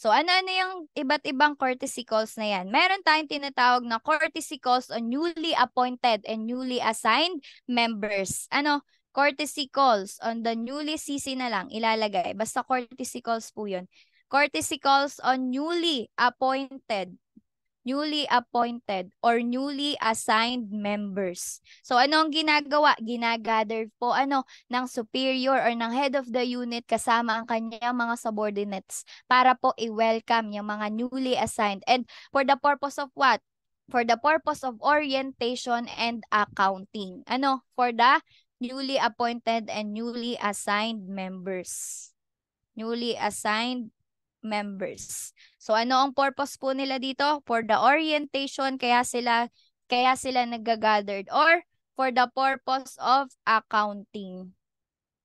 [SPEAKER 1] So ano-ano yung iba't ibang courtesy calls na yan? Meron tayong tinatawag na courtesy calls on newly appointed and newly assigned members. Ano? Courtesy calls on the newly CC na lang ilalagay. Basta courtesy calls po yun. Courtesy calls on newly appointed newly appointed or newly assigned members. So ano ang ginagawa? Ginagather po ano ng superior or ng head of the unit kasama ang kanyang mga subordinates para po i-welcome yung mga newly assigned. And for the purpose of what? For the purpose of orientation and accounting. Ano? For the newly appointed and newly assigned members. Newly assigned members. So ano ang purpose po nila dito? For the orientation kaya sila kaya sila nagga or for the purpose of accounting.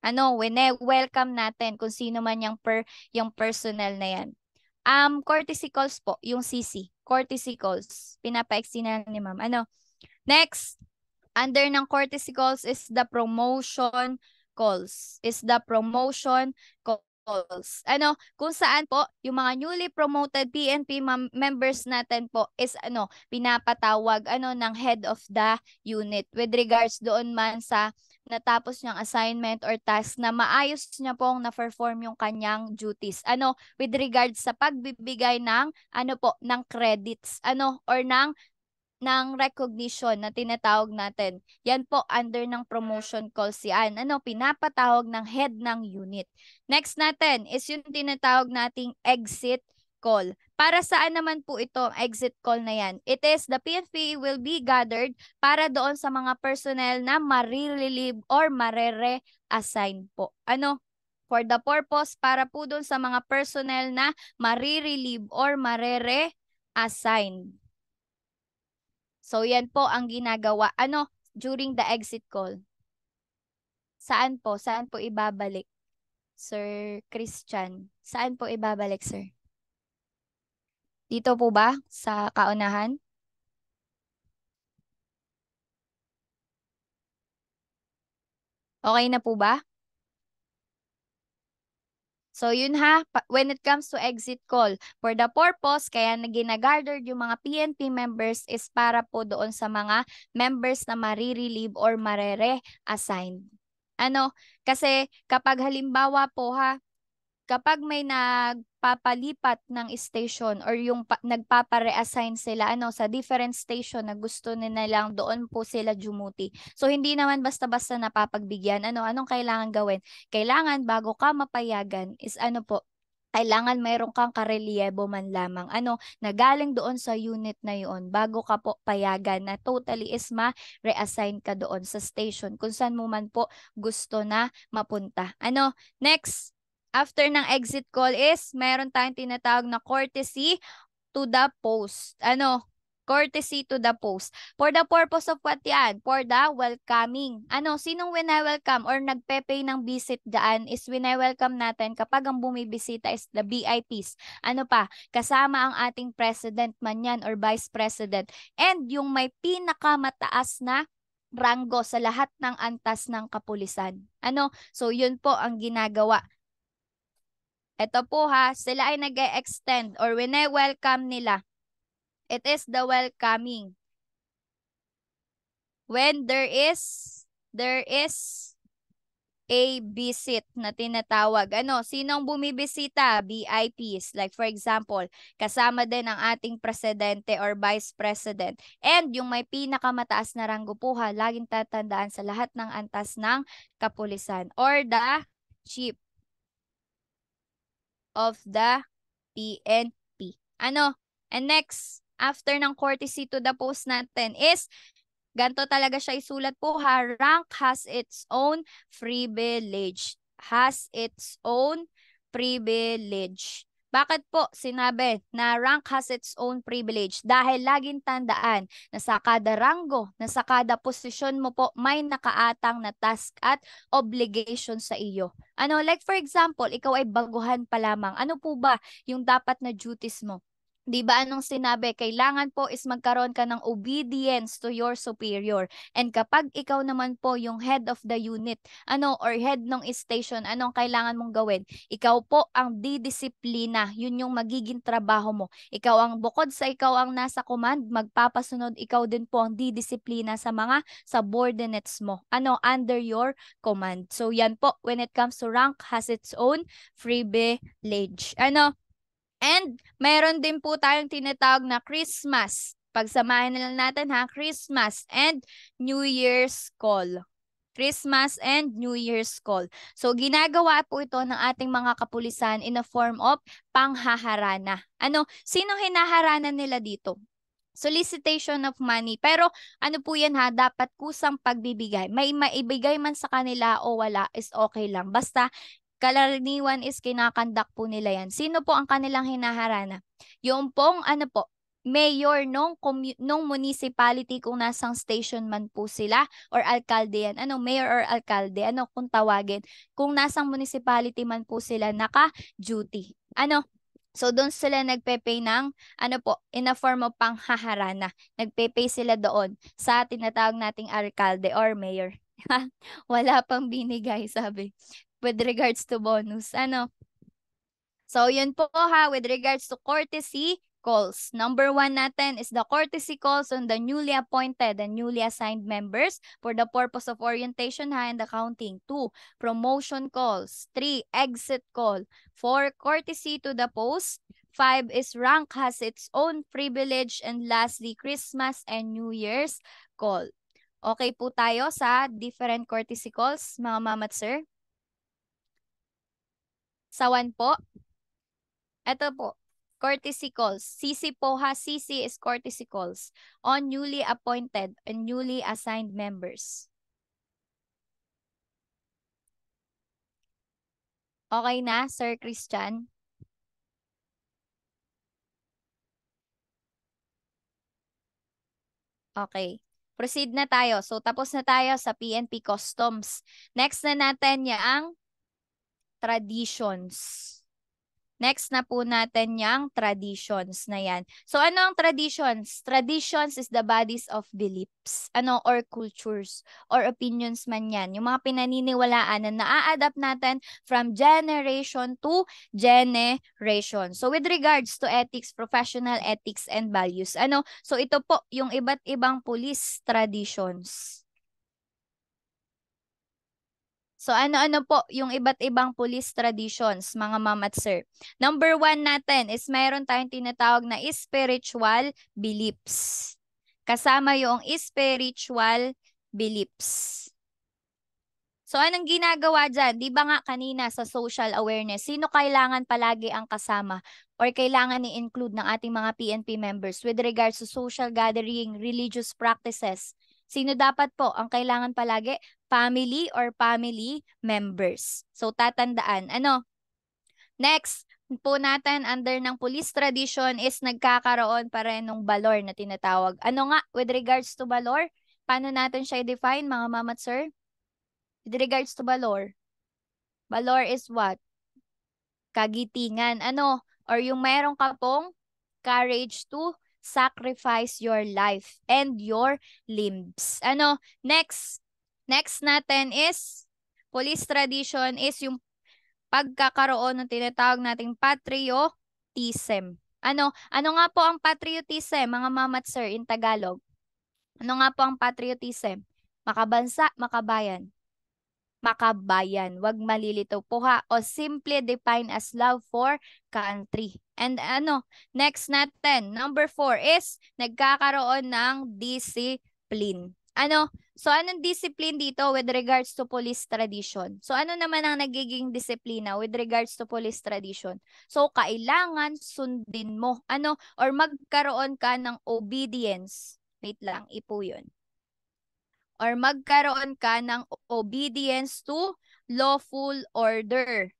[SPEAKER 1] Ano, welcome natin kung sino man yung per yung personnel na yan. Um courtesy calls po, yung CC, courtesy calls. pinapa Pinapaiksi na ni ma'am. Ano? Next, under ng courtesy calls is the promotion calls. Is the promotion calls roles. Ano, kung saan po yung mga newly promoted PNP members natin po is ano, pinapatawag ano ng head of the unit with regards doon man sa natapos niyang assignment or task na maayos niya pong na-perform yung kanyang duties. Ano, with regards sa pagbibigay ng ano po ng credits, ano or ng ng recognition na tinatawag natin. Yan po under ng promotion call si yan. Ano, pinapatawag ng head ng unit. Next natin is yung tinatawag nating exit call. Para saan naman po ito, exit call na yan? It is the PNP will be gathered para doon sa mga personnel na marirelieve or marere-assign po. Ano? For the purpose, para po doon sa mga personnel na marirelieve or marere-assign. So yan po ang ginagawa. Ano? During the exit call. Saan po? Saan po ibabalik? Sir Christian, saan po ibabalik, sir? Dito po ba sa kaunahan? Okay na po ba? So yun ha, when it comes to exit call, for the purpose, kaya na ginagardered yung mga PNP members is para po doon sa mga members na marirelieve or marere-assign. Ano, kasi kapag halimbawa po ha, kapag may nagpapalipat ng station or yung pa- nagpapa sila ano sa different station na gusto nila lang doon po sila jumuti. So hindi naman basta-basta napapagbigyan. Ano anong kailangan gawin? Kailangan bago ka mapayagan is ano po kailangan mayroon kang karelyebo man lamang ano na galing doon sa unit na yon bago ka po payagan na totally is ma-reassign ka doon sa station kung saan mo man po gusto na mapunta. Ano, next After ng exit call is, meron tayong tinatawag na courtesy to the post. Ano? Courtesy to the post. For the purpose of what yan? For the welcoming. Ano? Sinong when I welcome or nagpepe ng visit dyan is when I welcome natin kapag ang bumibisita is the VIPs. Ano pa? Kasama ang ating president man yan or vice president. And yung may pinakamataas na ranggo sa lahat ng antas ng kapulisan. Ano? So yun po ang ginagawa ito po ha, sila ay nag extend or wine-welcome nila. It is the welcoming. When there is, there is a visit na tinatawag. Ano, sinong bumibisita? VIPs. Like for example, kasama din ang ating presidente or vice president. And yung may pinakamataas na ranggo po ha, laging tatandaan sa lahat ng antas ng kapulisan or the chief of the PNP. Ano? And next, after ng courtesy to the post natin is, ganto talaga siya isulat po ha, rank has its own privilege. Has its own privilege. Bakit po sinabi na rank has its own privilege? Dahil laging tandaan na sa kada ranggo, na sa kada posisyon mo po, may nakaatang na task at obligation sa iyo. Ano, like for example, ikaw ay baguhan pa lamang. Ano po ba yung dapat na duties mo? Di ba anong sinabi? Kailangan po is magkaroon ka ng obedience to your superior. And kapag ikaw naman po yung head of the unit, ano or head ng station, anong kailangan mong gawin? Ikaw po ang didisiplina. Yun yung magiging trabaho mo. Ikaw ang bukod sa ikaw ang nasa command, magpapasunod ikaw din po ang didisiplina sa mga subordinates mo. Ano under your command. So yan po when it comes to rank has its own privilege. Ano And meron din po tayong tinatawag na Christmas. Pagsamahin na lang natin ha, Christmas and New Year's call. Christmas and New Year's call. So ginagawa po ito ng ating mga kapulisan in a form of panghaharana. Ano, sino hinaharana nila dito? solicitation of money. Pero ano po yan ha, dapat kusang pagbibigay. May maibigay man sa kanila o wala is okay lang. Basta kalaniwan is kinakandak po nila yan. Sino po ang kanilang hinaharana? Yung pong ano po, mayor nung, nung municipality kung nasang station man po sila or alkalde yan. Ano, mayor or alkalde, ano kung tawagin. Kung nasang municipality man po sila naka-duty. Ano, So doon sila nagpe-pay ng ano po, in a form of panghaharana. Nagpe-pay sila doon sa tinatawag nating alkalde or mayor. Wala pang binigay, sabi with regards to bonus. Ano? So, yun po ha, with regards to courtesy calls. Number one natin is the courtesy calls on the newly appointed and newly assigned members for the purpose of orientation ha, and accounting. Two, promotion calls. Three, exit call. Four, courtesy to the post. Five is rank has its own privilege. And lastly, Christmas and New Year's call. Okay po tayo sa different courtesy calls, mga mama sir? Sawan po. Ito po, Courtesy calls. CC po ha, CC is courtesy calls. on newly appointed and newly assigned members. Okay na, Sir Christian? Okay. Proceed na tayo. So, tapos na tayo sa PNP Customs. Next na natin ang traditions. Next na po natin yung traditions na yan. So ano ang traditions? Traditions is the bodies of beliefs, ano, or cultures, or opinions man yan. Yung mga pinaniniwalaan na naa-adapt natin from generation to generation. So with regards to ethics, professional ethics and values, ano, so ito po yung iba't ibang police traditions. So ano-ano po yung iba't ibang police traditions, mga ma'am at sir. Number one natin is mayroon tayong tinatawag na spiritual beliefs. Kasama yung spiritual beliefs. So anong ginagawa dyan? Di ba nga kanina sa social awareness, sino kailangan palagi ang kasama or kailangan i-include ng ating mga PNP members with regards to social gathering, religious practices, Sino dapat po ang kailangan palagi? Family or family members. So tatandaan. Ano? Next, po natin under ng police tradition is nagkakaroon pa rin ng balor na tinatawag. Ano nga with regards to balor? Paano natin siya i-define mga mama at sir? With regards to balor. Balor is what? Kagitingan. Ano? Or yung meron kapong courage to sacrifice your life and your limbs. Ano, next, next natin is, police tradition is yung pagkakaroon ng tinatawag nating patriotism. Ano, ano nga po ang patriotism, mga mamat sir, in Tagalog? Ano nga po ang patriotism? Makabansa, makabayan makabayan. Huwag malilito po ha. O simply define as love for country. And ano, next natin, number four is nagkakaroon ng discipline. Ano? So, anong discipline dito with regards to police tradition? So, ano naman ang nagiging disiplina with regards to police tradition? So, kailangan sundin mo. Ano? Or magkaroon ka ng obedience. Wait lang, ipo yun or magkaroon ka ng obedience to lawful order.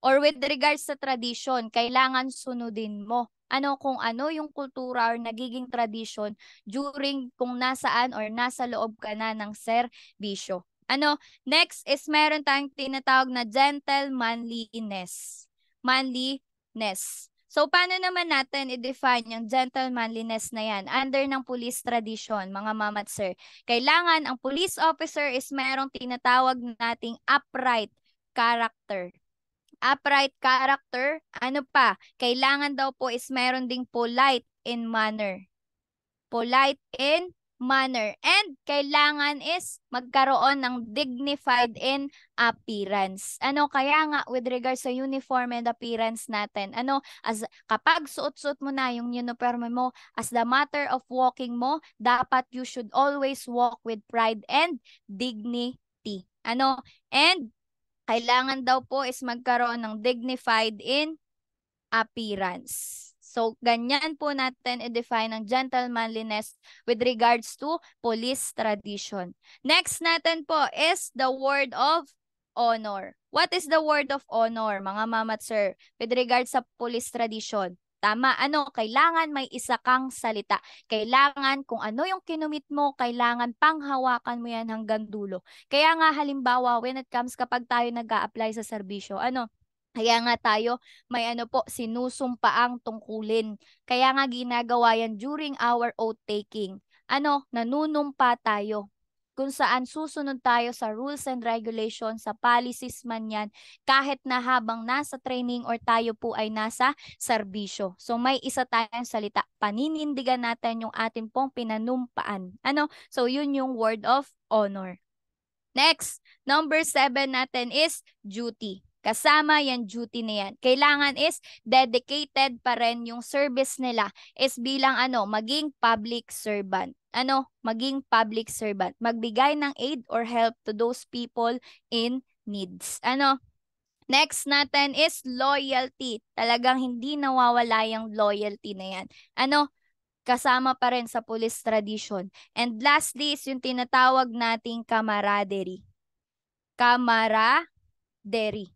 [SPEAKER 1] Or with regards sa tradition, kailangan sunudin mo ano kung ano yung kultura or nagiging tradition during kung nasaan or nasa loob ka na ng serbisyo. Ano, next is meron tayong tinatawag na gentlemanliness. Manliness. So, paano naman natin i-define yung gentlemanliness na yan under ng police tradition, mga at sir? Kailangan ang police officer is merong tinatawag nating upright character. Upright character, ano pa? Kailangan daw po is meron ding polite in manner. Polite in manner. And kailangan is magkaroon ng dignified in appearance. Ano kaya nga with regard sa uniform and appearance natin? Ano as kapag suot-suot mo na yung uniform mo as the matter of walking mo, dapat you should always walk with pride and dignity. Ano? And kailangan daw po is magkaroon ng dignified in appearance. So, ganyan po natin i-define ang gentlemanliness with regards to police tradition. Next natin po is the word of honor. What is the word of honor, mga mama at sir, with regards sa police tradition? Tama, ano, kailangan may isa kang salita. Kailangan kung ano yung kinumit mo, kailangan panghawakan mo yan hanggang dulo. Kaya nga halimbawa, when it comes kapag tayo nag apply sa serbisyo, ano, kaya nga tayo may ano po sinusumpaang tungkulin. Kaya nga ginagawa yan during our oath taking. Ano, nanunumpa tayo kung saan susunod tayo sa rules and regulations, sa policies man yan, kahit na habang nasa training or tayo po ay nasa serbisyo. So may isa tayong salita, paninindigan natin yung atin pong pinanumpaan. Ano? So yun yung word of honor. Next, number seven natin is duty. Kasama yan duty na yan. Kailangan is dedicated pa rin yung service nila is bilang ano, maging public servant. Ano, maging public servant. Magbigay ng aid or help to those people in needs. Ano, Next natin is loyalty. Talagang hindi nawawala yung loyalty na yan. Ano? Kasama pa rin sa police tradition. And lastly is yung tinatawag nating camaraderie. Camaraderie.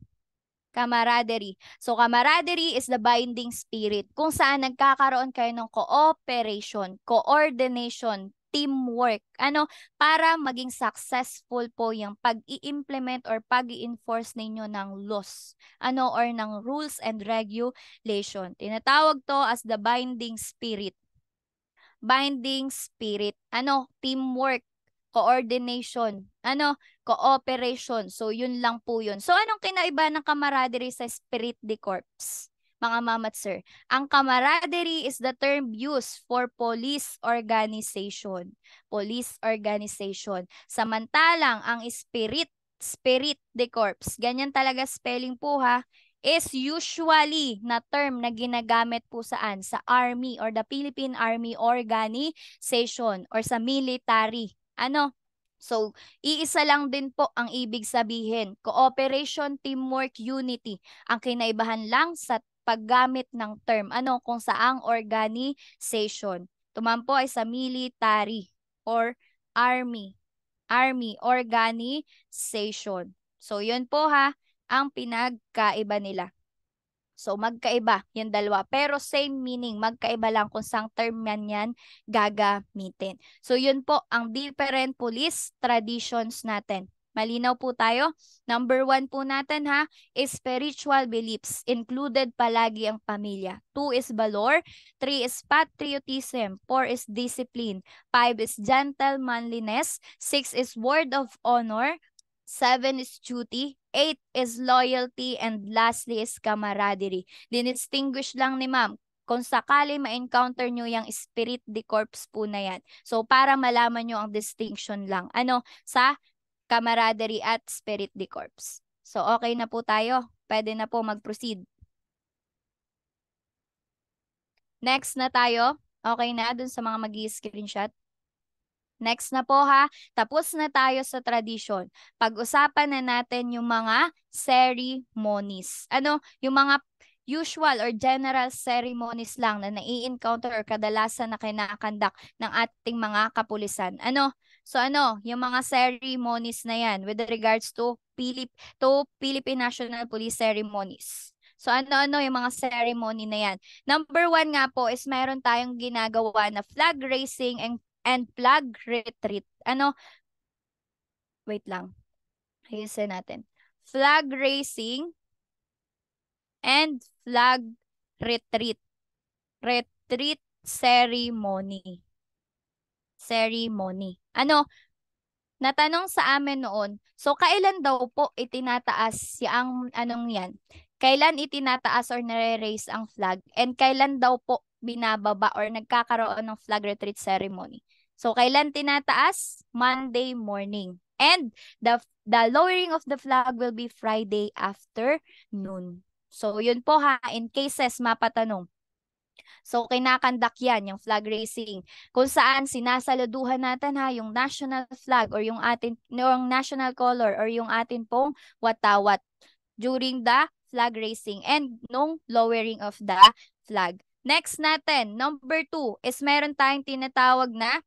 [SPEAKER 1] Camaraderie. So, camaraderie is the binding spirit kung saan nagkakaroon kayo ng cooperation, coordination, teamwork. Ano? Para maging successful po yung pag implement or pag enforce ninyo ng laws. Ano? Or ng rules and regulation. Tinatawag to as the binding spirit. Binding spirit. Ano? Teamwork coordination, ano, cooperation. So, yun lang po yun. So, anong kinaiba ng camaraderie sa spirit de corps? Mga mamat sir, ang camaraderie is the term used for police organization. Police organization. Samantalang, ang spirit, spirit de corps, ganyan talaga spelling po ha, is usually na term na ginagamit po saan? Sa Army or the Philippine Army Organization or sa military. Ano? So, iisa lang din po ang ibig sabihin. Cooperation, teamwork, unity. Ang kinaibahan lang sa paggamit ng term. Ano? Kung saang organization. Tumampo ay sa military or army. Army organization. So, yun po ha, ang pinagkaiba nila. So magkaiba yung dalawa pero same meaning, magkaiba lang kung saang term man yan gagamitin. So yun po ang different police traditions natin. Malinaw po tayo. Number one po natin ha, is spiritual beliefs. Included palagi ang pamilya. Two is valor. Three is patriotism. Four is discipline. Five is gentlemanliness. Six is word of honor. Seven is duty. Eight is loyalty. And lastly is camaraderie. Dinistinguish lang ni ma'am kung sakali ma-encounter nyo yung spirit de corpse po na yan. So, para malaman nyo ang distinction lang. Ano? Sa camaraderie at spirit de corpse. So, okay na po tayo. Pwede na po mag-proceed. Next na tayo. Okay na dun sa mga mag screenshot Next na po ha, tapos na tayo sa tradisyon. Pag-usapan na natin yung mga ceremonies. Ano, yung mga usual or general ceremonies lang na nai-encounter or kadalasan na kinakandak ng ating mga kapulisan. Ano? So ano, yung mga ceremonies na yan with regards to Pilip to Philippine National Police ceremonies. So ano-ano yung mga ceremony na yan. Number one nga po is meron tayong ginagawa na flag raising and and plug retreat. Ano? Wait lang. Ayusin natin. Flag racing and flag retreat. Retreat ceremony. Ceremony. Ano? Natanong sa amin noon, so kailan daw po itinataas ang anong yan? Kailan itinataas or nare-raise ang flag? And kailan daw po binababa or nagkakaroon ng flag retreat ceremony? So kailan tinataas? Monday morning. And the the lowering of the flag will be Friday after noon. So yun po ha, in cases mapatanong. So kinakandak yan, yung flag racing, kung saan sinasaluduhan natin ha, yung national flag or yung atin, yung national color or yung atin pong watawat during the flag racing and nung lowering of the flag. Next natin, number two is meron tayong tinatawag na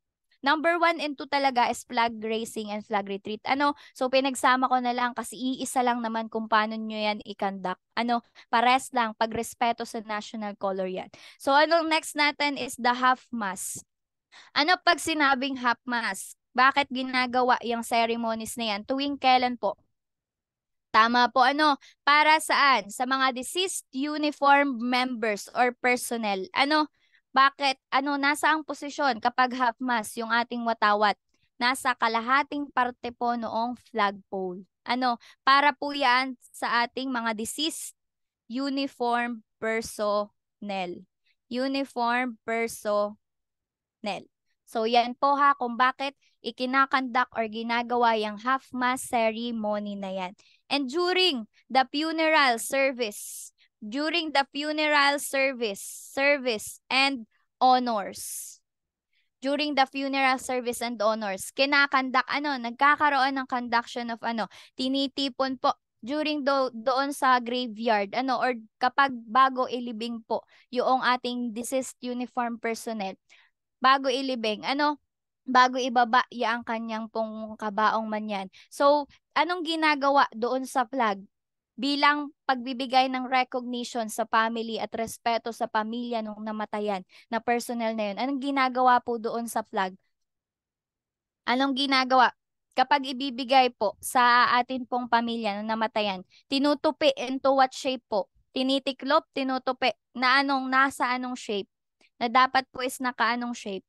[SPEAKER 1] Number one and two talaga is flag raising and flag retreat. Ano, so pinagsama ko na lang kasi iisa lang naman kung paano nyo yan i-conduct. Ano, pares lang, pagrespeto sa national color yan. So anong next natin is the half mass. Ano pag sinabing half mass? Bakit ginagawa yung ceremonies na yan? Tuwing kailan po? Tama po ano? Para saan? Sa mga deceased uniform members or personnel. Ano? Bakit? Ano, nasa ang posisyon kapag half mass yung ating watawat? Nasa kalahating parte po noong flagpole. Ano, para po yan sa ating mga deceased uniform personnel. Uniform personnel. So yan po ha kung bakit ikinakandak or ginagawa yung half mass ceremony na yan. And during the funeral service, during the funeral service, service and honors. During the funeral service and honors, kinakandak ano, nagkakaroon ng conduction of ano, tinitipon po during do, doon sa graveyard ano or kapag bago ilibing po yung ating deceased uniform personnel bago ilibing ano bago ibaba ya ang kanyang pong kabaong man yan so anong ginagawa doon sa flag bilang pagbibigay ng recognition sa family at respeto sa pamilya nung namatayan na personnel na yun. Anong ginagawa po doon sa flag? Anong ginagawa? Kapag ibibigay po sa atin pong pamilya na namatayan, tinutupi into what shape po? Tinitiklop, tinutupi na anong nasa anong shape na dapat po is naka anong shape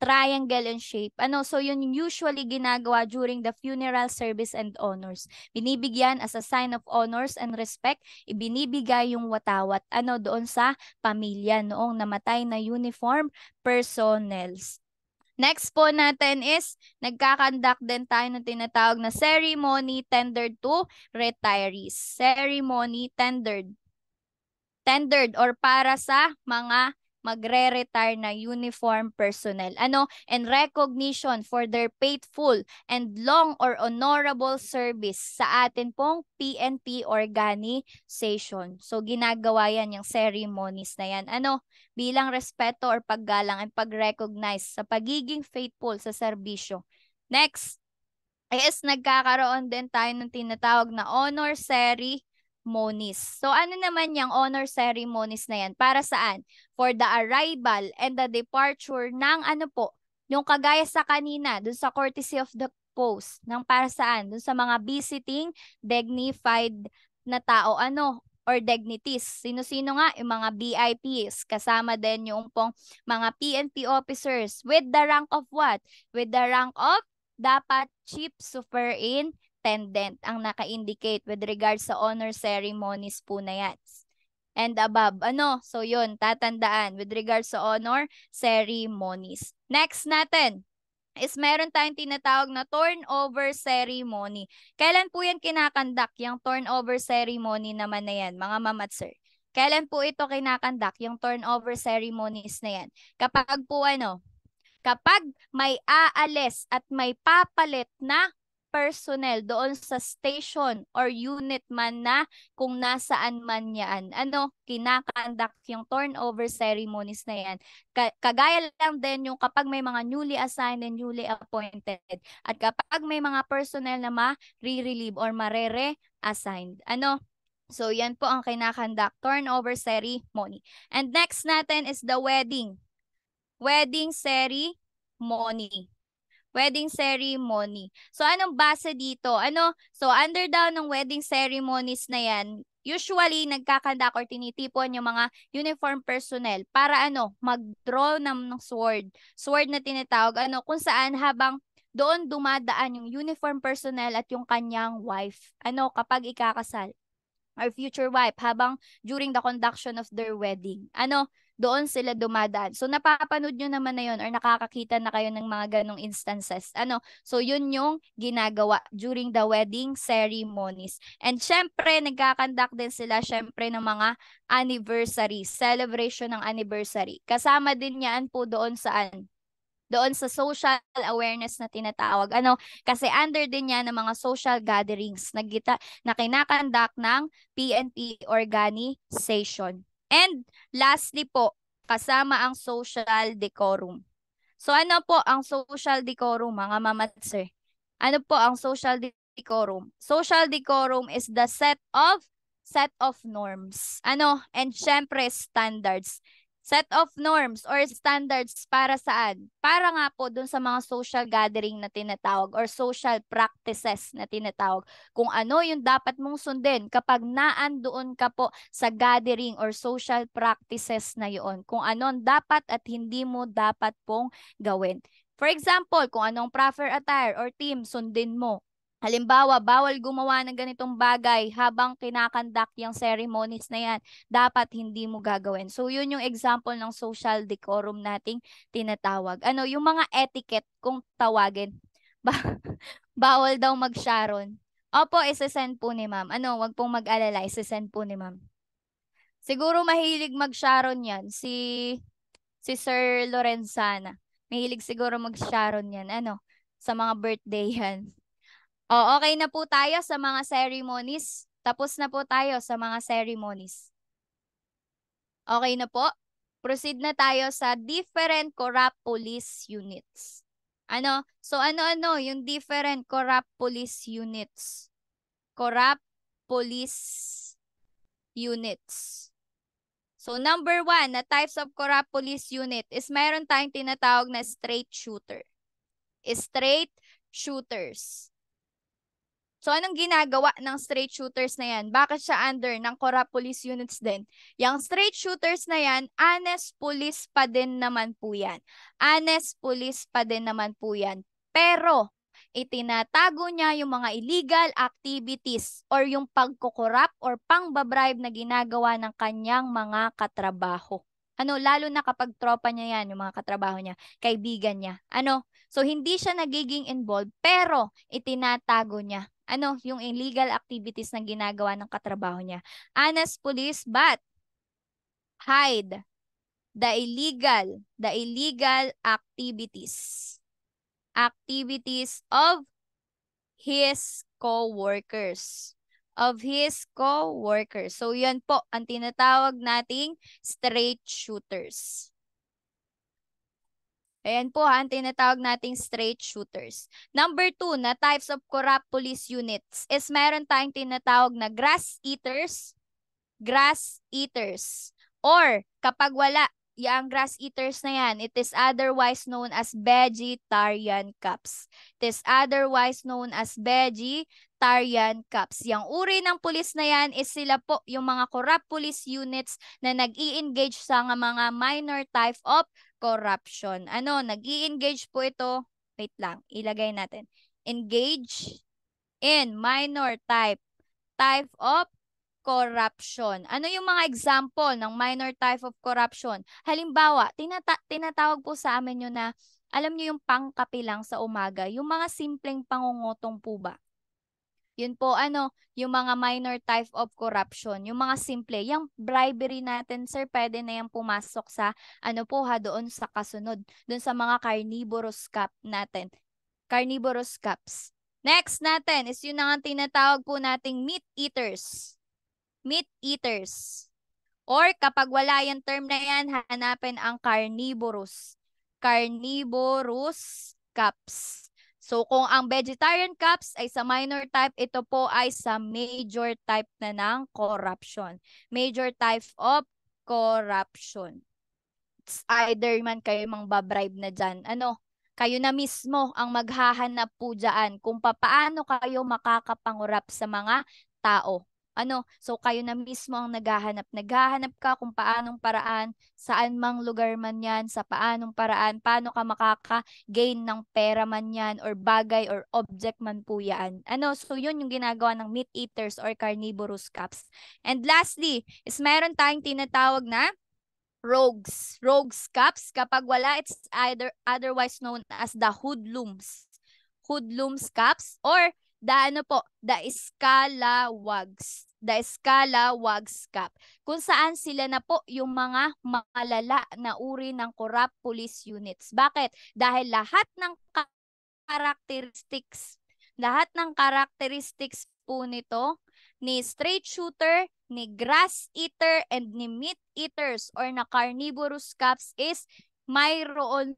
[SPEAKER 1] triangle in shape. Ano, so yun usually ginagawa during the funeral service and honors. Binibigyan as a sign of honors and respect, ibinibigay yung watawat ano doon sa pamilya noong namatay na uniform personnels. Next po natin is, nagkakandak din tayo ng tinatawag na ceremony tendered to retirees. Ceremony tendered. Tendered or para sa mga magre-retire na uniform personnel. Ano? And recognition for their faithful and long or honorable service sa atin pong PNP organization. So, ginagawa yan yung ceremonies na yan. Ano? Bilang respeto or paggalang and pag-recognize sa pagiging faithful sa serbisyo. Next, is nagkakaroon din tayo ng tinatawag na honor seri ceremonies. So ano naman yung honor ceremonies na yan? Para saan? For the arrival and the departure ng ano po? Yung kagaya sa kanina, dun sa courtesy of the post. Ng para saan? Dun sa mga visiting dignified na tao. Ano? or dignities. Sino-sino nga yung mga VIPs, kasama din yung pong mga PNP officers with the rank of what? With the rank of dapat chief superintendent attendant ang naka-indicate with regards sa honor ceremonies po na yan. And above, ano? So yun, tatandaan with regards sa honor ceremonies. Next natin is meron tayong tinatawag na turnover ceremony. Kailan po yan kinakandak, yung turnover ceremony naman na yan, mga ma'am at sir? Kailan po ito kinakandak, yung turnover ceremonies na yan? Kapag po ano, kapag may aalis at may papalit na personnel doon sa station or unit man na kung nasaan man yan. Ano, kinakandak yung turnover ceremonies na yan. Kagaya lang din yung kapag may mga newly assigned and newly appointed at kapag may mga personnel na ma-relieve re or ma-re-assign. -re ano, So, yan po ang kinakandak turnover ceremony. And next natin is the wedding. Wedding ceremony wedding ceremony. So anong base dito? Ano? So under daw ng wedding ceremonies na 'yan, usually nagkakandak or tinitipon yung mga uniform personnel para ano, mag-draw ng sword. Sword na tinatawag ano kung saan habang doon dumadaan yung uniform personnel at yung kanyang wife. Ano kapag ikakasal or future wife habang during the conduction of their wedding. Ano, doon sila dumadaan. So napapanood nyo naman na yun or nakakakita na kayo ng mga ganong instances. Ano? So yun yung ginagawa during the wedding ceremonies. And syempre, nagkakandak din sila syempre ng mga anniversary, celebration ng anniversary. Kasama din yan po doon saan? doon sa social awareness na tinatawag. Ano, kasi under din yan ng mga social gatherings na, gita, na kinakandak ng PNP organization. And lastly po, kasama ang social decorum. So ano po ang social decorum mga mamatse? Ano po ang social decorum? Social decorum is the set of set of norms. Ano? And syempre standards set of norms or standards para saan? Para nga po dun sa mga social gathering na tinatawag or social practices na tinatawag. Kung ano yung dapat mong sundin kapag naan doon ka po sa gathering or social practices na yon. Kung ano ang dapat at hindi mo dapat pong gawin. For example, kung anong proper attire or team sundin mo Halimbawa, bawal gumawa ng ganitong bagay habang kinakandak yung ceremonies na yan. Dapat hindi mo gagawin. So, yun yung example ng social decorum nating tinatawag. Ano, yung mga etiquette kung tawagin. Ba- bawal daw mag-sharon. Opo, isa-send po ni ma'am. Ano, wag pong mag-alala, isa-send po ni ma'am. Siguro mahilig mag-sharon yan si, si Sir Lorenzana. Mahilig siguro mag-sharon yan. Ano, sa mga birthday yan. O, okay na po tayo sa mga ceremonies. Tapos na po tayo sa mga ceremonies. Okay na po? Proceed na tayo sa different corrupt police units. Ano? So ano-ano yung different corrupt police units? Corrupt police units. So number one na types of corrupt police unit is mayroon tayong tinatawag na straight shooter. Straight shooters. So, anong ginagawa ng straight shooters na yan? Bakit siya under ng Cora Police Units din? Yung straight shooters na yan, honest police pa din naman po yan. Honest police pa din naman po yan. Pero, itinatago niya yung mga illegal activities or yung pagkukurap or pangbabribe na ginagawa ng kanyang mga katrabaho. Ano, lalo na kapag tropa niya yan, yung mga katrabaho niya, kaibigan niya. Ano, so hindi siya nagiging involved pero itinatago niya ano, yung illegal activities na ginagawa ng katrabaho niya. Honest police, but hide the illegal, the illegal activities. Activities of his co-workers. Of his co-workers. So, yan po ang tinatawag nating straight shooters. Ayan po ha, ang tinatawag nating straight shooters. Number two na types of corrupt police units is meron tayong tinatawag na grass eaters, grass eaters. Or kapag wala, yung grass eaters na yan, it is otherwise known as vegetarian cups. It is otherwise known as vegetarian cups. Yung uri ng pulis na yan is sila po yung mga corrupt police units na nag engage sa mga minor type of corruption. Ano, nag engage po ito, wait lang, ilagay natin. Engage in minor type, type of corruption. Ano yung mga example ng minor type of corruption? Halimbawa, tinata- tinatawag po sa amin yun na, alam nyo yung lang sa umaga, yung mga simpleng pangungutong po ba? Yun po, ano, yung mga minor type of corruption, yung mga simple, yung bribery natin, sir, pwede na yan pumasok sa, ano po ha, doon sa kasunod, doon sa mga carnivorous cap natin. Carnivorous caps. Next natin is yun ang tinatawag po nating meat eaters. Meat eaters. Or kapag wala yung term na yan, hanapin ang carnivorous. Carnivorous caps. So kung ang vegetarian cups ay sa minor type, ito po ay sa major type na ng corruption. Major type of corruption. It's either man kayo mang babribe na dyan. Ano? Kayo na mismo ang maghahanap po dyan kung paano kayo makakapangurap sa mga tao ano, so kayo na mismo ang naghahanap. Naghahanap ka kung paanong paraan, saan mang lugar man yan, sa paanong paraan, paano ka makaka-gain ng pera man yan, or bagay, or object man po yan. Ano, so yun yung ginagawa ng meat eaters or carnivorous cups. And lastly, is meron tayong tinatawag na rogues, rogues cups. Kapag wala, it's either otherwise known as the hoodlums. Hoodlums cups or the ano po, the Scala Wags, the Scala Wags Cup, kung saan sila na po yung mga malala na uri ng corrupt police units. Bakit? Dahil lahat ng characteristics, lahat ng characteristics po nito ni straight shooter, ni grass eater, and ni meat eaters or na carnivorous cups is mayroon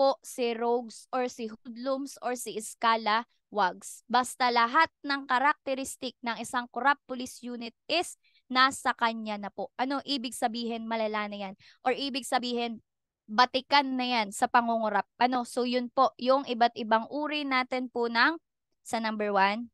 [SPEAKER 1] po si rogues or si hoodlums or si scala Wags. Basta lahat ng karakteristik ng isang corrupt police unit is nasa kanya na po. Ano ibig sabihin malala na yan? Or ibig sabihin batikan na yan sa pangungurap. Ano? So yun po, yung iba't ibang uri natin po ng sa number one.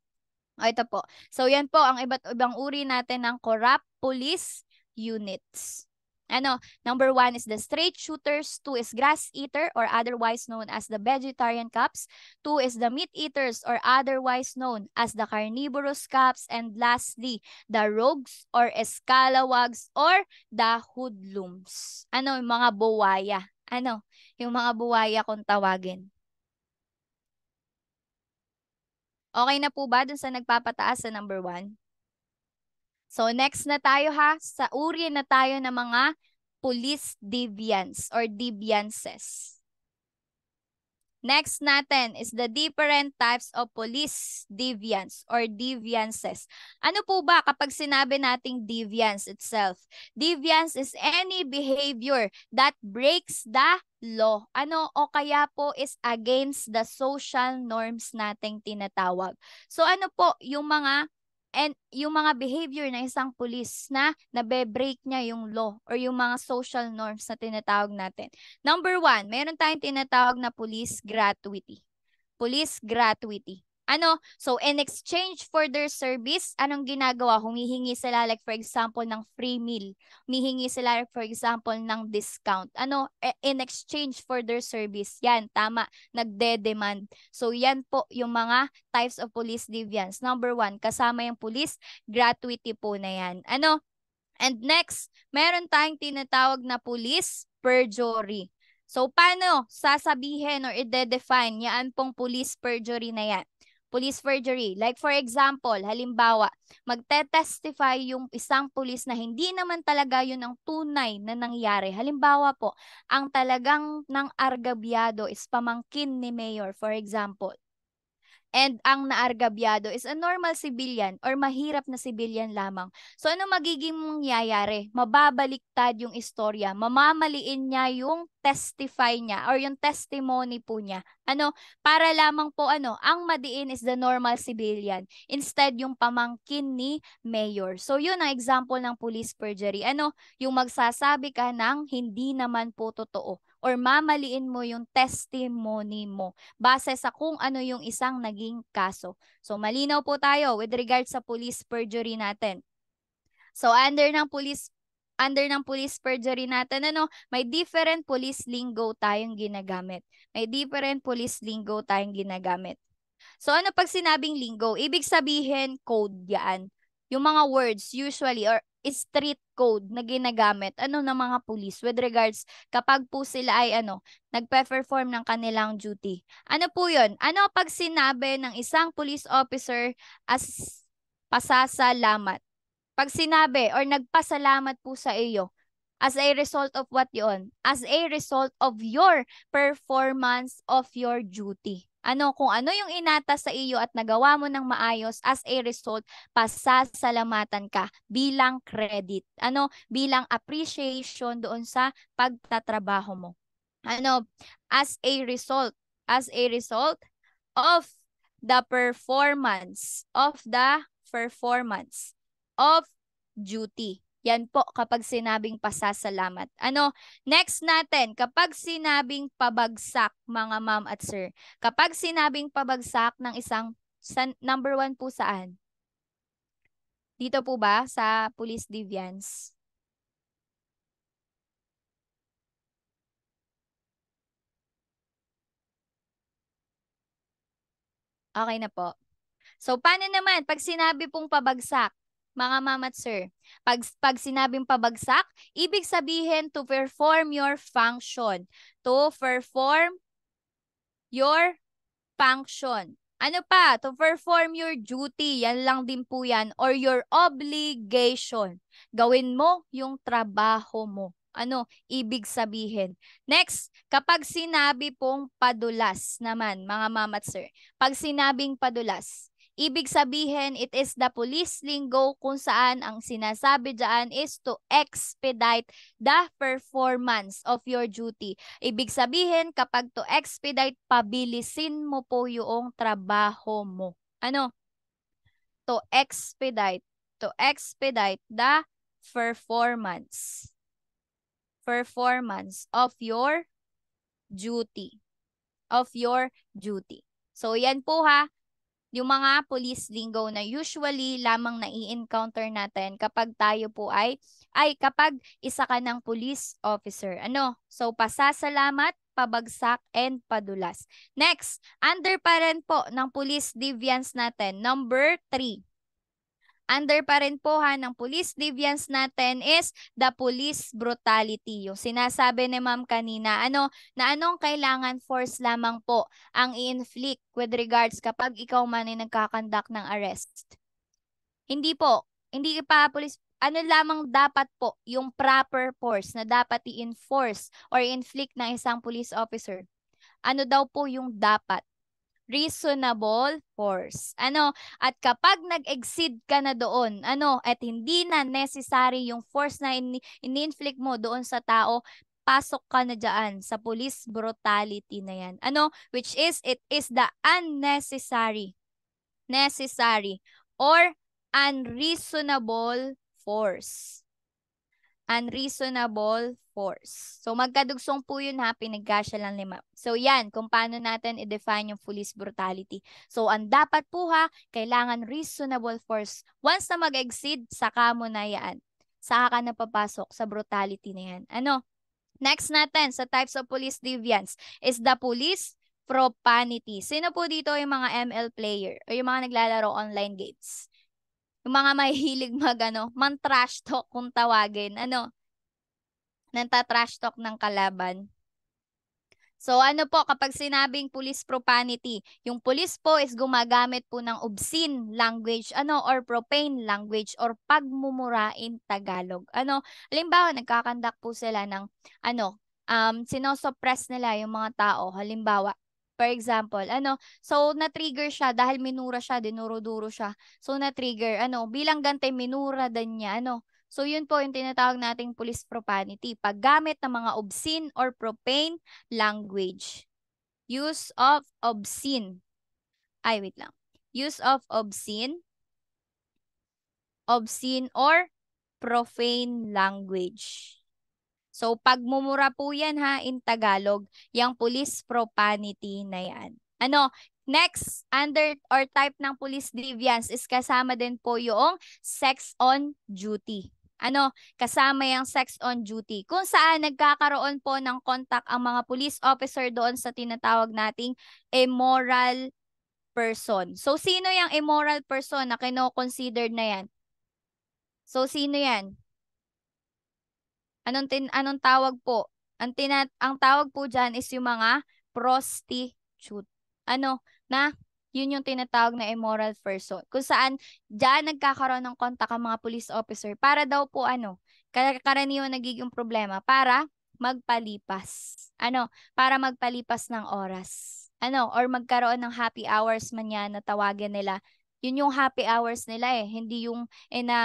[SPEAKER 1] O ito po. So yan po ang iba't ibang uri natin ng corrupt police units. Ano, number one is the straight shooters, two is grass eater or otherwise known as the vegetarian cups, two is the meat eaters or otherwise known as the carnivorous cups, and lastly, the rogues or escalawags or the hoodlums. Ano, yung mga buwaya. Ano, yung mga buwaya kung tawagin. Okay na po ba dun sa nagpapataas sa number one? So next na tayo ha, sa uri na tayo ng mga police deviants or deviances. Next natin is the different types of police deviance or deviances. Ano po ba kapag sinabi nating deviance itself? Deviance is any behavior that breaks the law. Ano o kaya po is against the social norms nating tinatawag. So ano po yung mga And yung mga behavior na isang pulis na nabe-break niya yung law or yung mga social norms na tinatawag natin. Number one, meron tayong tinatawag na police gratuity. Police gratuity. Ano? So, in exchange for their service, anong ginagawa? Humihingi sila like for example ng free meal. Humihingi sila like, for example ng discount. Ano? E, in exchange for their service. Yan, tama. Nagde-demand. So, yan po yung mga types of police deviance. Number one, kasama yung police, gratuity po na yan. Ano? And next, meron tayong tinatawag na police perjury. So, paano sasabihin or i-define yan pong police perjury na yan? police forgery. Like for example, halimbawa, magte-testify yung isang police na hindi naman talaga yun ang tunay na nangyari. Halimbawa po, ang talagang nang argabyado is pamangkin ni mayor, for example. And ang naargabyado is a normal civilian or mahirap na civilian lamang. So ano magiging mangyayari? Mababaliktad yung istorya. Mamamaliin niya yung testify niya or yung testimony po niya. Ano, para lamang po ano, ang madiin is the normal civilian. Instead, yung pamangkin ni mayor. So, yun ang example ng police perjury. Ano, yung magsasabi ka ng hindi naman po totoo or mamaliin mo yung testimony mo base sa kung ano yung isang naging kaso. So malinaw po tayo with regard sa police perjury natin. So under ng police under ng police perjury natin, ano, may different police lingo tayong ginagamit. May different police lingo tayong ginagamit. So ano pag sinabing lingo? Ibig sabihin code yan. Yung mga words usually or street code na ginagamit ano ng mga pulis with regards kapag po sila ay ano nagpe-perform ng kanilang duty. Ano po 'yon? Ano pag sinabi ng isang police officer as pasasalamat? Pag sinabi or nagpasalamat po sa iyo as a result of what 'yon? As a result of your performance of your duty. Ano, kung ano yung inata sa iyo at nagawa mo ng maayos as a result, pasasalamatan ka bilang credit. Ano, bilang appreciation doon sa pagtatrabaho mo. Ano, as a result, as a result of the performance, of the performance of duty. Yan po kapag sinabing pasasalamat. Ano, next natin, kapag sinabing pabagsak mga ma'am at sir. Kapag sinabing pabagsak ng isang sa, number one po saan? Dito po ba sa police deviance? Okay na po. So, paano naman pag sinabi pong pabagsak? mga mama at sir, pag, pag sinabing pabagsak, ibig sabihin to perform your function. To perform your function. Ano pa? To perform your duty. Yan lang din po yan. Or your obligation. Gawin mo yung trabaho mo. Ano ibig sabihin? Next, kapag sinabi pong padulas naman, mga mama at sir. Pag sinabing padulas, Ibig sabihin, it is the police lingo kung saan ang sinasabi dyan is to expedite the performance of your duty. Ibig sabihin, kapag to expedite, pabilisin mo po yung trabaho mo. Ano? To expedite. To expedite the performance. Performance of your duty. Of your duty. So, yan po ha yung mga police lingo na usually lamang nai-encounter natin kapag tayo po ay, ay kapag isa ka ng police officer. Ano? So, pasasalamat, pabagsak, and padulas. Next, under pa rin po ng police deviance natin, number 3. Under pa rin po ha ng police deviance natin is the police brutality. Yung sinasabi ni ma'am kanina, ano, na anong kailangan force lamang po ang i-inflict with regards kapag ikaw man ay nagkakandak ng arrest. Hindi po, hindi pa police ano lamang dapat po yung proper force na dapat i-enforce or inflict ng isang police officer. Ano daw po yung dapat? reasonable force. Ano? At kapag nag-exceed ka na doon, ano, at hindi na necessary yung force na in-inflict mo doon sa tao, pasok ka na dyan sa police brutality na yan. Ano? Which is, it is the unnecessary, necessary, or unreasonable force unreasonable force. So magkadugsong po yun ha, pinagkasya lang lima. So yan, kung paano natin i-define yung police brutality. So ang dapat po ha, kailangan reasonable force. Once na mag-exceed, saka mo na yan. Saka ka na papasok sa brutality na yan. Ano? Next natin sa types of police deviance is the police profanity. Sino po dito yung mga ML player o yung mga naglalaro online games? yung mga mahilig mag ano, man trash talk kung tawagin, ano, nang trash talk ng kalaban. So ano po, kapag sinabing police profanity, yung police po is gumagamit po ng obscene language, ano, or profane language, or pagmumurain Tagalog. Ano, halimbawa, nagkakandak po sila ng, ano, um, sinosoppress nila yung mga tao. Halimbawa, For example, ano, so na-trigger siya dahil minura siya, dinuro-duro siya. So na-trigger, ano, bilang gante minura din niya, ano. So yun po yung tinatawag nating police profanity, paggamit ng mga obscene or profane language. Use of obscene. Ay, wait lang. Use of obscene, obscene or profane language. So pagmumura po yan ha in Tagalog, yung police profanity na yan. Ano, Next, under or type ng police deviance is kasama din po yung sex on duty. Ano, kasama yung sex on duty. Kung saan nagkakaroon po ng contact ang mga police officer doon sa tinatawag nating immoral person. So, sino yung immoral person na kinoconsider na yan? So, sino yan? Anong tin anong tawag po? Ang tina- ang tawag po diyan is yung mga prostitute. Ano na yun yung tinatawag na immoral person. Kung saan diyan nagkakaroon ng kontak ang mga police officer para daw po ano, karaniwan nagiging problema para magpalipas. Ano, para magpalipas ng oras. Ano, or magkaroon ng happy hours man yan na tawagin nila. Yun yung happy hours nila eh, hindi yung eh, na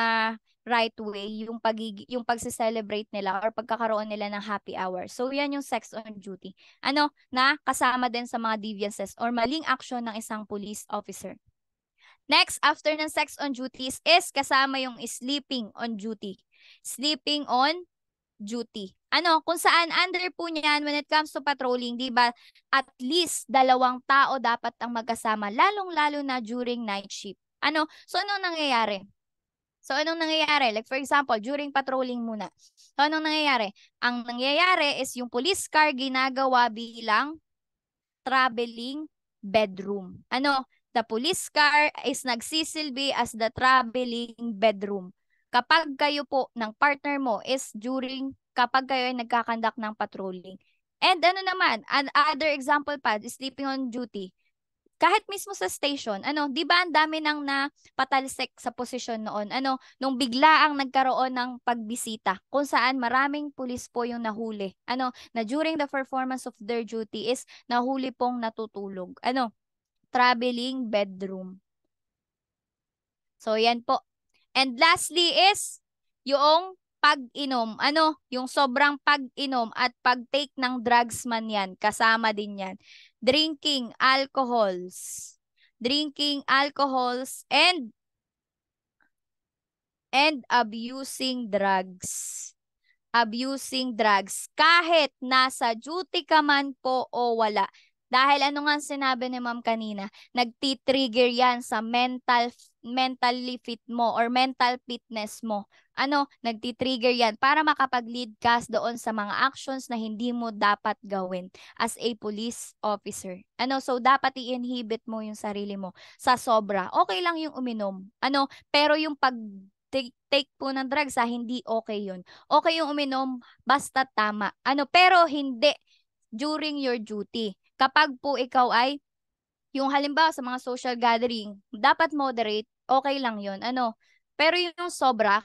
[SPEAKER 1] right way yung pagig yung pagse-celebrate nila or pagkakaroon nila ng happy hour. So yan yung sex on duty. Ano na kasama din sa mga deviances or maling action ng isang police officer. Next, after ng sex on duties is kasama yung sleeping on duty. Sleeping on duty. Ano, kung saan under po niyan when it comes to patrolling, 'di ba? At least dalawang tao dapat ang magkasama lalong-lalo na during night shift. Ano? So ano nangyayari? So, anong nangyayari? Like, for example, during patrolling muna. So, anong nangyayari? Ang nangyayari is yung police car ginagawa bilang traveling bedroom. Ano? The police car is nagsisilbi as the traveling bedroom. Kapag kayo po ng partner mo is during, kapag kayo ay nagkakandak ng patrolling. And ano naman, another example pa, sleeping on duty kahit mismo sa station, ano, 'di ba ang dami nang napatalsik sa posisyon noon? Ano, nung bigla ang nagkaroon ng pagbisita kung saan maraming pulis po yung nahuli. Ano, na during the performance of their duty is nahuli pong natutulog. Ano, traveling bedroom. So yan po. And lastly is yung pag-inom. Ano? Yung sobrang pag-inom at pag-take ng drugs man yan. Kasama din yan drinking alcohols, drinking alcohols and and abusing drugs. Abusing drugs kahit nasa duty ka man po o wala. Dahil ano nga sinabi ni ma'am kanina, nagtitrigger yan sa mental mentally fit mo or mental fitness mo. Ano, nagtitrigger yan para makapag-lead cast doon sa mga actions na hindi mo dapat gawin as a police officer. Ano, so dapat i-inhibit mo yung sarili mo sa sobra. Okay lang yung uminom. Ano, pero yung pag take, po ng drugs, ah, hindi okay yun. Okay yung uminom, basta tama. Ano, pero hindi during your duty. Kapag po ikaw ay yung halimbawa sa mga social gathering, dapat moderate, okay lang yon Ano? Pero yung sobra,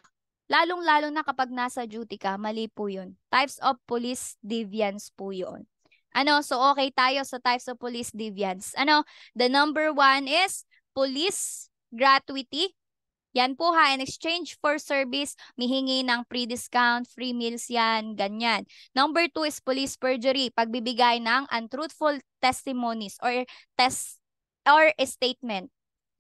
[SPEAKER 1] lalong-lalo na kapag nasa duty ka, mali po yun. Types of police deviance po yun. Ano, so okay tayo sa types of police deviance. Ano, the number one is police gratuity yan po ha, in exchange for service, mihingi ng pre discount, free meals yan, ganyan. Number two is police perjury, pagbibigay ng untruthful testimonies or test or statement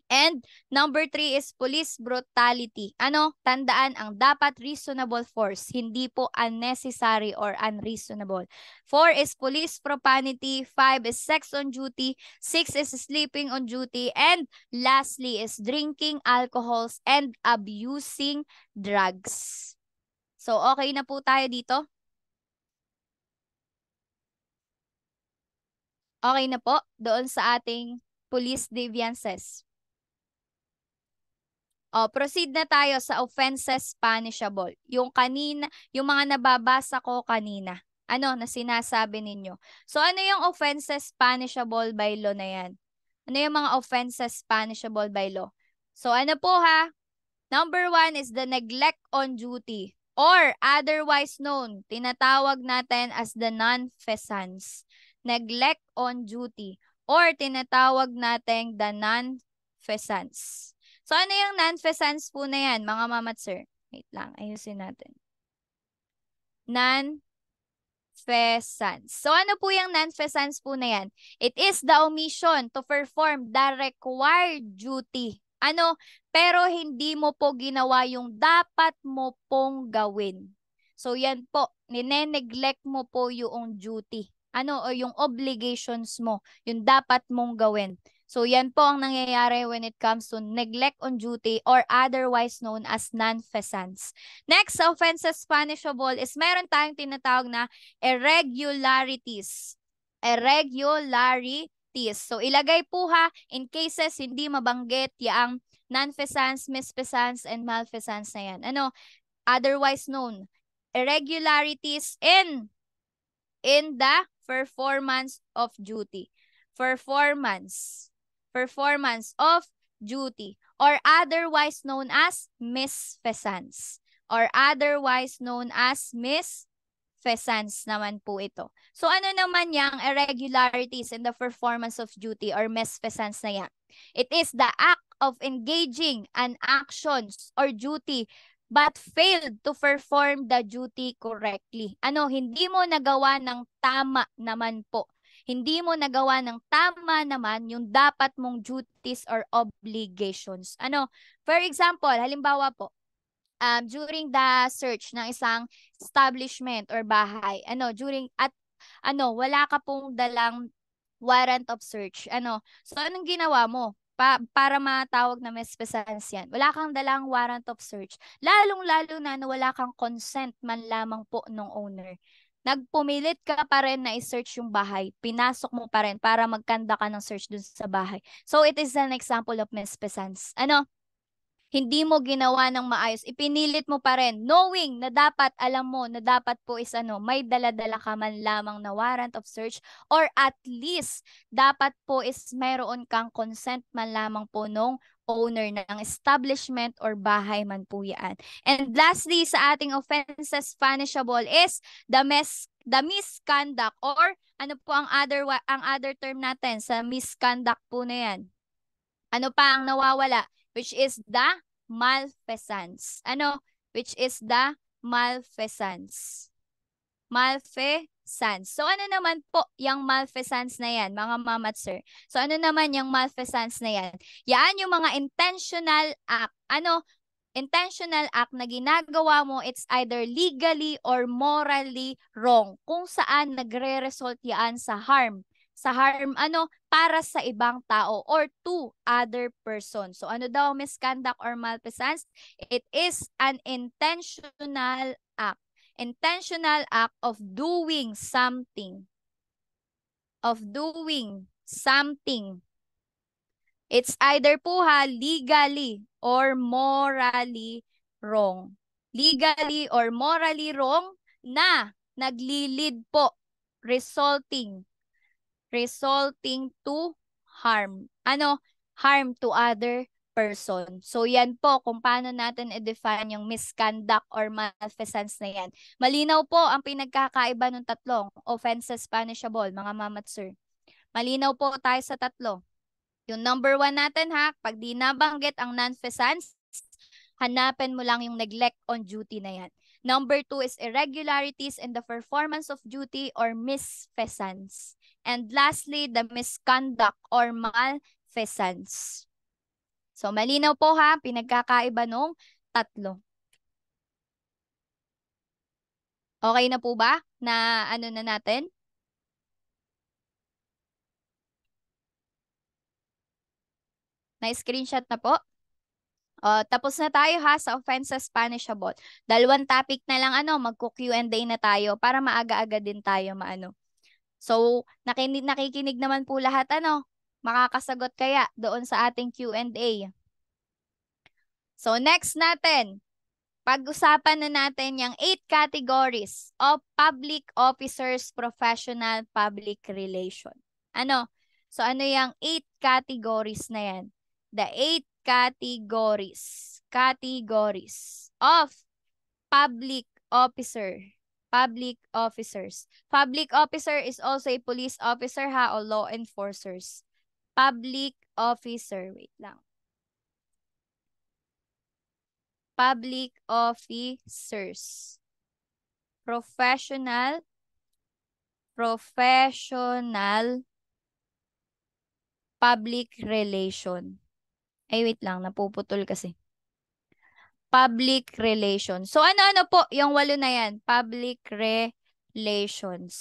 [SPEAKER 1] And number three is police brutality. Ano? Tandaan ang dapat reasonable force, hindi po unnecessary or unreasonable. Four is police profanity. Five is sex on duty. Six is sleeping on duty. And lastly is drinking alcohols and abusing drugs. So okay na po tayo dito? Okay na po doon sa ating police deviances. Oh, proceed na tayo sa offenses punishable. Yung kanina, yung mga nababasa ko kanina. Ano na sinasabi ninyo? So ano yung offenses punishable by law na yan? Ano yung mga offenses punishable by law? So ano po ha? Number one is the neglect on duty or otherwise known, tinatawag natin as the non-fessance. Neglect on duty or tinatawag natin the non-fessance. So, ano yung non-pheasants po na yan, mga mamat sir? Wait lang, ayusin natin. Non-pheasants. So, ano po yung non-pheasants po na yan? It is the omission to perform the required duty. Ano? Pero hindi mo po ginawa yung dapat mo pong gawin. So, yan po. Nineneglect mo po yung duty. Ano? O yung obligations mo. Yung dapat mong gawin. So yan po ang nangyayari when it comes to neglect on duty or otherwise known as non-pheasants. Next, sa offenses punishable is meron tayong tinatawag na irregularities. Irregularities. So ilagay po ha in cases hindi mabanggit yaang non-pheasants, misfeasance, and malfeasance na yan. Ano? Otherwise known. Irregularities in in the performance of duty. Performance performance of duty or otherwise known as misfeasance or otherwise known as misfeasance naman po ito. So ano naman yang irregularities in the performance of duty or misfeasance na yan? It is the act of engaging an actions or duty but failed to perform the duty correctly. Ano, hindi mo nagawa ng tama naman po hindi mo nagawa ng tama naman yung dapat mong duties or obligations. Ano, for example, halimbawa po, um, during the search ng isang establishment or bahay, ano, during, at ano, wala ka pong dalang warrant of search. Ano, so anong ginawa mo? pa, para matawag na may specialist yan. Wala kang dalang warrant of search. Lalong-lalo na na wala kang consent man lamang po ng owner nagpumilit ka pa rin na i-search yung bahay, pinasok mo pa rin para magkanda ka ng search dun sa bahay. So it is an example of mispeasance. Ano? Hindi mo ginawa ng maayos, ipinilit mo pa rin knowing na dapat alam mo na dapat po is ano, may daladala ka man lamang na warrant of search or at least dapat po is mayroon kang consent man lamang po nung owner ng establishment or bahay man po yan. And lastly, sa ating offenses punishable is the, mes- the misconduct or ano po ang other ang other term natin sa misconduct po na yan. Ano pa ang nawawala? Which is the malfeasance. Ano? Which is the malfeasance. Malfe malfeasance. So ano naman po yung malfeasance na yan, mga mom at sir? So ano naman yung malfeasance na yan? Yan yung mga intentional act. Ano? Intentional act na ginagawa mo, it's either legally or morally wrong. Kung saan nagre-result yan sa harm sa harm ano para sa ibang tao or to other person. So ano daw misconduct or malfeasance? It is an intentional act intentional act of doing something. Of doing something. It's either po ha, legally or morally wrong. Legally or morally wrong na naglilid po resulting resulting to harm. Ano? Harm to other person. So yan po kung paano natin i-define yung misconduct or malfeasance na yan. Malinaw po ang pinagkakaiba ng tatlong offenses punishable, mga mamat sir. Malinaw po tayo sa tatlo. Yung number one natin ha, pag di nabanggit ang non-feasance, hanapin mo lang yung neglect on duty na yan. Number two is irregularities in the performance of duty or misfeasance. And lastly, the misconduct or malfeasance. So malinaw po ha, pinagkakaiba nung tatlo. Okay na po ba na ano na natin? Na-screenshot na po? Uh, tapos na tayo ha sa offenses punishable. Dalawang topic na lang ano, magko-Q&A na tayo para maaga-aga din tayo maano. So, nakinig, nakikinig naman po lahat ano, Makakasagot kaya doon sa ating Q&A. So next natin, pag-usapan na natin yung eight categories of public officers professional public relation. Ano? So ano yung eight categories na yan? The eight categories, categories of public officer, public officers. Public officer is also a police officer ha or law enforcers. Public officer. Wait lang. Public officers. Professional. Professional. Public relation. Ay, wait lang. Napuputol kasi public relation. So ano-ano po yung walo na yan? Public relations.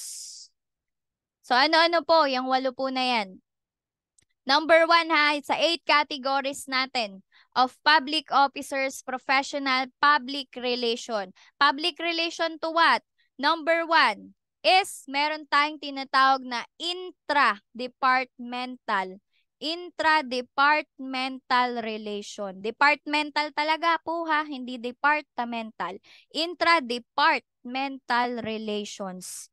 [SPEAKER 1] So ano-ano po yung walo po na yan? Number one ha, sa eight categories natin of public officers, professional, public relation. Public relation to what? Number one is meron tayong tinatawag na intra-departmental. Intra-departmental relation. Departmental talaga po ha, hindi departmental. Intra-departmental relations.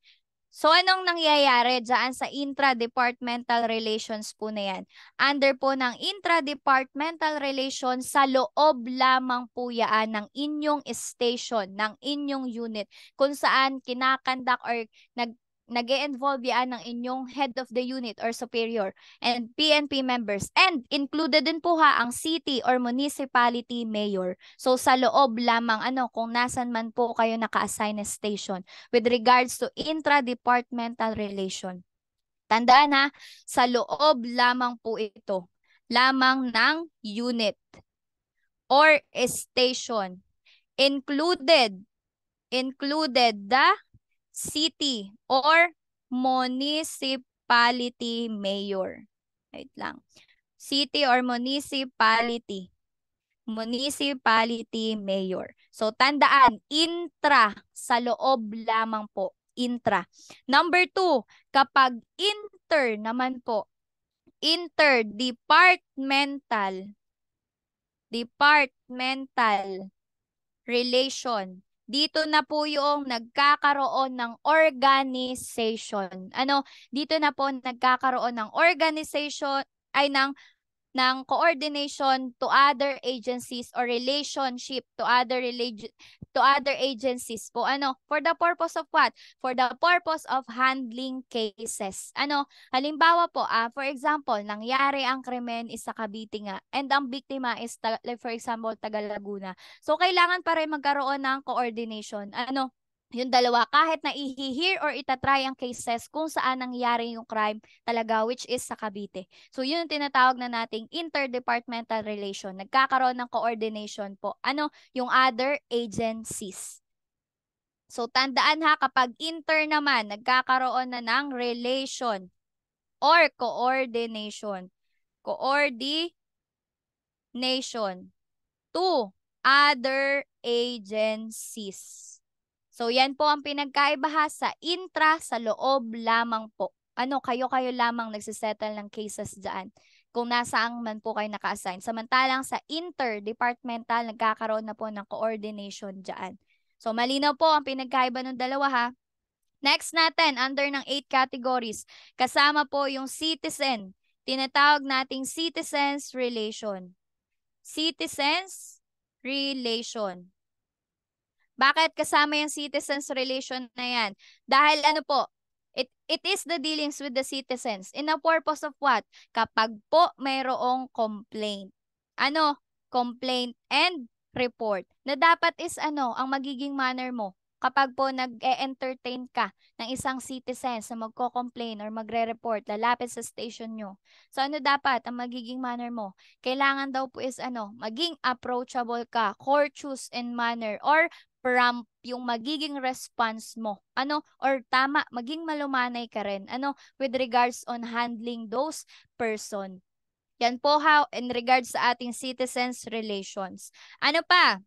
[SPEAKER 1] So anong nangyayari diyan sa intra-departmental relations po na yan? Under po ng intra-departmental relations, sa loob lamang po yaan ng inyong station, ng inyong unit, kung saan kinakandak or nag nag involve yan ng inyong head of the unit or superior and PNP members. And included din po ha ang city or municipality mayor. So sa loob lamang ano kung nasan man po kayo naka-assign na station with regards to intra-departmental relation. Tandaan ha, sa loob lamang po ito. Lamang ng unit or station. Included included the city or municipality mayor. Wait lang. City or municipality. Municipality mayor. So tandaan, intra sa loob lamang po. Intra. Number two, kapag inter naman po, interdepartmental departmental relation dito na po yung nagkakaroon ng organization. Ano, dito na po nagkakaroon ng organization ay ng ng coordination to other agencies or relationship to other to other agencies po ano for the purpose of what for the purpose of handling cases ano halimbawa po ah for example nangyari ang krimen is sa Cavite nga and ang biktima is like for example taga Laguna so kailangan pa rin magkaroon ng coordination ano yung dalawa, kahit na i or itatry ang cases kung saan nangyari yung crime talaga, which is sa Cavite. So, yun yung tinatawag na nating interdepartmental relation. Nagkakaroon ng coordination po. Ano? Yung other agencies. So, tandaan ha, kapag inter naman, nagkakaroon na ng relation or coordination. Coordination to other agencies. So yan po ang pinagkaibaha sa intra sa loob lamang po. Ano, kayo-kayo lamang nagsisettle ng cases diyan kung nasaan man po kayo naka-assign. Samantalang sa interdepartmental, nagkakaroon na po ng coordination dyan. So malinaw po ang pinagkaiba ng dalawa ha. Next natin, under ng 8 categories, kasama po yung citizen. Tinatawag nating citizens relation. Citizens relation. Bakit kasama yung citizens relation na yan? Dahil ano po, It, it is the dealings with the citizens in a purpose of what? Kapag po mayroong complaint. Ano? Complaint and report. Na dapat is ano, ang magiging manner mo kapag po nag-entertain ka ng isang citizen na magko-complain or magre-report, lalapit sa station nyo. So ano dapat ang magiging manner mo? Kailangan daw po is ano, maging approachable ka, courteous in manner or prompt yung magiging response mo. Ano? Or tama, maging malumanay ka rin. Ano? With regards on handling those person. Yan po how in regards sa ating citizens relations. Ano pa?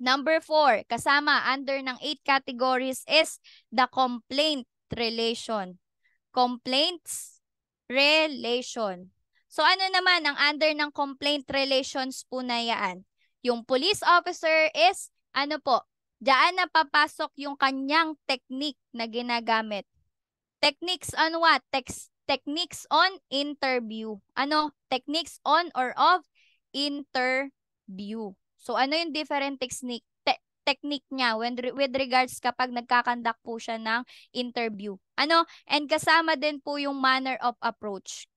[SPEAKER 1] Number four, kasama under ng eight categories is the complaint relation. Complaints relation. So ano naman ang under ng complaint relations po na yan? Yung police officer is ano po, Diyan na papasok yung kanyang technique na ginagamit. Techniques on what? Text, techniques on interview. Ano? Techniques on or of interview. So ano yung different technique te technique niya when re with regards kapag nagkakandak po siya ng interview. Ano? And kasama din po yung manner of approach.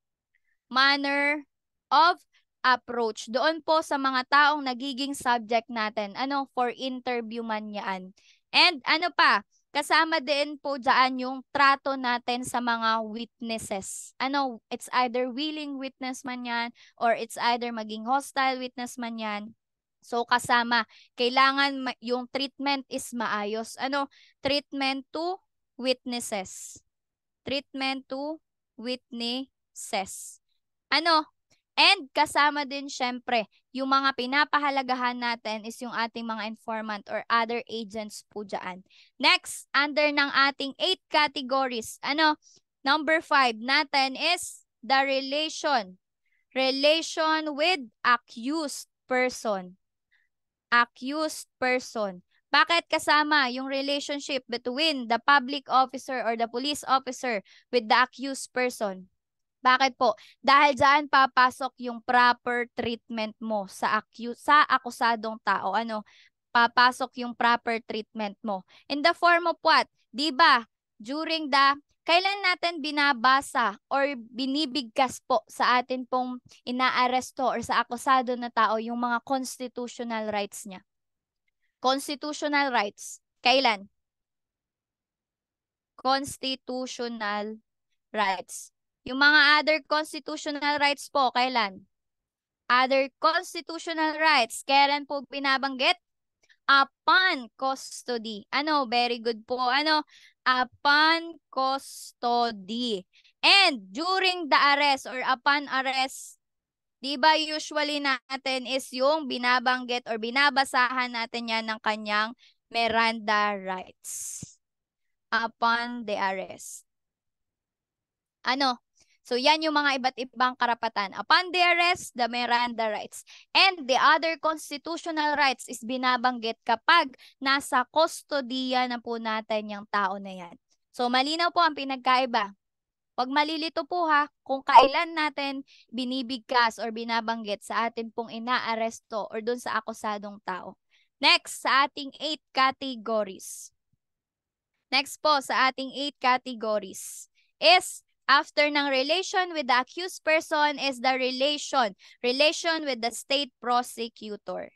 [SPEAKER 1] Manner of approach doon po sa mga taong nagiging subject natin. Ano, for interview man yan. And ano pa, kasama din po dyan yung trato natin sa mga witnesses. Ano, it's either willing witness man yan or it's either maging hostile witness man yan. So kasama, kailangan yung treatment is maayos. Ano, treatment to witnesses. Treatment to witnesses. Ano, And kasama din syempre, yung mga pinapahalagahan natin is yung ating mga informant or other agents po dyan. Next, under ng ating eight categories, ano, number five natin is the relation. Relation with accused person. Accused person. Bakit kasama yung relationship between the public officer or the police officer with the accused person? Bakit po? Dahil diyan papasok yung proper treatment mo sa acu- sa akusadong tao. Ano? Papasok yung proper treatment mo. In the form of what? 'Di ba? During the kailan natin binabasa or binibigkas po sa atin pong inaaresto or sa akusado na tao yung mga constitutional rights niya? Constitutional rights. Kailan? Constitutional rights. Yung mga other constitutional rights po, kailan? Other constitutional rights, kailan po pinabanggit? Upon custody. Ano, very good po. Ano, upon custody. And during the arrest or upon arrest, di ba usually natin is yung binabanggit or binabasahan natin yan ng kanyang Miranda rights upon the arrest. Ano? So yan yung mga iba't ibang karapatan. Upon the arrest, the Miranda rights. And the other constitutional rights is binabanggit kapag nasa kustodiya na po natin yung tao na yan. So malinaw po ang pinagkaiba. Huwag malilito po ha kung kailan natin binibigkas or binabanggit sa atin pong inaaresto or dun sa akusadong tao. Next, sa ating 8 categories. Next po, sa ating 8 categories is After ng relation with the accused person is the relation. Relation with the state prosecutor.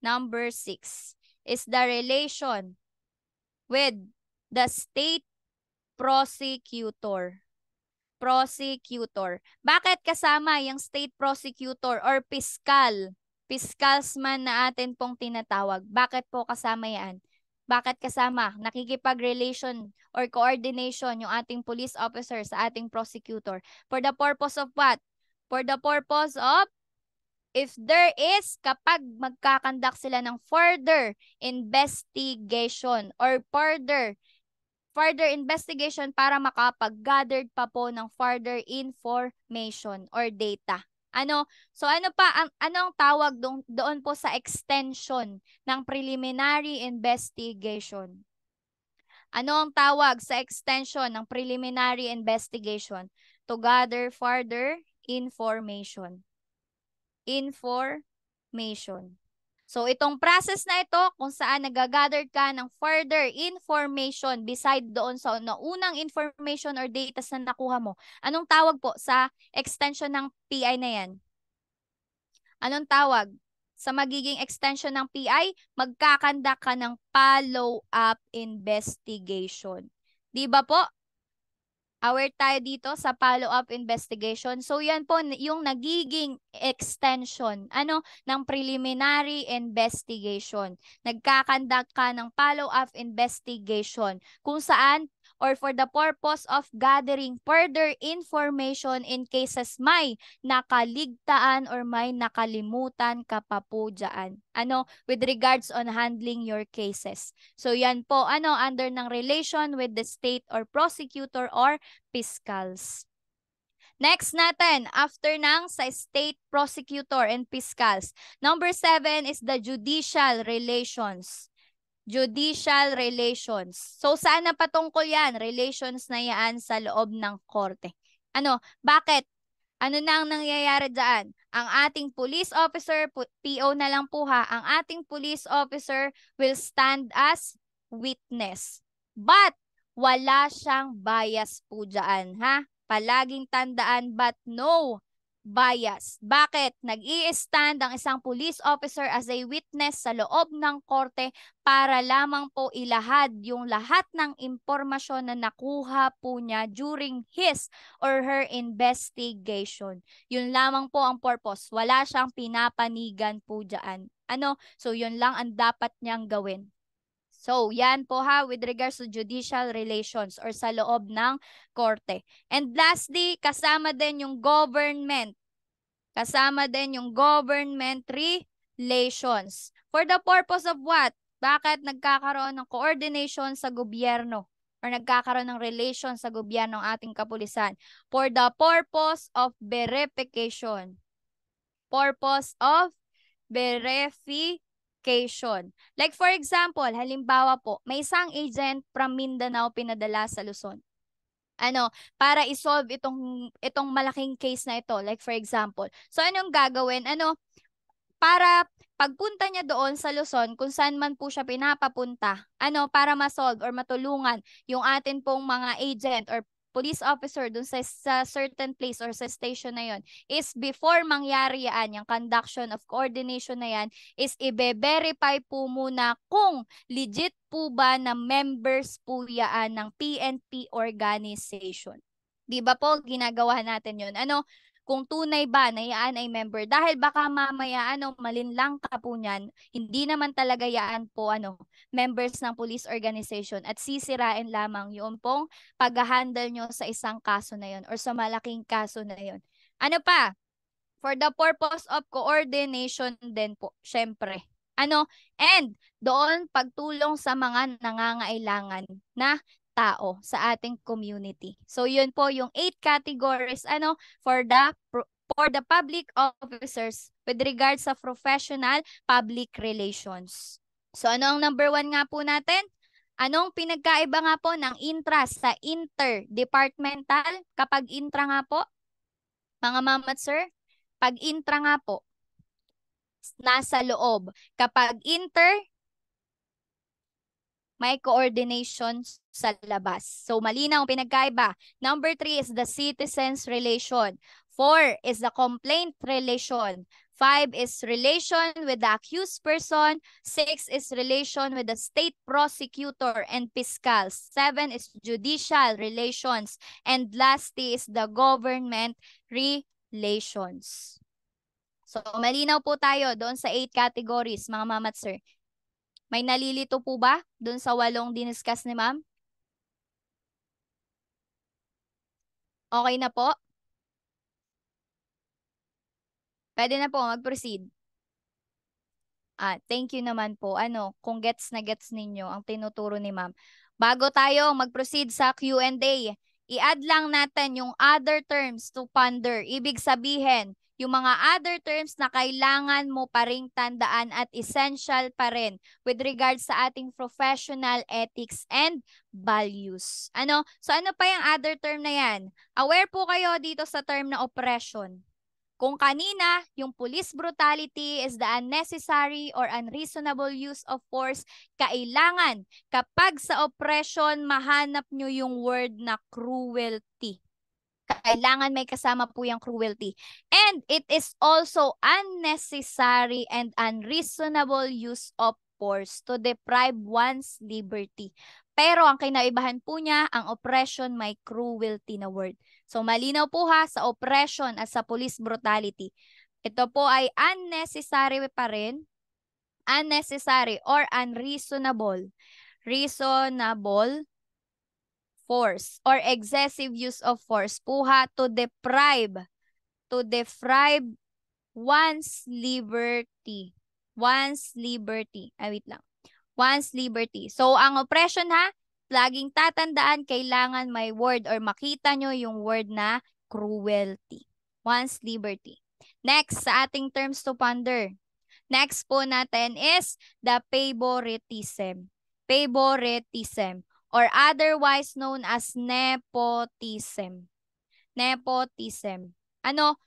[SPEAKER 1] Number six is the relation with the state prosecutor. Prosecutor. Bakit kasama yung state prosecutor or fiscal? Fiscalsman na atin pong tinatawag. Bakit po kasama yan? Bakit kasama? Nakikipag-relation or coordination yung ating police officer sa ating prosecutor. For the purpose of what? For the purpose of if there is kapag magkakandak sila ng further investigation or further further investigation para makapag-gathered pa po ng further information or data. Ano, so ano pa ang anong tawag doon, doon po sa extension ng preliminary investigation? Ano ang tawag sa extension ng preliminary investigation? To gather further information. Information. So itong process na ito kung saan nagagather ka ng further information beside doon sa naunang information or data na nakuha mo. Anong tawag po sa extension ng PI na yan? Anong tawag? Sa magiging extension ng PI, magkakanda ka ng follow-up investigation. Di ba po? aware tayo dito sa follow-up investigation. So yan po yung nagiging extension ano ng preliminary investigation. Nagkakandak ka ng follow-up investigation kung saan or for the purpose of gathering further information in cases may nakaligtaan or may nakalimutan ka pa po dyan. Ano, with regards on handling your cases. So yan po, ano, under ng relation with the state or prosecutor or fiscals. Next natin, after ng sa state prosecutor and fiscals. Number seven is the judicial relations judicial relations. So saan sana patungkol yan, relations na yan sa loob ng korte. Ano, bakit? Ano na ang nangyayari dyan? Ang ating police officer, PO na lang po ha, ang ating police officer will stand as witness. But, wala siyang bias po dyan ha. Palaging tandaan, but no bias. Bakit? nag -i stand ang isang police officer as a witness sa loob ng korte para lamang po ilahad yung lahat ng impormasyon na nakuha po niya during his or her investigation. Yun lamang po ang purpose. Wala siyang pinapanigan po dyan. Ano? So, yun lang ang dapat niyang gawin. So, yan po ha with regards to judicial relations or sa loob ng korte. And lastly, kasama din yung government. Kasama din yung government relations. For the purpose of what? Bakit nagkakaroon ng coordination sa gobyerno or nagkakaroon ng relation sa gobyerno ng ating kapulisan? For the purpose of verification. Purpose of verification location. Like for example, halimbawa po, may isang agent from Mindanao pinadala sa Luzon. Ano, para i-solve itong itong malaking case na ito, like for example. So anong gagawin? Ano para pagpunta niya doon sa Luzon kung saan man po siya pinapapunta, ano para ma-solve or matulungan yung atin pong mga agent or police officer dun sa, sa certain place or sa station na yon is before mangyari yan, yung conduction of coordination na yan, is i verify po muna kung legit po ba na members po yan ng PNP organization. Di ba po ginagawa natin yon Ano, kung tunay ba na yaan ay member. Dahil baka mamaya ano, malinlang ka po niyan, hindi naman talaga yaan po ano, members ng police organization at sisirain lamang yung pong pag-handle nyo sa isang kaso na yon or sa malaking kaso na yon. Ano pa? For the purpose of coordination din po, syempre. Ano? And doon pagtulong sa mga nangangailangan na tao sa ating community. So yun po yung eight categories ano for the for the public officers with regards sa professional public relations. So ano ang number one nga po natin? Anong pinagkaiba nga po ng intra sa interdepartmental kapag intra nga po? Mga mamat sir, pag intra nga po, nasa loob. Kapag inter, may coordination sa labas. So malinaw ang pinagkaiba. Number three is the citizens relation. Four is the complaint relation. Five is relation with the accused person. Six is relation with the state prosecutor and fiscal. Seven is judicial relations. And lastly is the government relations. So malinaw po tayo doon sa eight categories, mga mamat sir. May nalilito po ba doon sa walong diniskas ni ma'am? Okay na po? Pwede na po, mag-proceed. Ah, thank you naman po. Ano, kung gets na gets ninyo ang tinuturo ni ma'am. Bago tayo mag-proceed sa Q&A, i-add lang natin yung other terms to ponder. Ibig sabihin, yung mga other terms na kailangan mo pa ring tandaan at essential pa rin with regards sa ating professional ethics and values. Ano? So ano pa yung other term na yan? Aware po kayo dito sa term na oppression. Kung kanina, yung police brutality is the unnecessary or unreasonable use of force, kailangan kapag sa oppression, mahanap nyo yung word na cruelty. Kailangan may kasama po yung cruelty. And it is also unnecessary and unreasonable use of force to deprive one's liberty. Pero ang kinaibahan po niya, ang oppression may cruelty na word. So malinaw po ha sa oppression at sa police brutality. Ito po ay unnecessary pa rin, unnecessary or unreasonable. Reasonable force or excessive use of force. Puha to deprive. To deprive one's liberty. One's liberty. Ah, wait lang. One's liberty. So, ang oppression ha, laging tatandaan, kailangan may word or makita nyo yung word na cruelty. One's liberty. Next, sa ating terms to ponder. Next po natin is the favoritism. Favoritism or otherwise known as nepotism. Nepotism. Ano?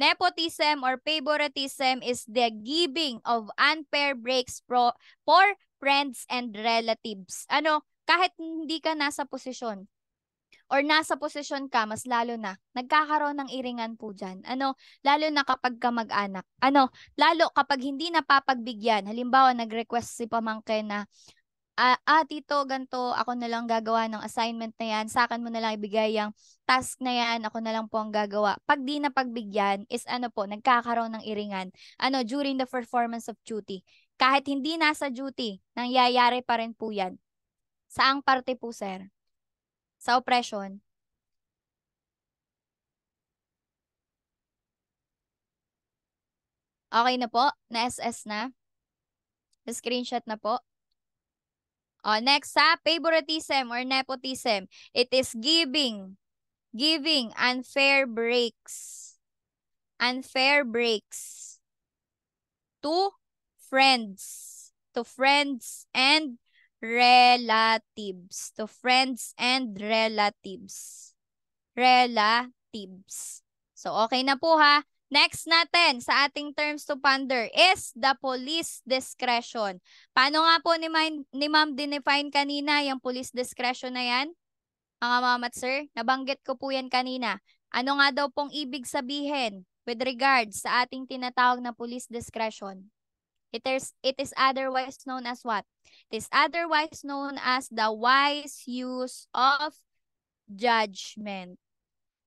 [SPEAKER 1] Nepotism or favoritism is the giving of unfair breaks pro for friends and relatives. Ano? Kahit hindi ka nasa posisyon or nasa posisyon ka, mas lalo na, nagkakaroon ng iringan po dyan. Ano? Lalo na kapag ka mag-anak. Ano? Lalo kapag hindi napapagbigyan. Halimbawa, nag-request si pamangkin na, ah, ah tito, ganto, ako na lang gagawa ng assignment na yan, sa akin mo na lang ibigay yung task na yan, ako na lang po ang gagawa. Pag di na pagbigyan, is ano po, nagkakaroon ng iringan. Ano, during the performance of duty. Kahit hindi nasa duty, nangyayari pa rin po yan. Saang parte po, sir? Sa oppression? Okay na po? Na-SS na? ss na screenshot na po? Oh, next sa favoritism or nepotism. It is giving. Giving unfair breaks. Unfair breaks to friends. To friends and relatives. To friends and relatives. Relatives. So, okay na po ha. Next natin sa ating terms to ponder is the police discretion. Paano nga po ni, Ma- ni Ma'am dinefine kanina yung police discretion na yan? Mga mama at sir, nabanggit ko po yan kanina. Ano nga daw pong ibig sabihin with regards sa ating tinatawag na police discretion? It is, it is otherwise known as what? It is otherwise known as the wise use of judgment.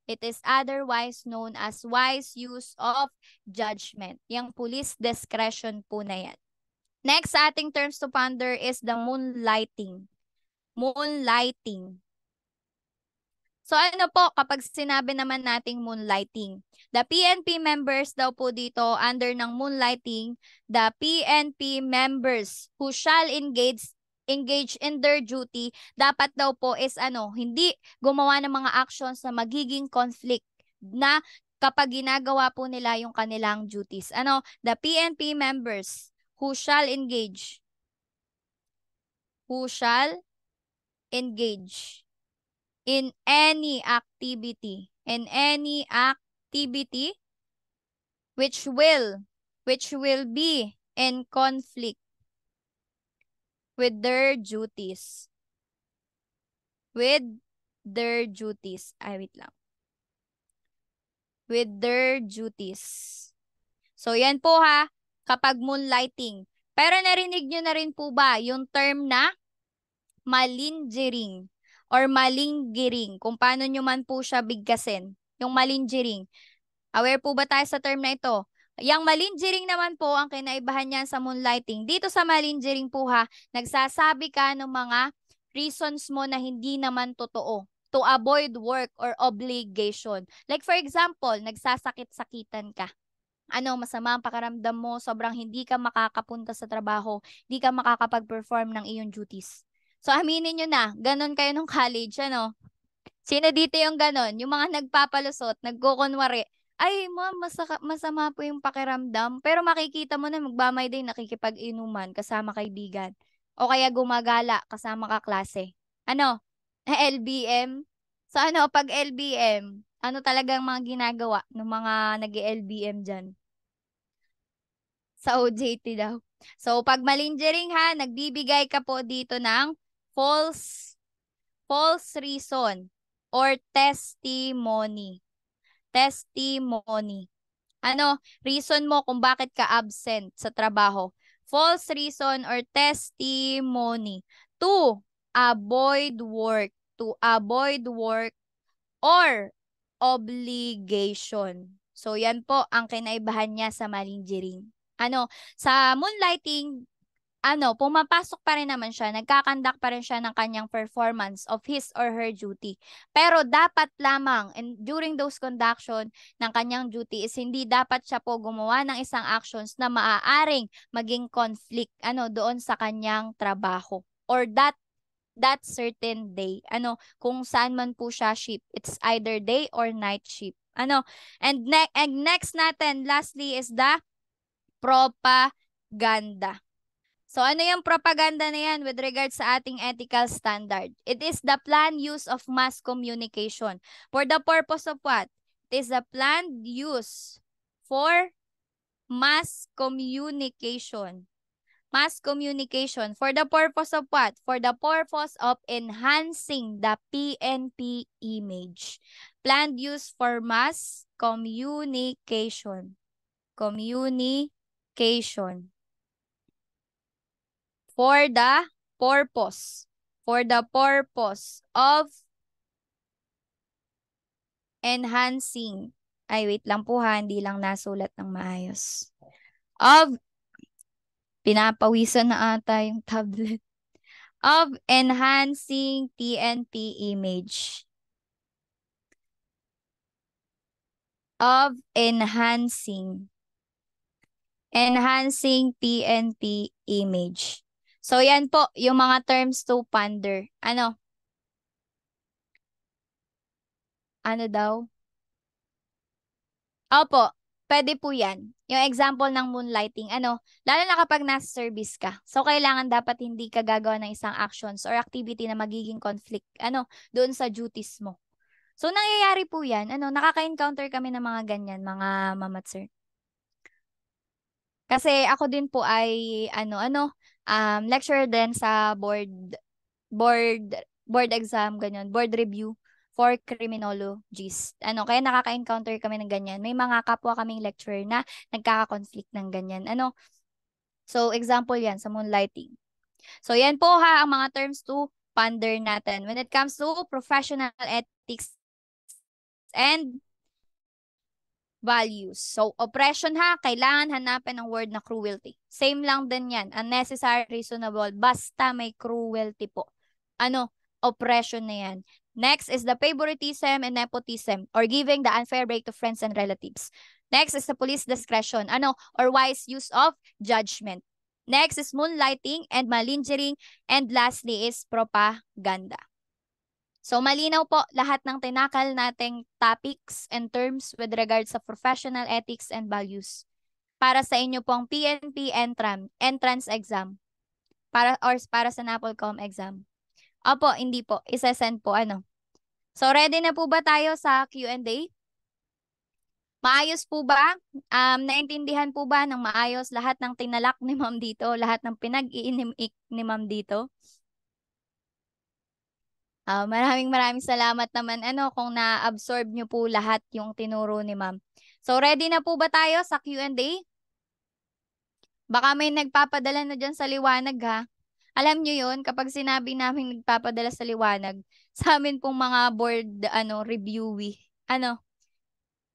[SPEAKER 1] It is otherwise known as wise use of judgment. Yung police discretion po na yan. Next sa ating terms to ponder is the moonlighting. Moonlighting. So ano po kapag sinabi naman nating moonlighting? The PNP members daw po dito under ng moonlighting, the PNP members who shall engage engaged in their duty, dapat daw po is ano, hindi gumawa ng mga actions na magiging conflict na kapag ginagawa po nila yung kanilang duties. Ano, the PNP members who shall engage who shall engage in any activity in any activity which will which will be in conflict with their duties. With their duties. Ay, wait lang. With their duties. So, yan po ha, kapag moonlighting. Pero narinig nyo na rin po ba yung term na malingering or malingering, kung paano nyo man po siya bigkasin. Yung malingering. Aware po ba tayo sa term na ito? Yang malingering naman po ang kinaibahan niyan sa moonlighting. Dito sa malingering po ha, nagsasabi ka ng mga reasons mo na hindi naman totoo to avoid work or obligation. Like for example, nagsasakit-sakitan ka. Ano, masama ang pakaramdam mo, sobrang hindi ka makakapunta sa trabaho, hindi ka makakapag-perform ng iyong duties. So aminin nyo na, ganun kayo nung college, ano? Sino dito yung ganun? Yung mga nagpapalusot, nagkukunwari, ay ma'am, masaka, masama po yung pakiramdam. Pero makikita mo na magbamay din nakikipag-inuman kasama kaibigan. O kaya gumagala kasama ka klase. Ano? LBM? So ano, pag LBM, ano talagang mga ginagawa ng mga nag lbm dyan? Sa OJT daw. So pag malingering ha, nagbibigay ka po dito ng false false reason or testimony testimony. Ano, reason mo kung bakit ka absent sa trabaho. False reason or testimony. Two, avoid work. To avoid work or obligation. So, yan po ang kinaibahan niya sa malingering. Ano, sa moonlighting, ano, pumapasok pa rin naman siya, nagkakandak pa rin siya ng kanyang performance of his or her duty. Pero dapat lamang, and during those conduction ng kanyang duty, is hindi dapat siya po gumawa ng isang actions na maaaring maging conflict ano, doon sa kanyang trabaho or that that certain day. Ano, kung saan man po siya ship, it's either day or night ship. Ano, and, ne- and next natin, lastly is the propaganda. So ano yung propaganda na yan with regards sa ating ethical standard? It is the planned use of mass communication. For the purpose of what? It is the planned use for mass communication. Mass communication. For the purpose of what? For the purpose of enhancing the PNP image. Planned use for mass communication. Communication for the purpose for the purpose of enhancing ay wait lang po ha hindi lang nasulat ng maayos of pinapawisan na ata yung tablet of enhancing TNT image of enhancing enhancing TNT image So yan po, yung mga terms to ponder. Ano? Ano daw? Opo, pwede po yan. Yung example ng moonlighting, ano, lalo na kapag nasa service ka. So, kailangan dapat hindi ka gagawa ng isang actions or activity na magiging conflict, ano, doon sa duties mo. So, nangyayari po yan. Ano, nakaka-encounter kami ng mga ganyan, mga mamat sir. Kasi ako din po ay, ano, ano, um, lecture din sa board, board, board exam, ganyan, board review for criminologists. Ano, kaya nakaka-encounter kami ng ganyan. May mga kapwa kaming lecturer na nagkaka-conflict ng ganyan. Ano, so example yan sa moonlighting. So yan po ha, ang mga terms to ponder natin. When it comes to professional ethics and values. So, oppression ha, kailangan hanapin ang word na cruelty. Same lang din yan. Unnecessary, reasonable. Basta may cruelty po. Ano? Oppression na yan. Next is the favoritism and nepotism or giving the unfair break to friends and relatives. Next is the police discretion, ano, or wise use of judgment. Next is moonlighting and malingering. And lastly is propaganda. So malinaw po lahat ng tinakal nating topics and terms with regards sa professional ethics and values para sa inyo pong PNP entram, entrance exam para or para sa NAPOLCOM exam. Opo, hindi po. Isa-send po ano. So ready na po ba tayo sa Q&A? Maayos po ba? Um, naintindihan po ba ng maayos lahat ng tinalak ni ma'am dito, lahat ng pinag iinimik ni ma'am dito? Uh, maraming maraming salamat naman ano kung na-absorb niyo po lahat yung tinuro ni ma'am. So ready na po ba tayo sa Q&A? Baka may nagpapadala na diyan sa liwanag ha. Alam niyo yun, kapag sinabi namin nagpapadala sa liwanag, sa amin pong mga board ano, reviewee, ano,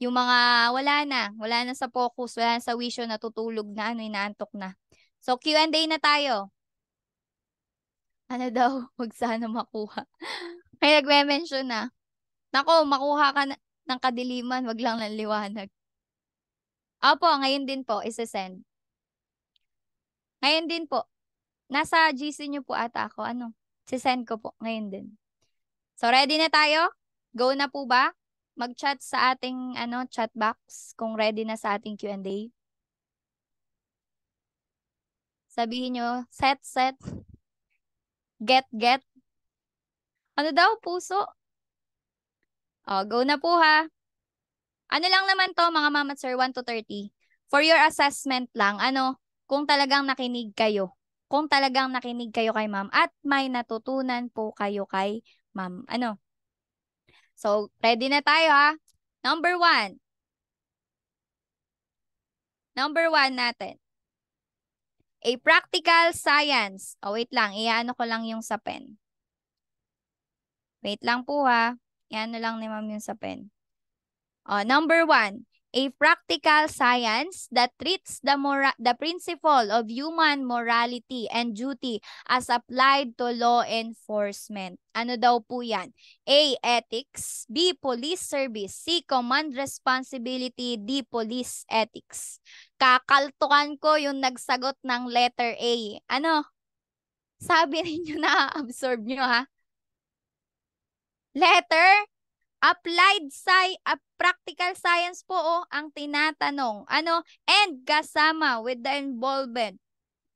[SPEAKER 1] yung mga wala na, wala na sa focus, wala na sa vision, natutulog na, ano, inaantok na. So Q&A na tayo ano daw, wag sana makuha. Kaya nagme-mention na, nako, makuha ka na, ng kadiliman, wag lang ng liwanag. Opo, ngayon din po, isa-send. Ngayon din po, nasa GC nyo po ata ako, ano, sisend ko po, ngayon din. So, ready na tayo? Go na po ba? Mag-chat sa ating ano, chat box kung ready na sa ating Q&A. Sabihin nyo, set, set. Get, get. Ano daw, puso? O, oh, go na po ha. Ano lang naman to, mga mama sir, 1 to 30. For your assessment lang, ano, kung talagang nakinig kayo. Kung talagang nakinig kayo kay ma'am at may natutunan po kayo kay ma'am. Ano? So, ready na tayo ha. Number one. Number one natin. A practical science. oh, wait lang. Iaano ko lang yung sa pen. Wait lang po ha. Iaano lang ni ma'am yung sa pen. oh, number one. A practical science that treats the, mora the principle of human morality and duty as applied to law enforcement. Ano daw po yan? A. Ethics. B. Police service. C. Command responsibility. D. Police ethics kakaltukan ko yung nagsagot ng letter A. Ano? Sabi ninyo na absorb nyo ha. Letter Applied sci a ah, practical science po oh, ang tinatanong. Ano? And kasama with the involvement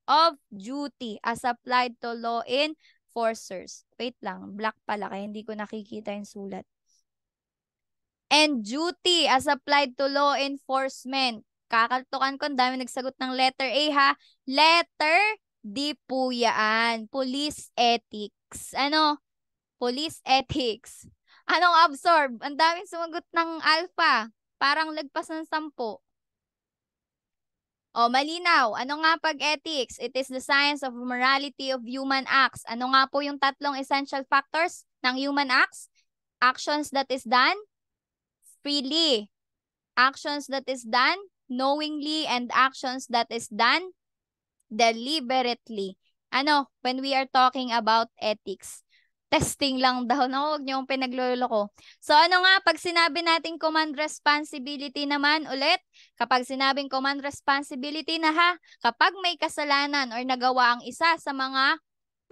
[SPEAKER 1] of duty as applied to law enforcers. Wait lang, black pala kaya hindi ko nakikita yung sulat. And duty as applied to law enforcement Kakaltukan ko, ang dami nagsagot ng letter A ha. Letter D po yan. Police ethics. Ano? Police ethics. Anong absorb? Ang daming sumagot ng alpha. Parang lagpas ng sampo. O, oh, malinaw. Ano nga pag ethics? It is the science of morality of human acts. Ano nga po yung tatlong essential factors ng human acts? Actions that is done freely. Actions that is done knowingly and actions that is done deliberately. Ano, when we are talking about ethics, testing lang daw, no? Huwag niyo yung pinagluloko. So ano nga, pag sinabi natin command responsibility naman ulit, kapag sinabing command responsibility na ha, kapag may kasalanan or nagawa ang isa sa mga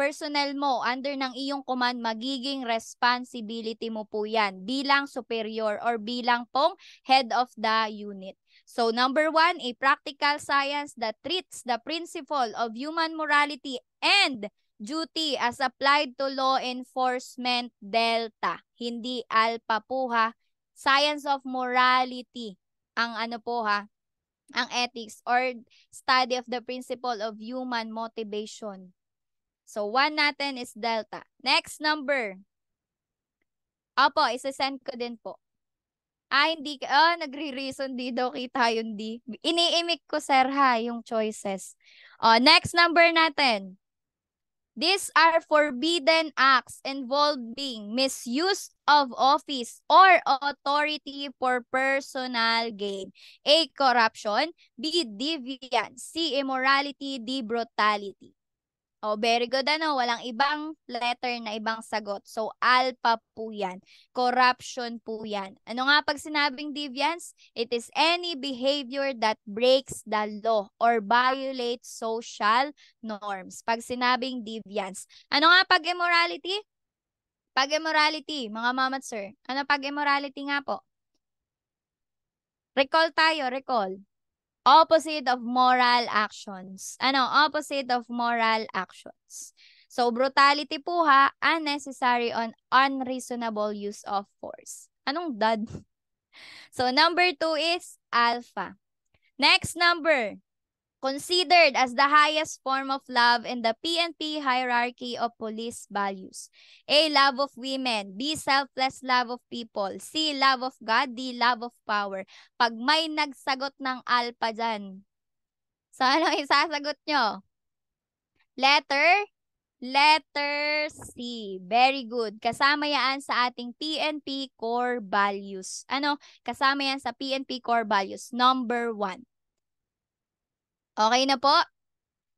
[SPEAKER 1] personnel mo under ng iyong command, magiging responsibility mo po yan bilang superior or bilang pong head of the unit. So number one, a practical science that treats the principle of human morality and duty as applied to law enforcement delta. Hindi alpha po ha. Science of morality ang ano po ha, ang ethics or study of the principle of human motivation. So one natin is delta. Next number. Opo, isi-send ko din po. Ah, hindi ka, ah, nagre-reason di daw kita yun di. Iniimik ko, sir, ha, yung choices. Oh, next number natin. These are forbidden acts involving misuse of office or authority for personal gain. A. Corruption. B. Deviance. C. Immorality. D. Brutality. Oh, very good ano, walang ibang letter na ibang sagot. So alpha po 'yan. Corruption po 'yan. Ano nga pag sinabing deviance? It is any behavior that breaks the law or violates social norms. Pag sinabing deviance. Ano nga pag immorality? Pag immorality, mga mama sir. Ano pag immorality nga po? Recall tayo, recall. Opposite of moral actions. Ano? Opposite of moral actions. So, brutality po ha, unnecessary on unreasonable use of force. Anong dad? So, number two is alpha. Next number, considered as the highest form of love in the PNP hierarchy of police values. A. Love of women. B. Selfless love of people. C. Love of God. D. Love of power. Pag may nagsagot ng alpha dyan, so ano sasagot nyo? Letter? Letter C. Very good. Kasama yan sa ating PNP core values. Ano? Kasama yan sa PNP core values. Number one. Okay na po?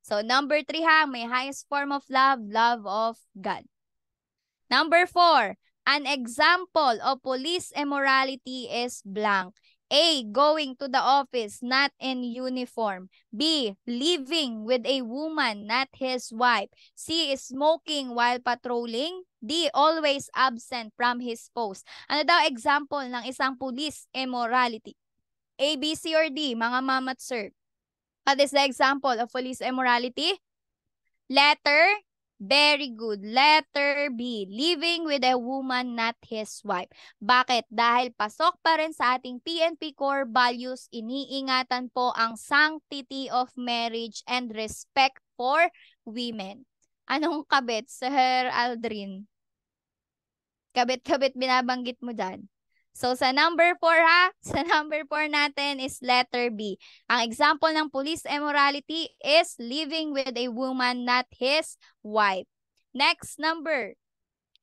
[SPEAKER 1] So, number three ha, may highest form of love, love of God. Number four, an example of police immorality is blank. A. Going to the office not in uniform. B. Living with a woman not his wife. C. Smoking while patrolling. D. Always absent from his post. Ano daw example ng isang police immorality? A, B, C, or D, mga mamat sir? What uh, is the example of police immorality? Letter, very good. Letter B, living with a woman not his wife. Bakit? Dahil pasok pa rin sa ating PNP core values, iniingatan po ang sanctity of marriage and respect for women. Anong kabit, Sir Aldrin? Kabit-kabit binabanggit mo dyan. So sa number 4 ha, sa number 4 natin is letter B. Ang example ng police immorality is living with a woman not his wife. Next number,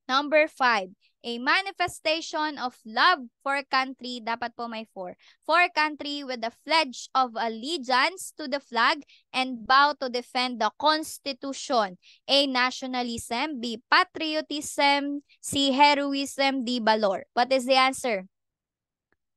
[SPEAKER 1] number 5 a manifestation of love for country, dapat po may for, for country with the pledge of allegiance to the flag and vow to defend the Constitution. A, nationalism. B, patriotism. C, heroism. D, valor. What is the answer?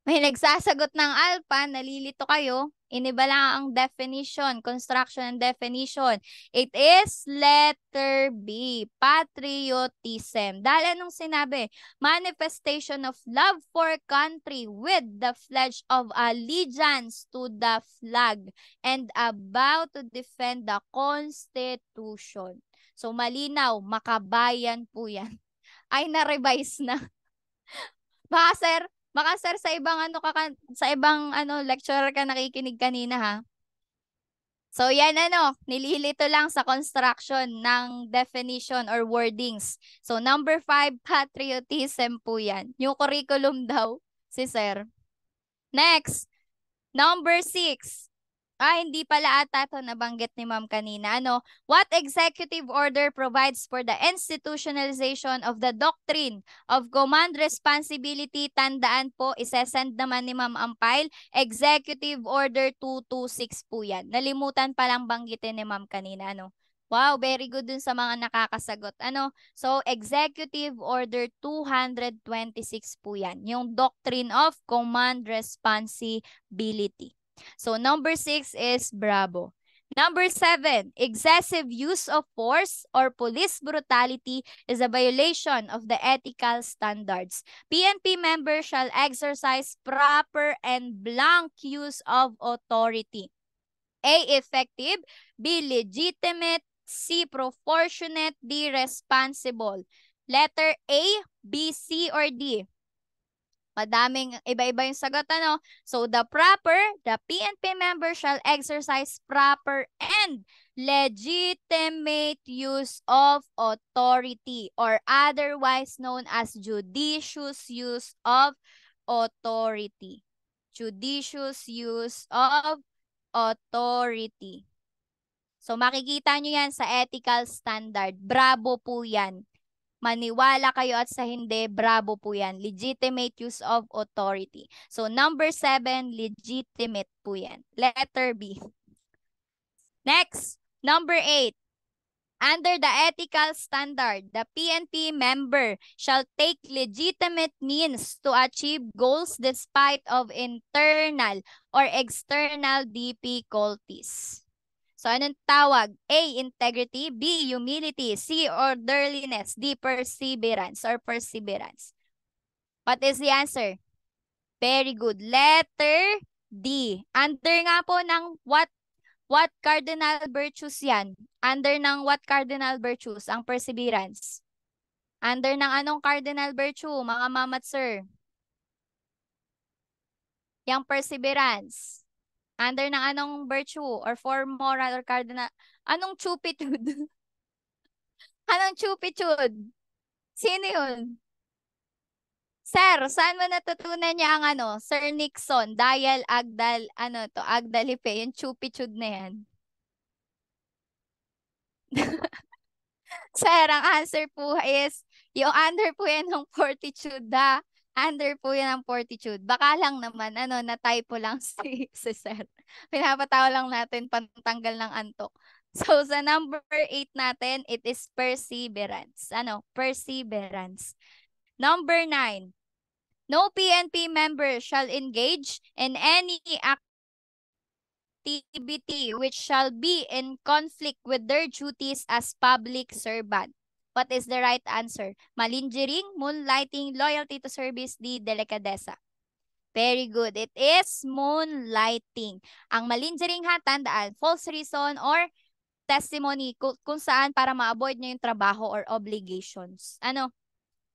[SPEAKER 1] May nagsasagot ng alpha, nalilito kayo. Iniba lang ang definition, construction and definition. It is letter B, patriotism. Dahil anong sinabi? Manifestation of love for country with the pledge of allegiance to the flag and about to defend the Constitution. So malinaw, makabayan po yan. Ay, na-revise na. Baka sir, Baka sir sa ibang ano ka sa ibang ano lecturer ka nakikinig kanina ha. So yan ano, nililito lang sa construction ng definition or wordings. So number five, patriotism po yan. Yung curriculum daw si sir. Next, number six, Ah, hindi pala ata ito nabanggit ni ma'am kanina. Ano, what executive order provides for the institutionalization of the doctrine of command responsibility? Tandaan po, isesend naman ni ma'am ang file. Executive Order 226 po yan. Nalimutan palang banggitin ni ma'am kanina. Ano? Wow, very good dun sa mga nakakasagot. Ano? So, Executive Order 226 po yan. Yung Doctrine of Command Responsibility. So number six is bravo. Number seven, excessive use of force or police brutality is a violation of the ethical standards. PNP members shall exercise proper and blank use of authority. A. Effective. B. Legitimate. C. Proportionate. D. Responsible. Letter A, B, C, or D. Madaming iba-iba yung sagot ano. So the proper, the PNP member shall exercise proper and legitimate use of authority or otherwise known as judicious use of authority. Judicious use of authority. So makikita nyo yan sa ethical standard. Bravo po yan maniwala kayo at sa hindi, bravo po yan. Legitimate use of authority. So number seven, legitimate po yan. Letter B. Next, number eight. Under the ethical standard, the PNP member shall take legitimate means to achieve goals despite of internal or external difficulties. So, anong tawag? A, integrity. B, humility. C, orderliness. D, perseverance or perseverance. What is the answer? Very good. Letter D. Under nga po ng what what cardinal virtues yan? Under ng what cardinal virtues? Ang perseverance. Under ng anong cardinal virtue, mga at sir? Yang perseverance. Under ng anong virtue or form moral or cardinal? Anong chupitude? anong chupitude? Sino yun? Sir, saan mo natutunan niya ang ano? Sir Nixon, Dial Agdal, ano to, Agdalipe, yung chupitude na yan. Sir, ang answer po is, yung under po yan ng fortitude, ha? under po yan ang fortitude. Baka lang naman, ano, na-typo lang si, si sir. Pinapatawa lang natin pantanggal ng antok. So, sa number 8 natin, it is perseverance. Ano? Perseverance. Number 9, no PNP member shall engage in any activity which shall be in conflict with their duties as public servant. What is the right answer? Malingering, moonlighting, loyalty to service, di delikadesa. Very good. It is moonlighting. Ang malingering ha, tandaan, false reason or testimony kung, kung saan para ma-avoid nyo yung trabaho or obligations. Ano?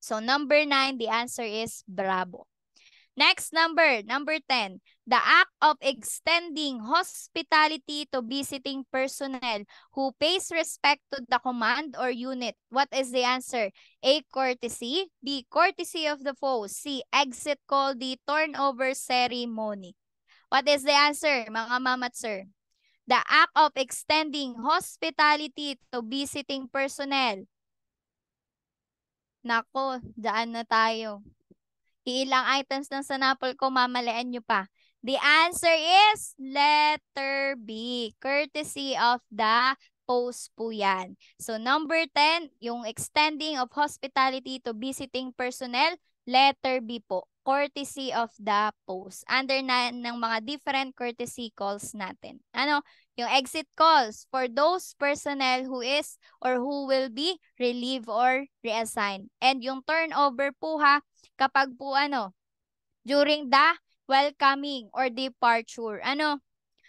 [SPEAKER 1] So number nine, the answer is bravo. Next number, number 10. The act of extending hospitality to visiting personnel who pays respect to the command or unit. What is the answer? A. Courtesy. B. Courtesy of the foe. C. Exit call the turnover ceremony. What is the answer, mga at sir? The act of extending hospitality to visiting personnel. Nako, daan na tayo. Ilang items ng sanapol ko, mamalayan nyo pa. The answer is letter B, courtesy of the post po yan. So number 10, yung extending of hospitality to visiting personnel, letter B po, courtesy of the post. Under na ng mga different courtesy calls natin. Ano? Yung exit calls for those personnel who is or who will be relieved or reassigned. And yung turnover po ha, kapag po ano, during the welcoming or departure. Ano?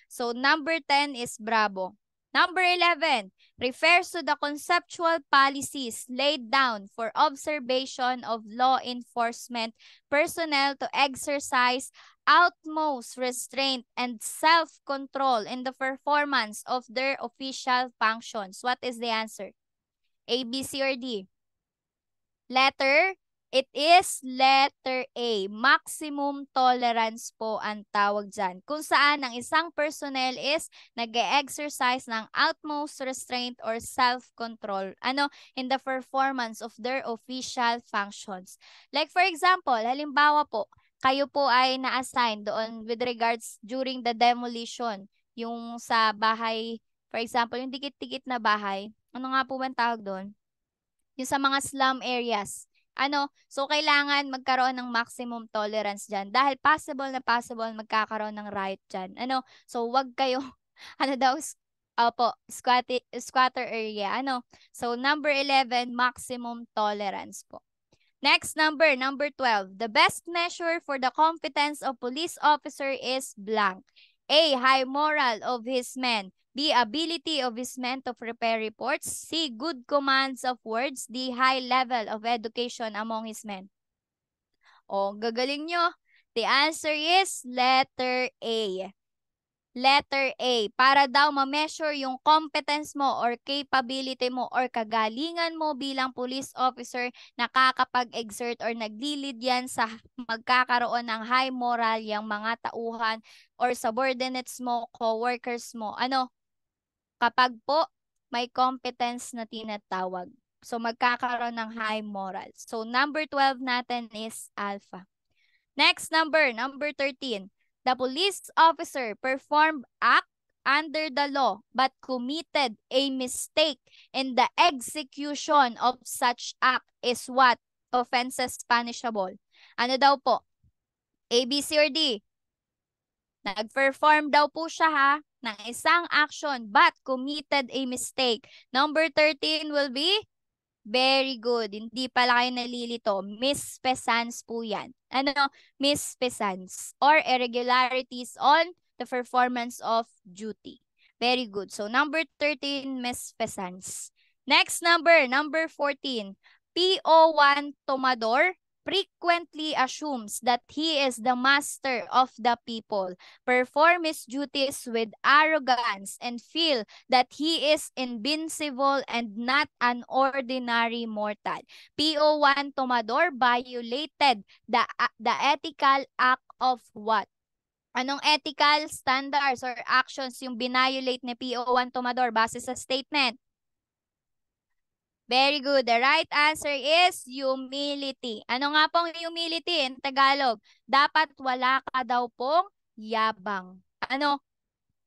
[SPEAKER 1] So, number 10 is bravo. Number 11 refers to the conceptual policies laid down for observation of law enforcement personnel to exercise utmost restraint and self-control in the performance of their official functions. What is the answer? A, B, C, or D? Letter It is letter A. Maximum tolerance po ang tawag dyan. Kung saan ang isang personnel is nag exercise ng utmost restraint or self-control ano, in the performance of their official functions. Like for example, halimbawa po, kayo po ay na-assign doon with regards during the demolition. Yung sa bahay, for example, yung dikit-dikit na bahay. Ano nga po ba tawag doon? Yung sa mga slum areas ano, so kailangan magkaroon ng maximum tolerance diyan dahil possible na possible magkakaroon ng riot diyan. Ano, so wag kayo ano daw Opo, squat, squatter area. Ano? So, number 11, maximum tolerance po. Next number, number 12. The best measure for the competence of police officer is blank. A. High moral of his men the ability of his men to prepare reports, C, good commands of words, the high level of education among his men. O, oh, gagaling nyo. The answer is letter A. Letter A, para daw ma-measure yung competence mo or capability mo or kagalingan mo bilang police officer nakakapag-exert or naglilid yan sa magkakaroon ng high moral yung mga tauhan or subordinates mo, co-workers mo. Ano? kapag po may competence na tinatawag. So, magkakaroon ng high moral. So, number 12 natin is alpha. Next number, number 13. The police officer performed act under the law but committed a mistake in the execution of such act is what? Offenses punishable. Ano daw po? A, B, C, or D? Nag-perform daw po siya ha ng isang action but committed a mistake. Number 13 will be Very good. Hindi pala kayo nalilito. Mispesans po yan. Ano? Mispesans or irregularities on the performance of duty. Very good. So number 13, mispesans. Next number, number 14. PO1 Tomador frequently assumes that he is the master of the people, perform his duties with arrogance, and feel that he is invincible and not an ordinary mortal. PO1 Tomador violated the, uh, the ethical act of what? Anong ethical standards or actions yung binayolate ni PO1 Tomador base sa statement? Very good. The right answer is humility. Ano nga pong humility in Tagalog? Dapat wala ka daw pong yabang. Ano?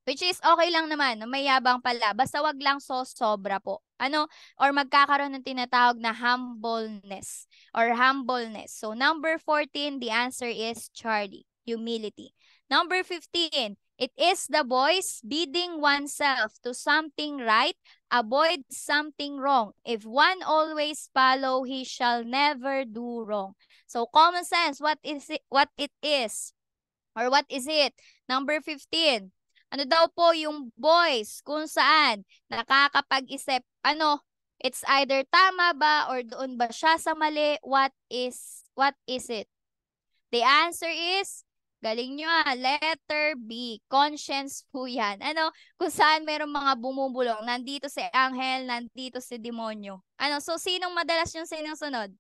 [SPEAKER 1] Which is okay lang naman, may yabang pala. Basta wag lang so sobra po. Ano? Or magkakaroon ng tinatawag na humbleness or humbleness. So number 14, the answer is Charlie, humility. Number 15, it is the voice bidding oneself to something right Avoid something wrong. If one always follow, he shall never do wrong. So common sense, what is it, what it is? Or what is it? Number 15. Ano daw po yung boys kung saan nakakapag-isip, ano, it's either tama ba or doon ba siya sa mali? What is what is it? The answer is Galing nyo ah. Letter B. Conscience po yan. Ano, kung saan merong mga bumubulong. Nandito si anghel, nandito si demonyo. Ano, so sinong madalas yung sinusunod?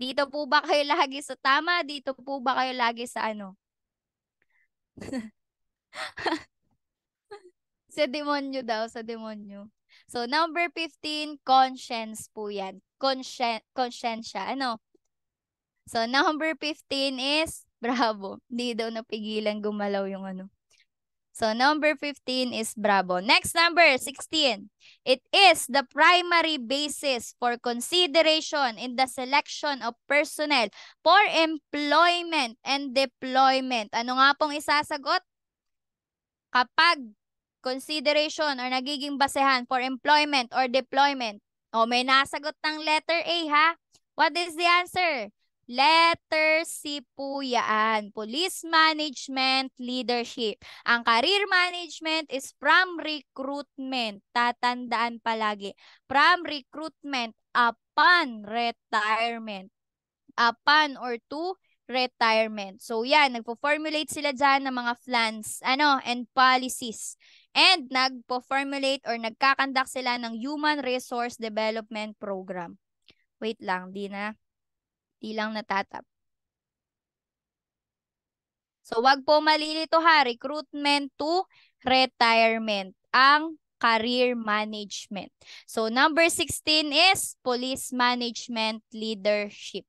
[SPEAKER 1] Dito po ba kayo lagi sa tama? Dito po ba kayo lagi sa ano? sa demonyo daw, sa demonyo. So, number 15, conscience po yan. Conscien- consciensya. Ano? So, number 15 is Bravo. Hindi daw napigilan gumalaw yung ano. So number 15 is bravo. Next number, 16. It is the primary basis for consideration in the selection of personnel for employment and deployment. Ano nga pong isasagot? Kapag consideration or nagiging basehan for employment or deployment. O may nasagot ng letter A ha. What is the answer? Letter C po yan. Police Management Leadership. Ang career management is from recruitment. Tatandaan palagi. From recruitment upon retirement. Upon or to retirement. So yan, nagpo-formulate sila dyan ng mga plans ano, and policies. And nagpo-formulate or nagkakandak sila ng Human Resource Development Program. Wait lang, di na di lang natatap. So, wag po malilito ha. Recruitment to retirement. Ang career management. So, number 16 is police management leadership.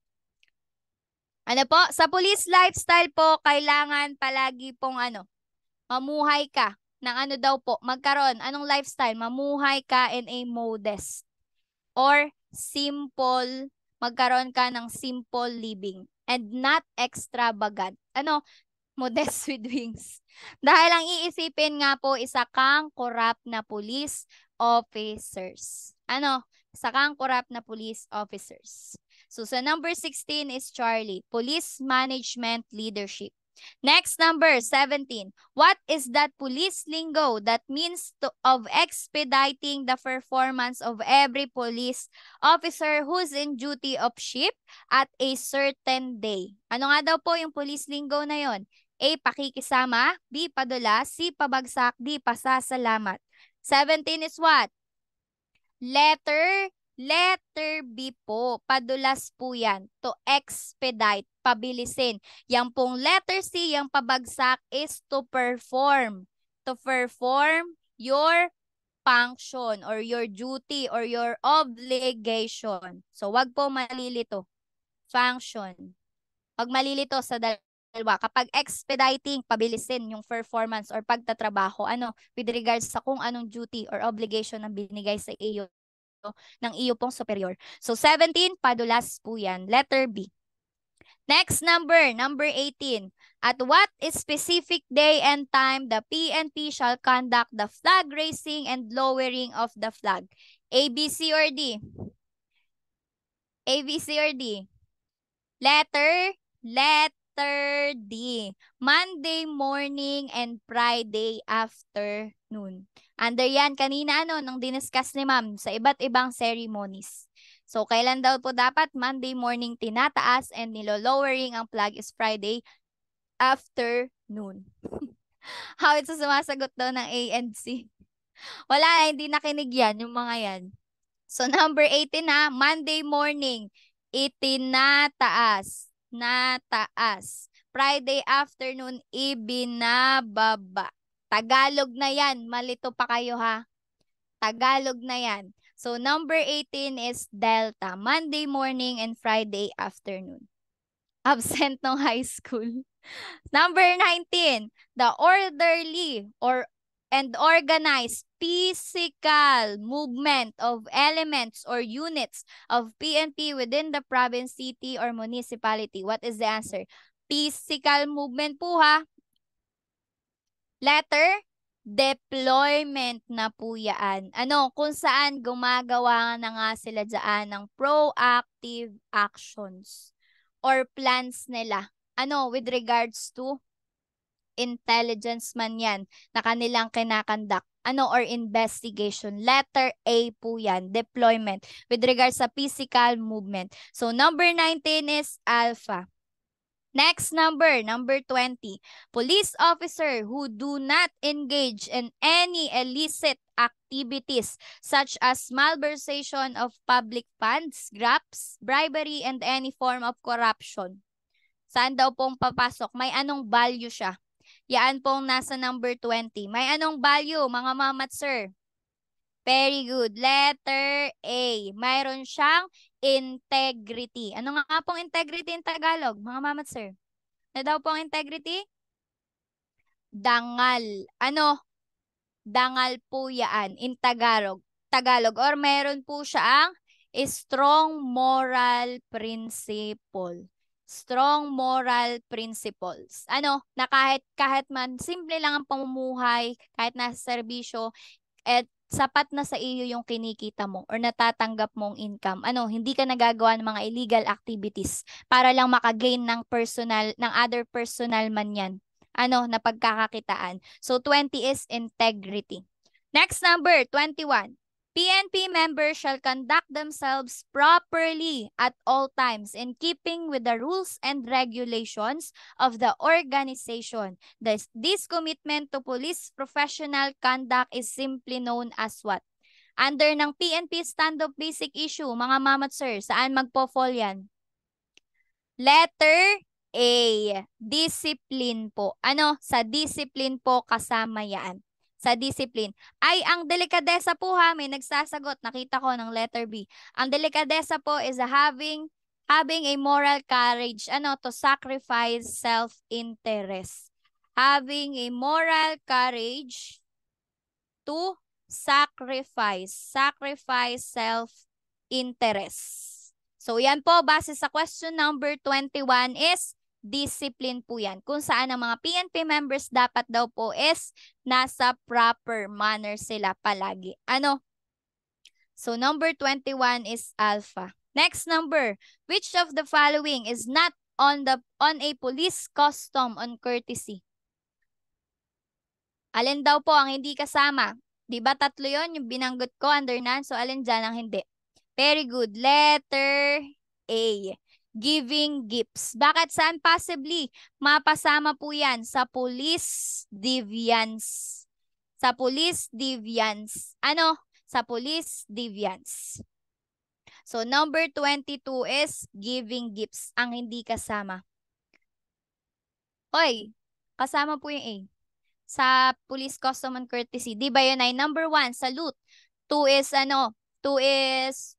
[SPEAKER 1] Ano po? Sa police lifestyle po, kailangan palagi pong ano, mamuhay ka ng ano daw po, magkaroon, anong lifestyle? Mamuhay ka in a modest or simple magkaroon ka ng simple living and not extravagant. Ano? Modest with wings. Dahil ang iisipin nga po, isa kang corrupt na police officers. Ano? Isa kang corrupt na police officers. So sa number 16 is Charlie, Police Management Leadership. Next number, 17. What is that police lingo that means to, of expediting the performance of every police officer who's in duty of ship at a certain day? Ano nga daw po yung police lingo na yon? A. Pakikisama. B. Padula. C. Pabagsak. D. Pasasalamat. 17 is what? Letter Letter B po, padulas po yan, to expedite, pabilisin. Yang pong letter C, yung pabagsak is to perform. To perform your function or your duty or your obligation. So wag po malilito. Function. Pag malilito sa dalawa, kapag expediting, pabilisin yung performance or pagtatrabaho, ano, with regards sa kung anong duty or obligation na binigay sa iyo ng iyo pong superior. So 17, padulas po yan. Letter B. Next number, number 18. At what specific day and time the PNP shall conduct the flag raising and lowering of the flag? A, B, C, or D? A, B, C, or D? Letter, letter D. Monday morning and Friday afternoon noon. Under yan, kanina ano, nang diniscuss ni ma'am sa iba't ibang ceremonies. So, kailan daw po dapat Monday morning tinataas and nilo-lowering ang flag is Friday after noon. How it's sumasagot daw ng A and C. Wala, hindi nakinig yan, yung mga yan. So, number 18 na, Monday morning, itinataas. Nataas. Friday afternoon, ibinababa. Tagalog na yan. Malito pa kayo ha. Tagalog na yan. So number 18 is Delta. Monday morning and Friday afternoon. Absent ng high school. Number 19, the orderly or and organized physical movement of elements or units of PNP within the province, city, or municipality. What is the answer? Physical movement po ha. Letter, deployment na po yan. Ano, kung saan gumagawa na nga sila dyan ng proactive actions or plans nila. Ano, with regards to intelligence man yan na kanilang kinakandak. Ano, or investigation. Letter A po yan, deployment. With regards sa physical movement. So, number 19 is alpha. Next number, number 20. Police officer who do not engage in any illicit activities such as malversation of public funds, graps, bribery, and any form of corruption. Saan daw pong papasok? May anong value siya? Yan pong nasa number 20. May anong value, mga mamat sir? Very good. Letter A. Mayroon siyang integrity. Ano nga pong integrity in Tagalog, mga mamat sir? Ano daw pong integrity? Dangal. Ano? Dangal po yan in Tagalog. Tagalog. Or meron po siya ang strong moral principle. Strong moral principles. Ano? Na kahit, kahit man simple lang ang pamumuhay, kahit nasa serbisyo, at sapat na sa iyo yung kinikita mo or natatanggap mong income. Ano, hindi ka nagagawa ng mga illegal activities para lang makagain ng personal, ng other personal man yan. Ano, na pagkakakitaan. So, 20 is integrity. Next number, 21. PNP members shall conduct themselves properly at all times in keeping with the rules and regulations of the organization. This, this commitment to police professional conduct is simply known as what? Under ng PNP Stand-Up Basic Issue, mga mamat sir, saan magpo-fall yan? Letter A. Discipline po. Ano? Sa discipline po kasama yan sa discipline. Ay, ang delikadesa po ha, may nagsasagot. Nakita ko ng letter B. Ang delikadesa po is having having a moral courage ano to sacrifice self-interest. Having a moral courage to sacrifice sacrifice self-interest. So yan po base sa question number 21 is discipline po yan. Kung saan ang mga PNP members dapat daw po is nasa proper manner sila palagi. Ano? So number 21 is alpha. Next number, which of the following is not on the on a police custom on courtesy? Alin daw po ang hindi kasama? 'Di ba tatlo 'yon yung binanggit ko under nan? So alin diyan ang hindi? Very good. Letter A giving gifts. Bakit? Saan possibly? Mapasama po yan sa police deviance. Sa police deviance. Ano? Sa police deviance. So number 22 is giving gifts. Ang hindi kasama. Hoy, kasama po yung A. Sa police custom and courtesy. Di ba yun ay number 1, salute. 2 is ano? 2 is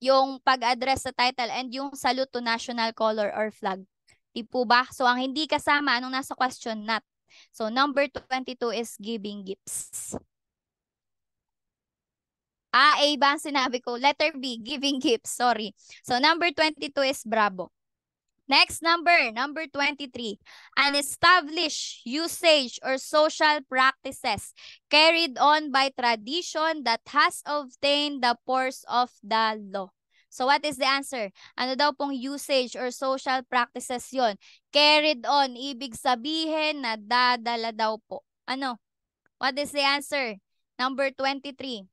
[SPEAKER 1] yung pag-address sa title and yung salute to national color or flag. Di po ba? So ang hindi kasama, anong nasa question? Not. So number 22 is giving gifts. Ah, A ba ang sinabi ko? Letter B, giving gifts. Sorry. So number 22 is bravo. Next number, number 23. An established usage or social practices carried on by tradition that has obtained the force of the law. So what is the answer? Ano daw pong usage or social practices yon? Carried on, ibig sabihin na dadala daw po. Ano? What is the answer? Number 23.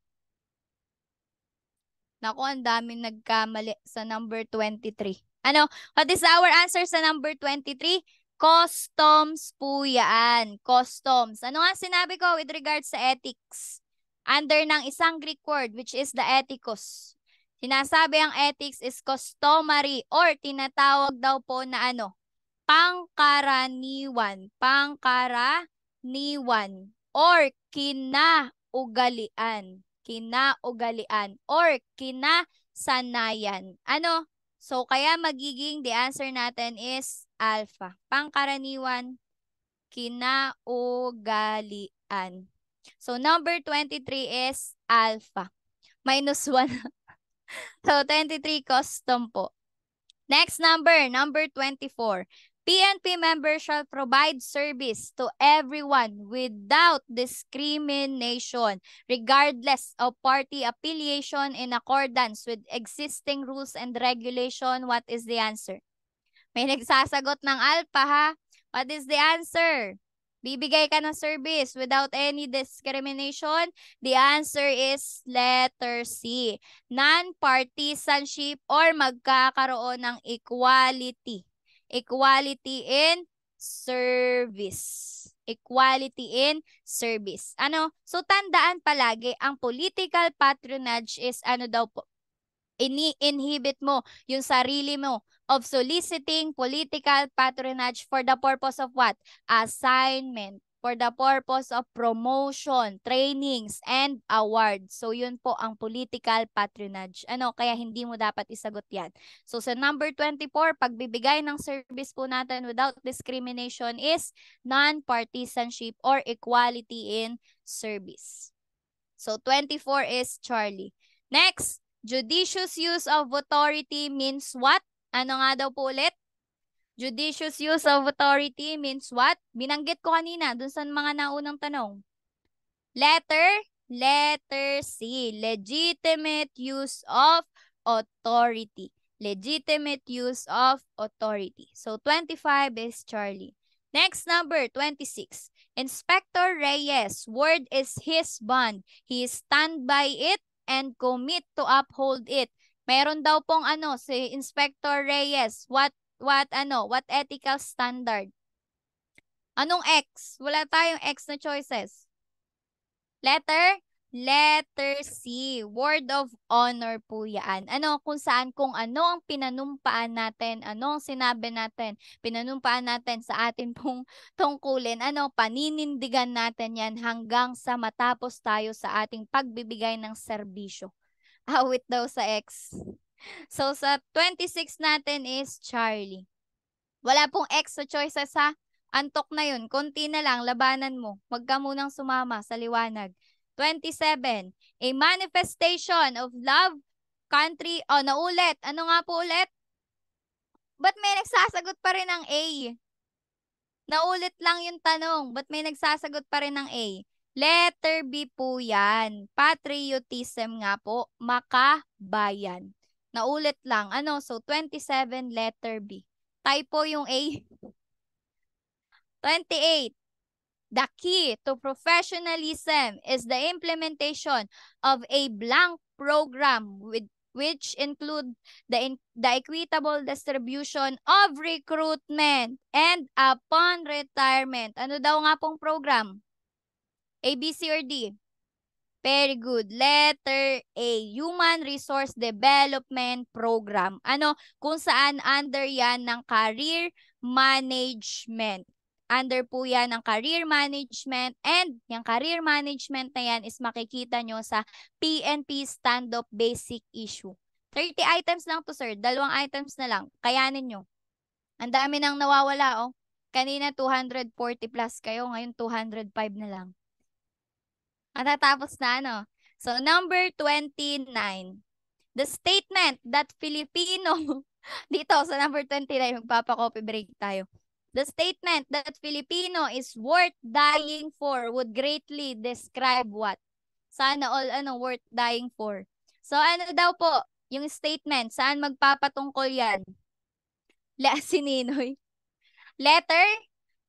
[SPEAKER 1] Naku, ang dami nagkamali sa number 23. Ano, what is our answer sa number 23? Customs po yan. Customs. Ano nga sinabi ko with regards sa ethics? Under ng isang Greek word which is the ethicos. Sinasabi ang ethics is customary or tinatawag daw po na ano? Pangkaraniwan. Pangkaraniwan. Or kinaugalian. Kinaugalian. Or kinasanayan. Ano? So, kaya magiging the answer natin is alpha. Pangkaraniwan, kinaugalian. So, number 23 is alpha. Minus 1. so, 23 custom po. Next number, number 24. PNP member shall provide service to everyone without discrimination, regardless of party affiliation in accordance with existing rules and regulation. What is the answer? May nagsasagot ng alpha ha? What is the answer? Bibigay ka ng service without any discrimination? The answer is letter C. Non-partisanship or magkakaroon ng equality. Equality in service. Equality in service. Ano? So tandaan palagi, ang political patronage is ano daw po? Ini-inhibit mo yung sarili mo of soliciting political patronage for the purpose of what? Assignment for the purpose of promotion, trainings, and awards. So, yun po ang political patronage. Ano, kaya hindi mo dapat isagot yan. So, sa number 24, pagbibigay ng service po natin without discrimination is non-partisanship or equality in service. So, 24 is Charlie. Next, judicious use of authority means what? Ano nga daw po ulit? Judicious use of authority means what? Binanggit ko kanina dun sa mga naunang tanong. Letter, letter C. Legitimate use of authority. Legitimate use of authority. So 25 is Charlie. Next number, 26. Inspector Reyes, word is his bond. He stand by it and commit to uphold it. Meron daw pong ano si Inspector Reyes. What What ano, what ethical standard? Anong X? Wala tayong X na choices. Letter Letter C, word of honor po yan. Ano, kung saan, kung ano ang pinanumpaan natin, ano ang sinabi natin, pinanumpaan natin sa atin pong tungkulin, ano, paninindigan natin yan hanggang sa matapos tayo sa ating pagbibigay ng serbisyo. Awit daw sa ex. So, sa 26 natin is Charlie. Wala pong extra choices sa antok na yun. Konti na lang, labanan mo. Huwag ka munang sumama sa liwanag. 27, a manifestation of love, country, oh, naulit. Ano nga po ulit? Ba't may nagsasagot pa rin ng A? Naulit lang yung tanong. Ba't may nagsasagot pa rin ng A? Letter B po yan. Patriotism nga po. Makabayan. Naulit lang. Ano? So, 27 letter B. Typo yung A. 28. The key to professionalism is the implementation of a blank program with which include the, in, the equitable distribution of recruitment and upon retirement. Ano daw nga pong program? A, B, C, or D? Very good. Letter A, Human Resource Development Program. Ano, kung saan under yan ng career management. Under po yan ng career management and yung career management na yan is makikita nyo sa PNP Stand-Up Basic Issue. 30 items lang to sir. Dalawang items na lang. Kayanin nyo. Ang dami nang nawawala oh. Kanina 240 plus kayo, ngayon 205 na lang. Matatapos na ano. So number 29. The statement that Filipino dito sa number 29 magpapa-copy break tayo. The statement that Filipino is worth dying for would greatly describe what? Sana all ano worth dying for. So ano daw po yung statement? Saan magpapatungkol yan? La, si Ninoy. Letter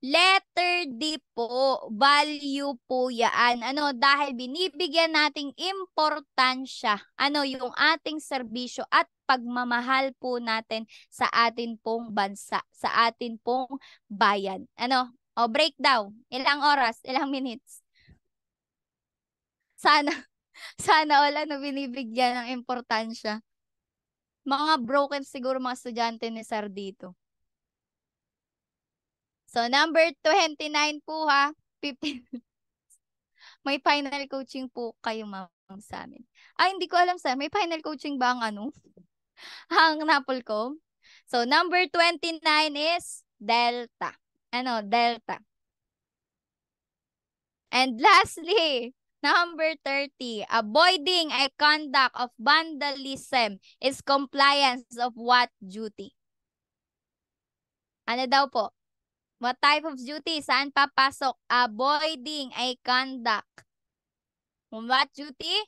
[SPEAKER 1] Letter D po, value po yan. Ano, dahil binibigyan nating importansya, ano, yung ating serbisyo at pagmamahal po natin sa atin pong bansa, sa atin pong bayan. Ano, o breakdown, ilang oras, ilang minutes. Sana, sana wala na binibigyan ng importansya. Mga broken siguro mga estudyante ni Sir dito. So number 29 po ha. 15. may final coaching po kayo ma'am sa amin. Ah, hindi ko alam sa may final coaching ba ang ano? Ah, ang Napolcom? So number 29 is Delta. Ano, Delta. And lastly, Number 30, avoiding a conduct of vandalism is compliance of what duty? Ano daw po? What type of duty? Saan papasok? Avoiding a conduct. What duty?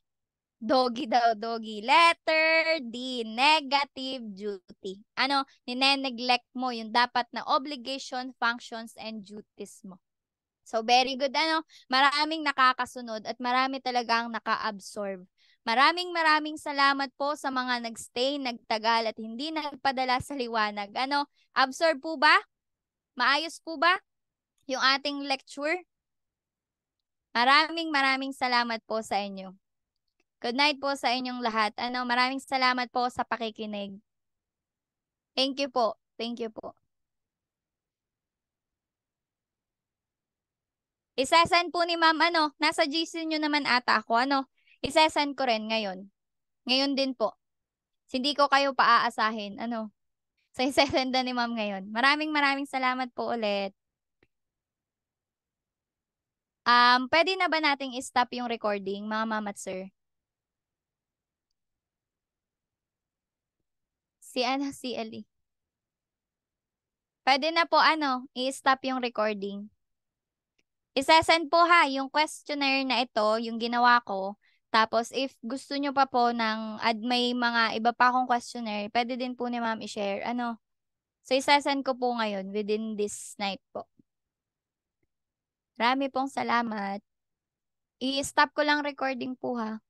[SPEAKER 1] Doggy daw, doggy. Letter D, negative duty. Ano, nineneglect mo yung dapat na obligation, functions, and duties mo. So, very good. Ano, maraming nakakasunod at marami talagang naka-absorb. Maraming maraming salamat po sa mga nagstay, nagtagal at hindi nagpadala sa liwanag. Ano, absorb po ba? Maayos po ba yung ating lecture? Maraming maraming salamat po sa inyo. Good night po sa inyong lahat. Ano, maraming salamat po sa pakikinig. Thank you po. Thank you po. Isasend po ni ma'am, ano, nasa GC nyo naman ata ako, ano, isasend ko rin ngayon. Ngayon din po. Hindi ko kayo paaasahin, ano sa isesenda ni ma'am ngayon. Maraming maraming salamat po ulit. Um, pwede na ba nating i-stop yung recording, mga ma'am at sir? Si ano, si Eli. Pwede na po ano, i-stop yung recording. Isa-send po ha, yung questionnaire na ito, yung ginawa ko, tapos if gusto nyo pa po ng ad may mga iba pa akong questionnaire, pwede din po ni ma'am i-share. Ano? So isasend ko po ngayon within this night po. Marami pong salamat. I-stop ko lang recording po ha.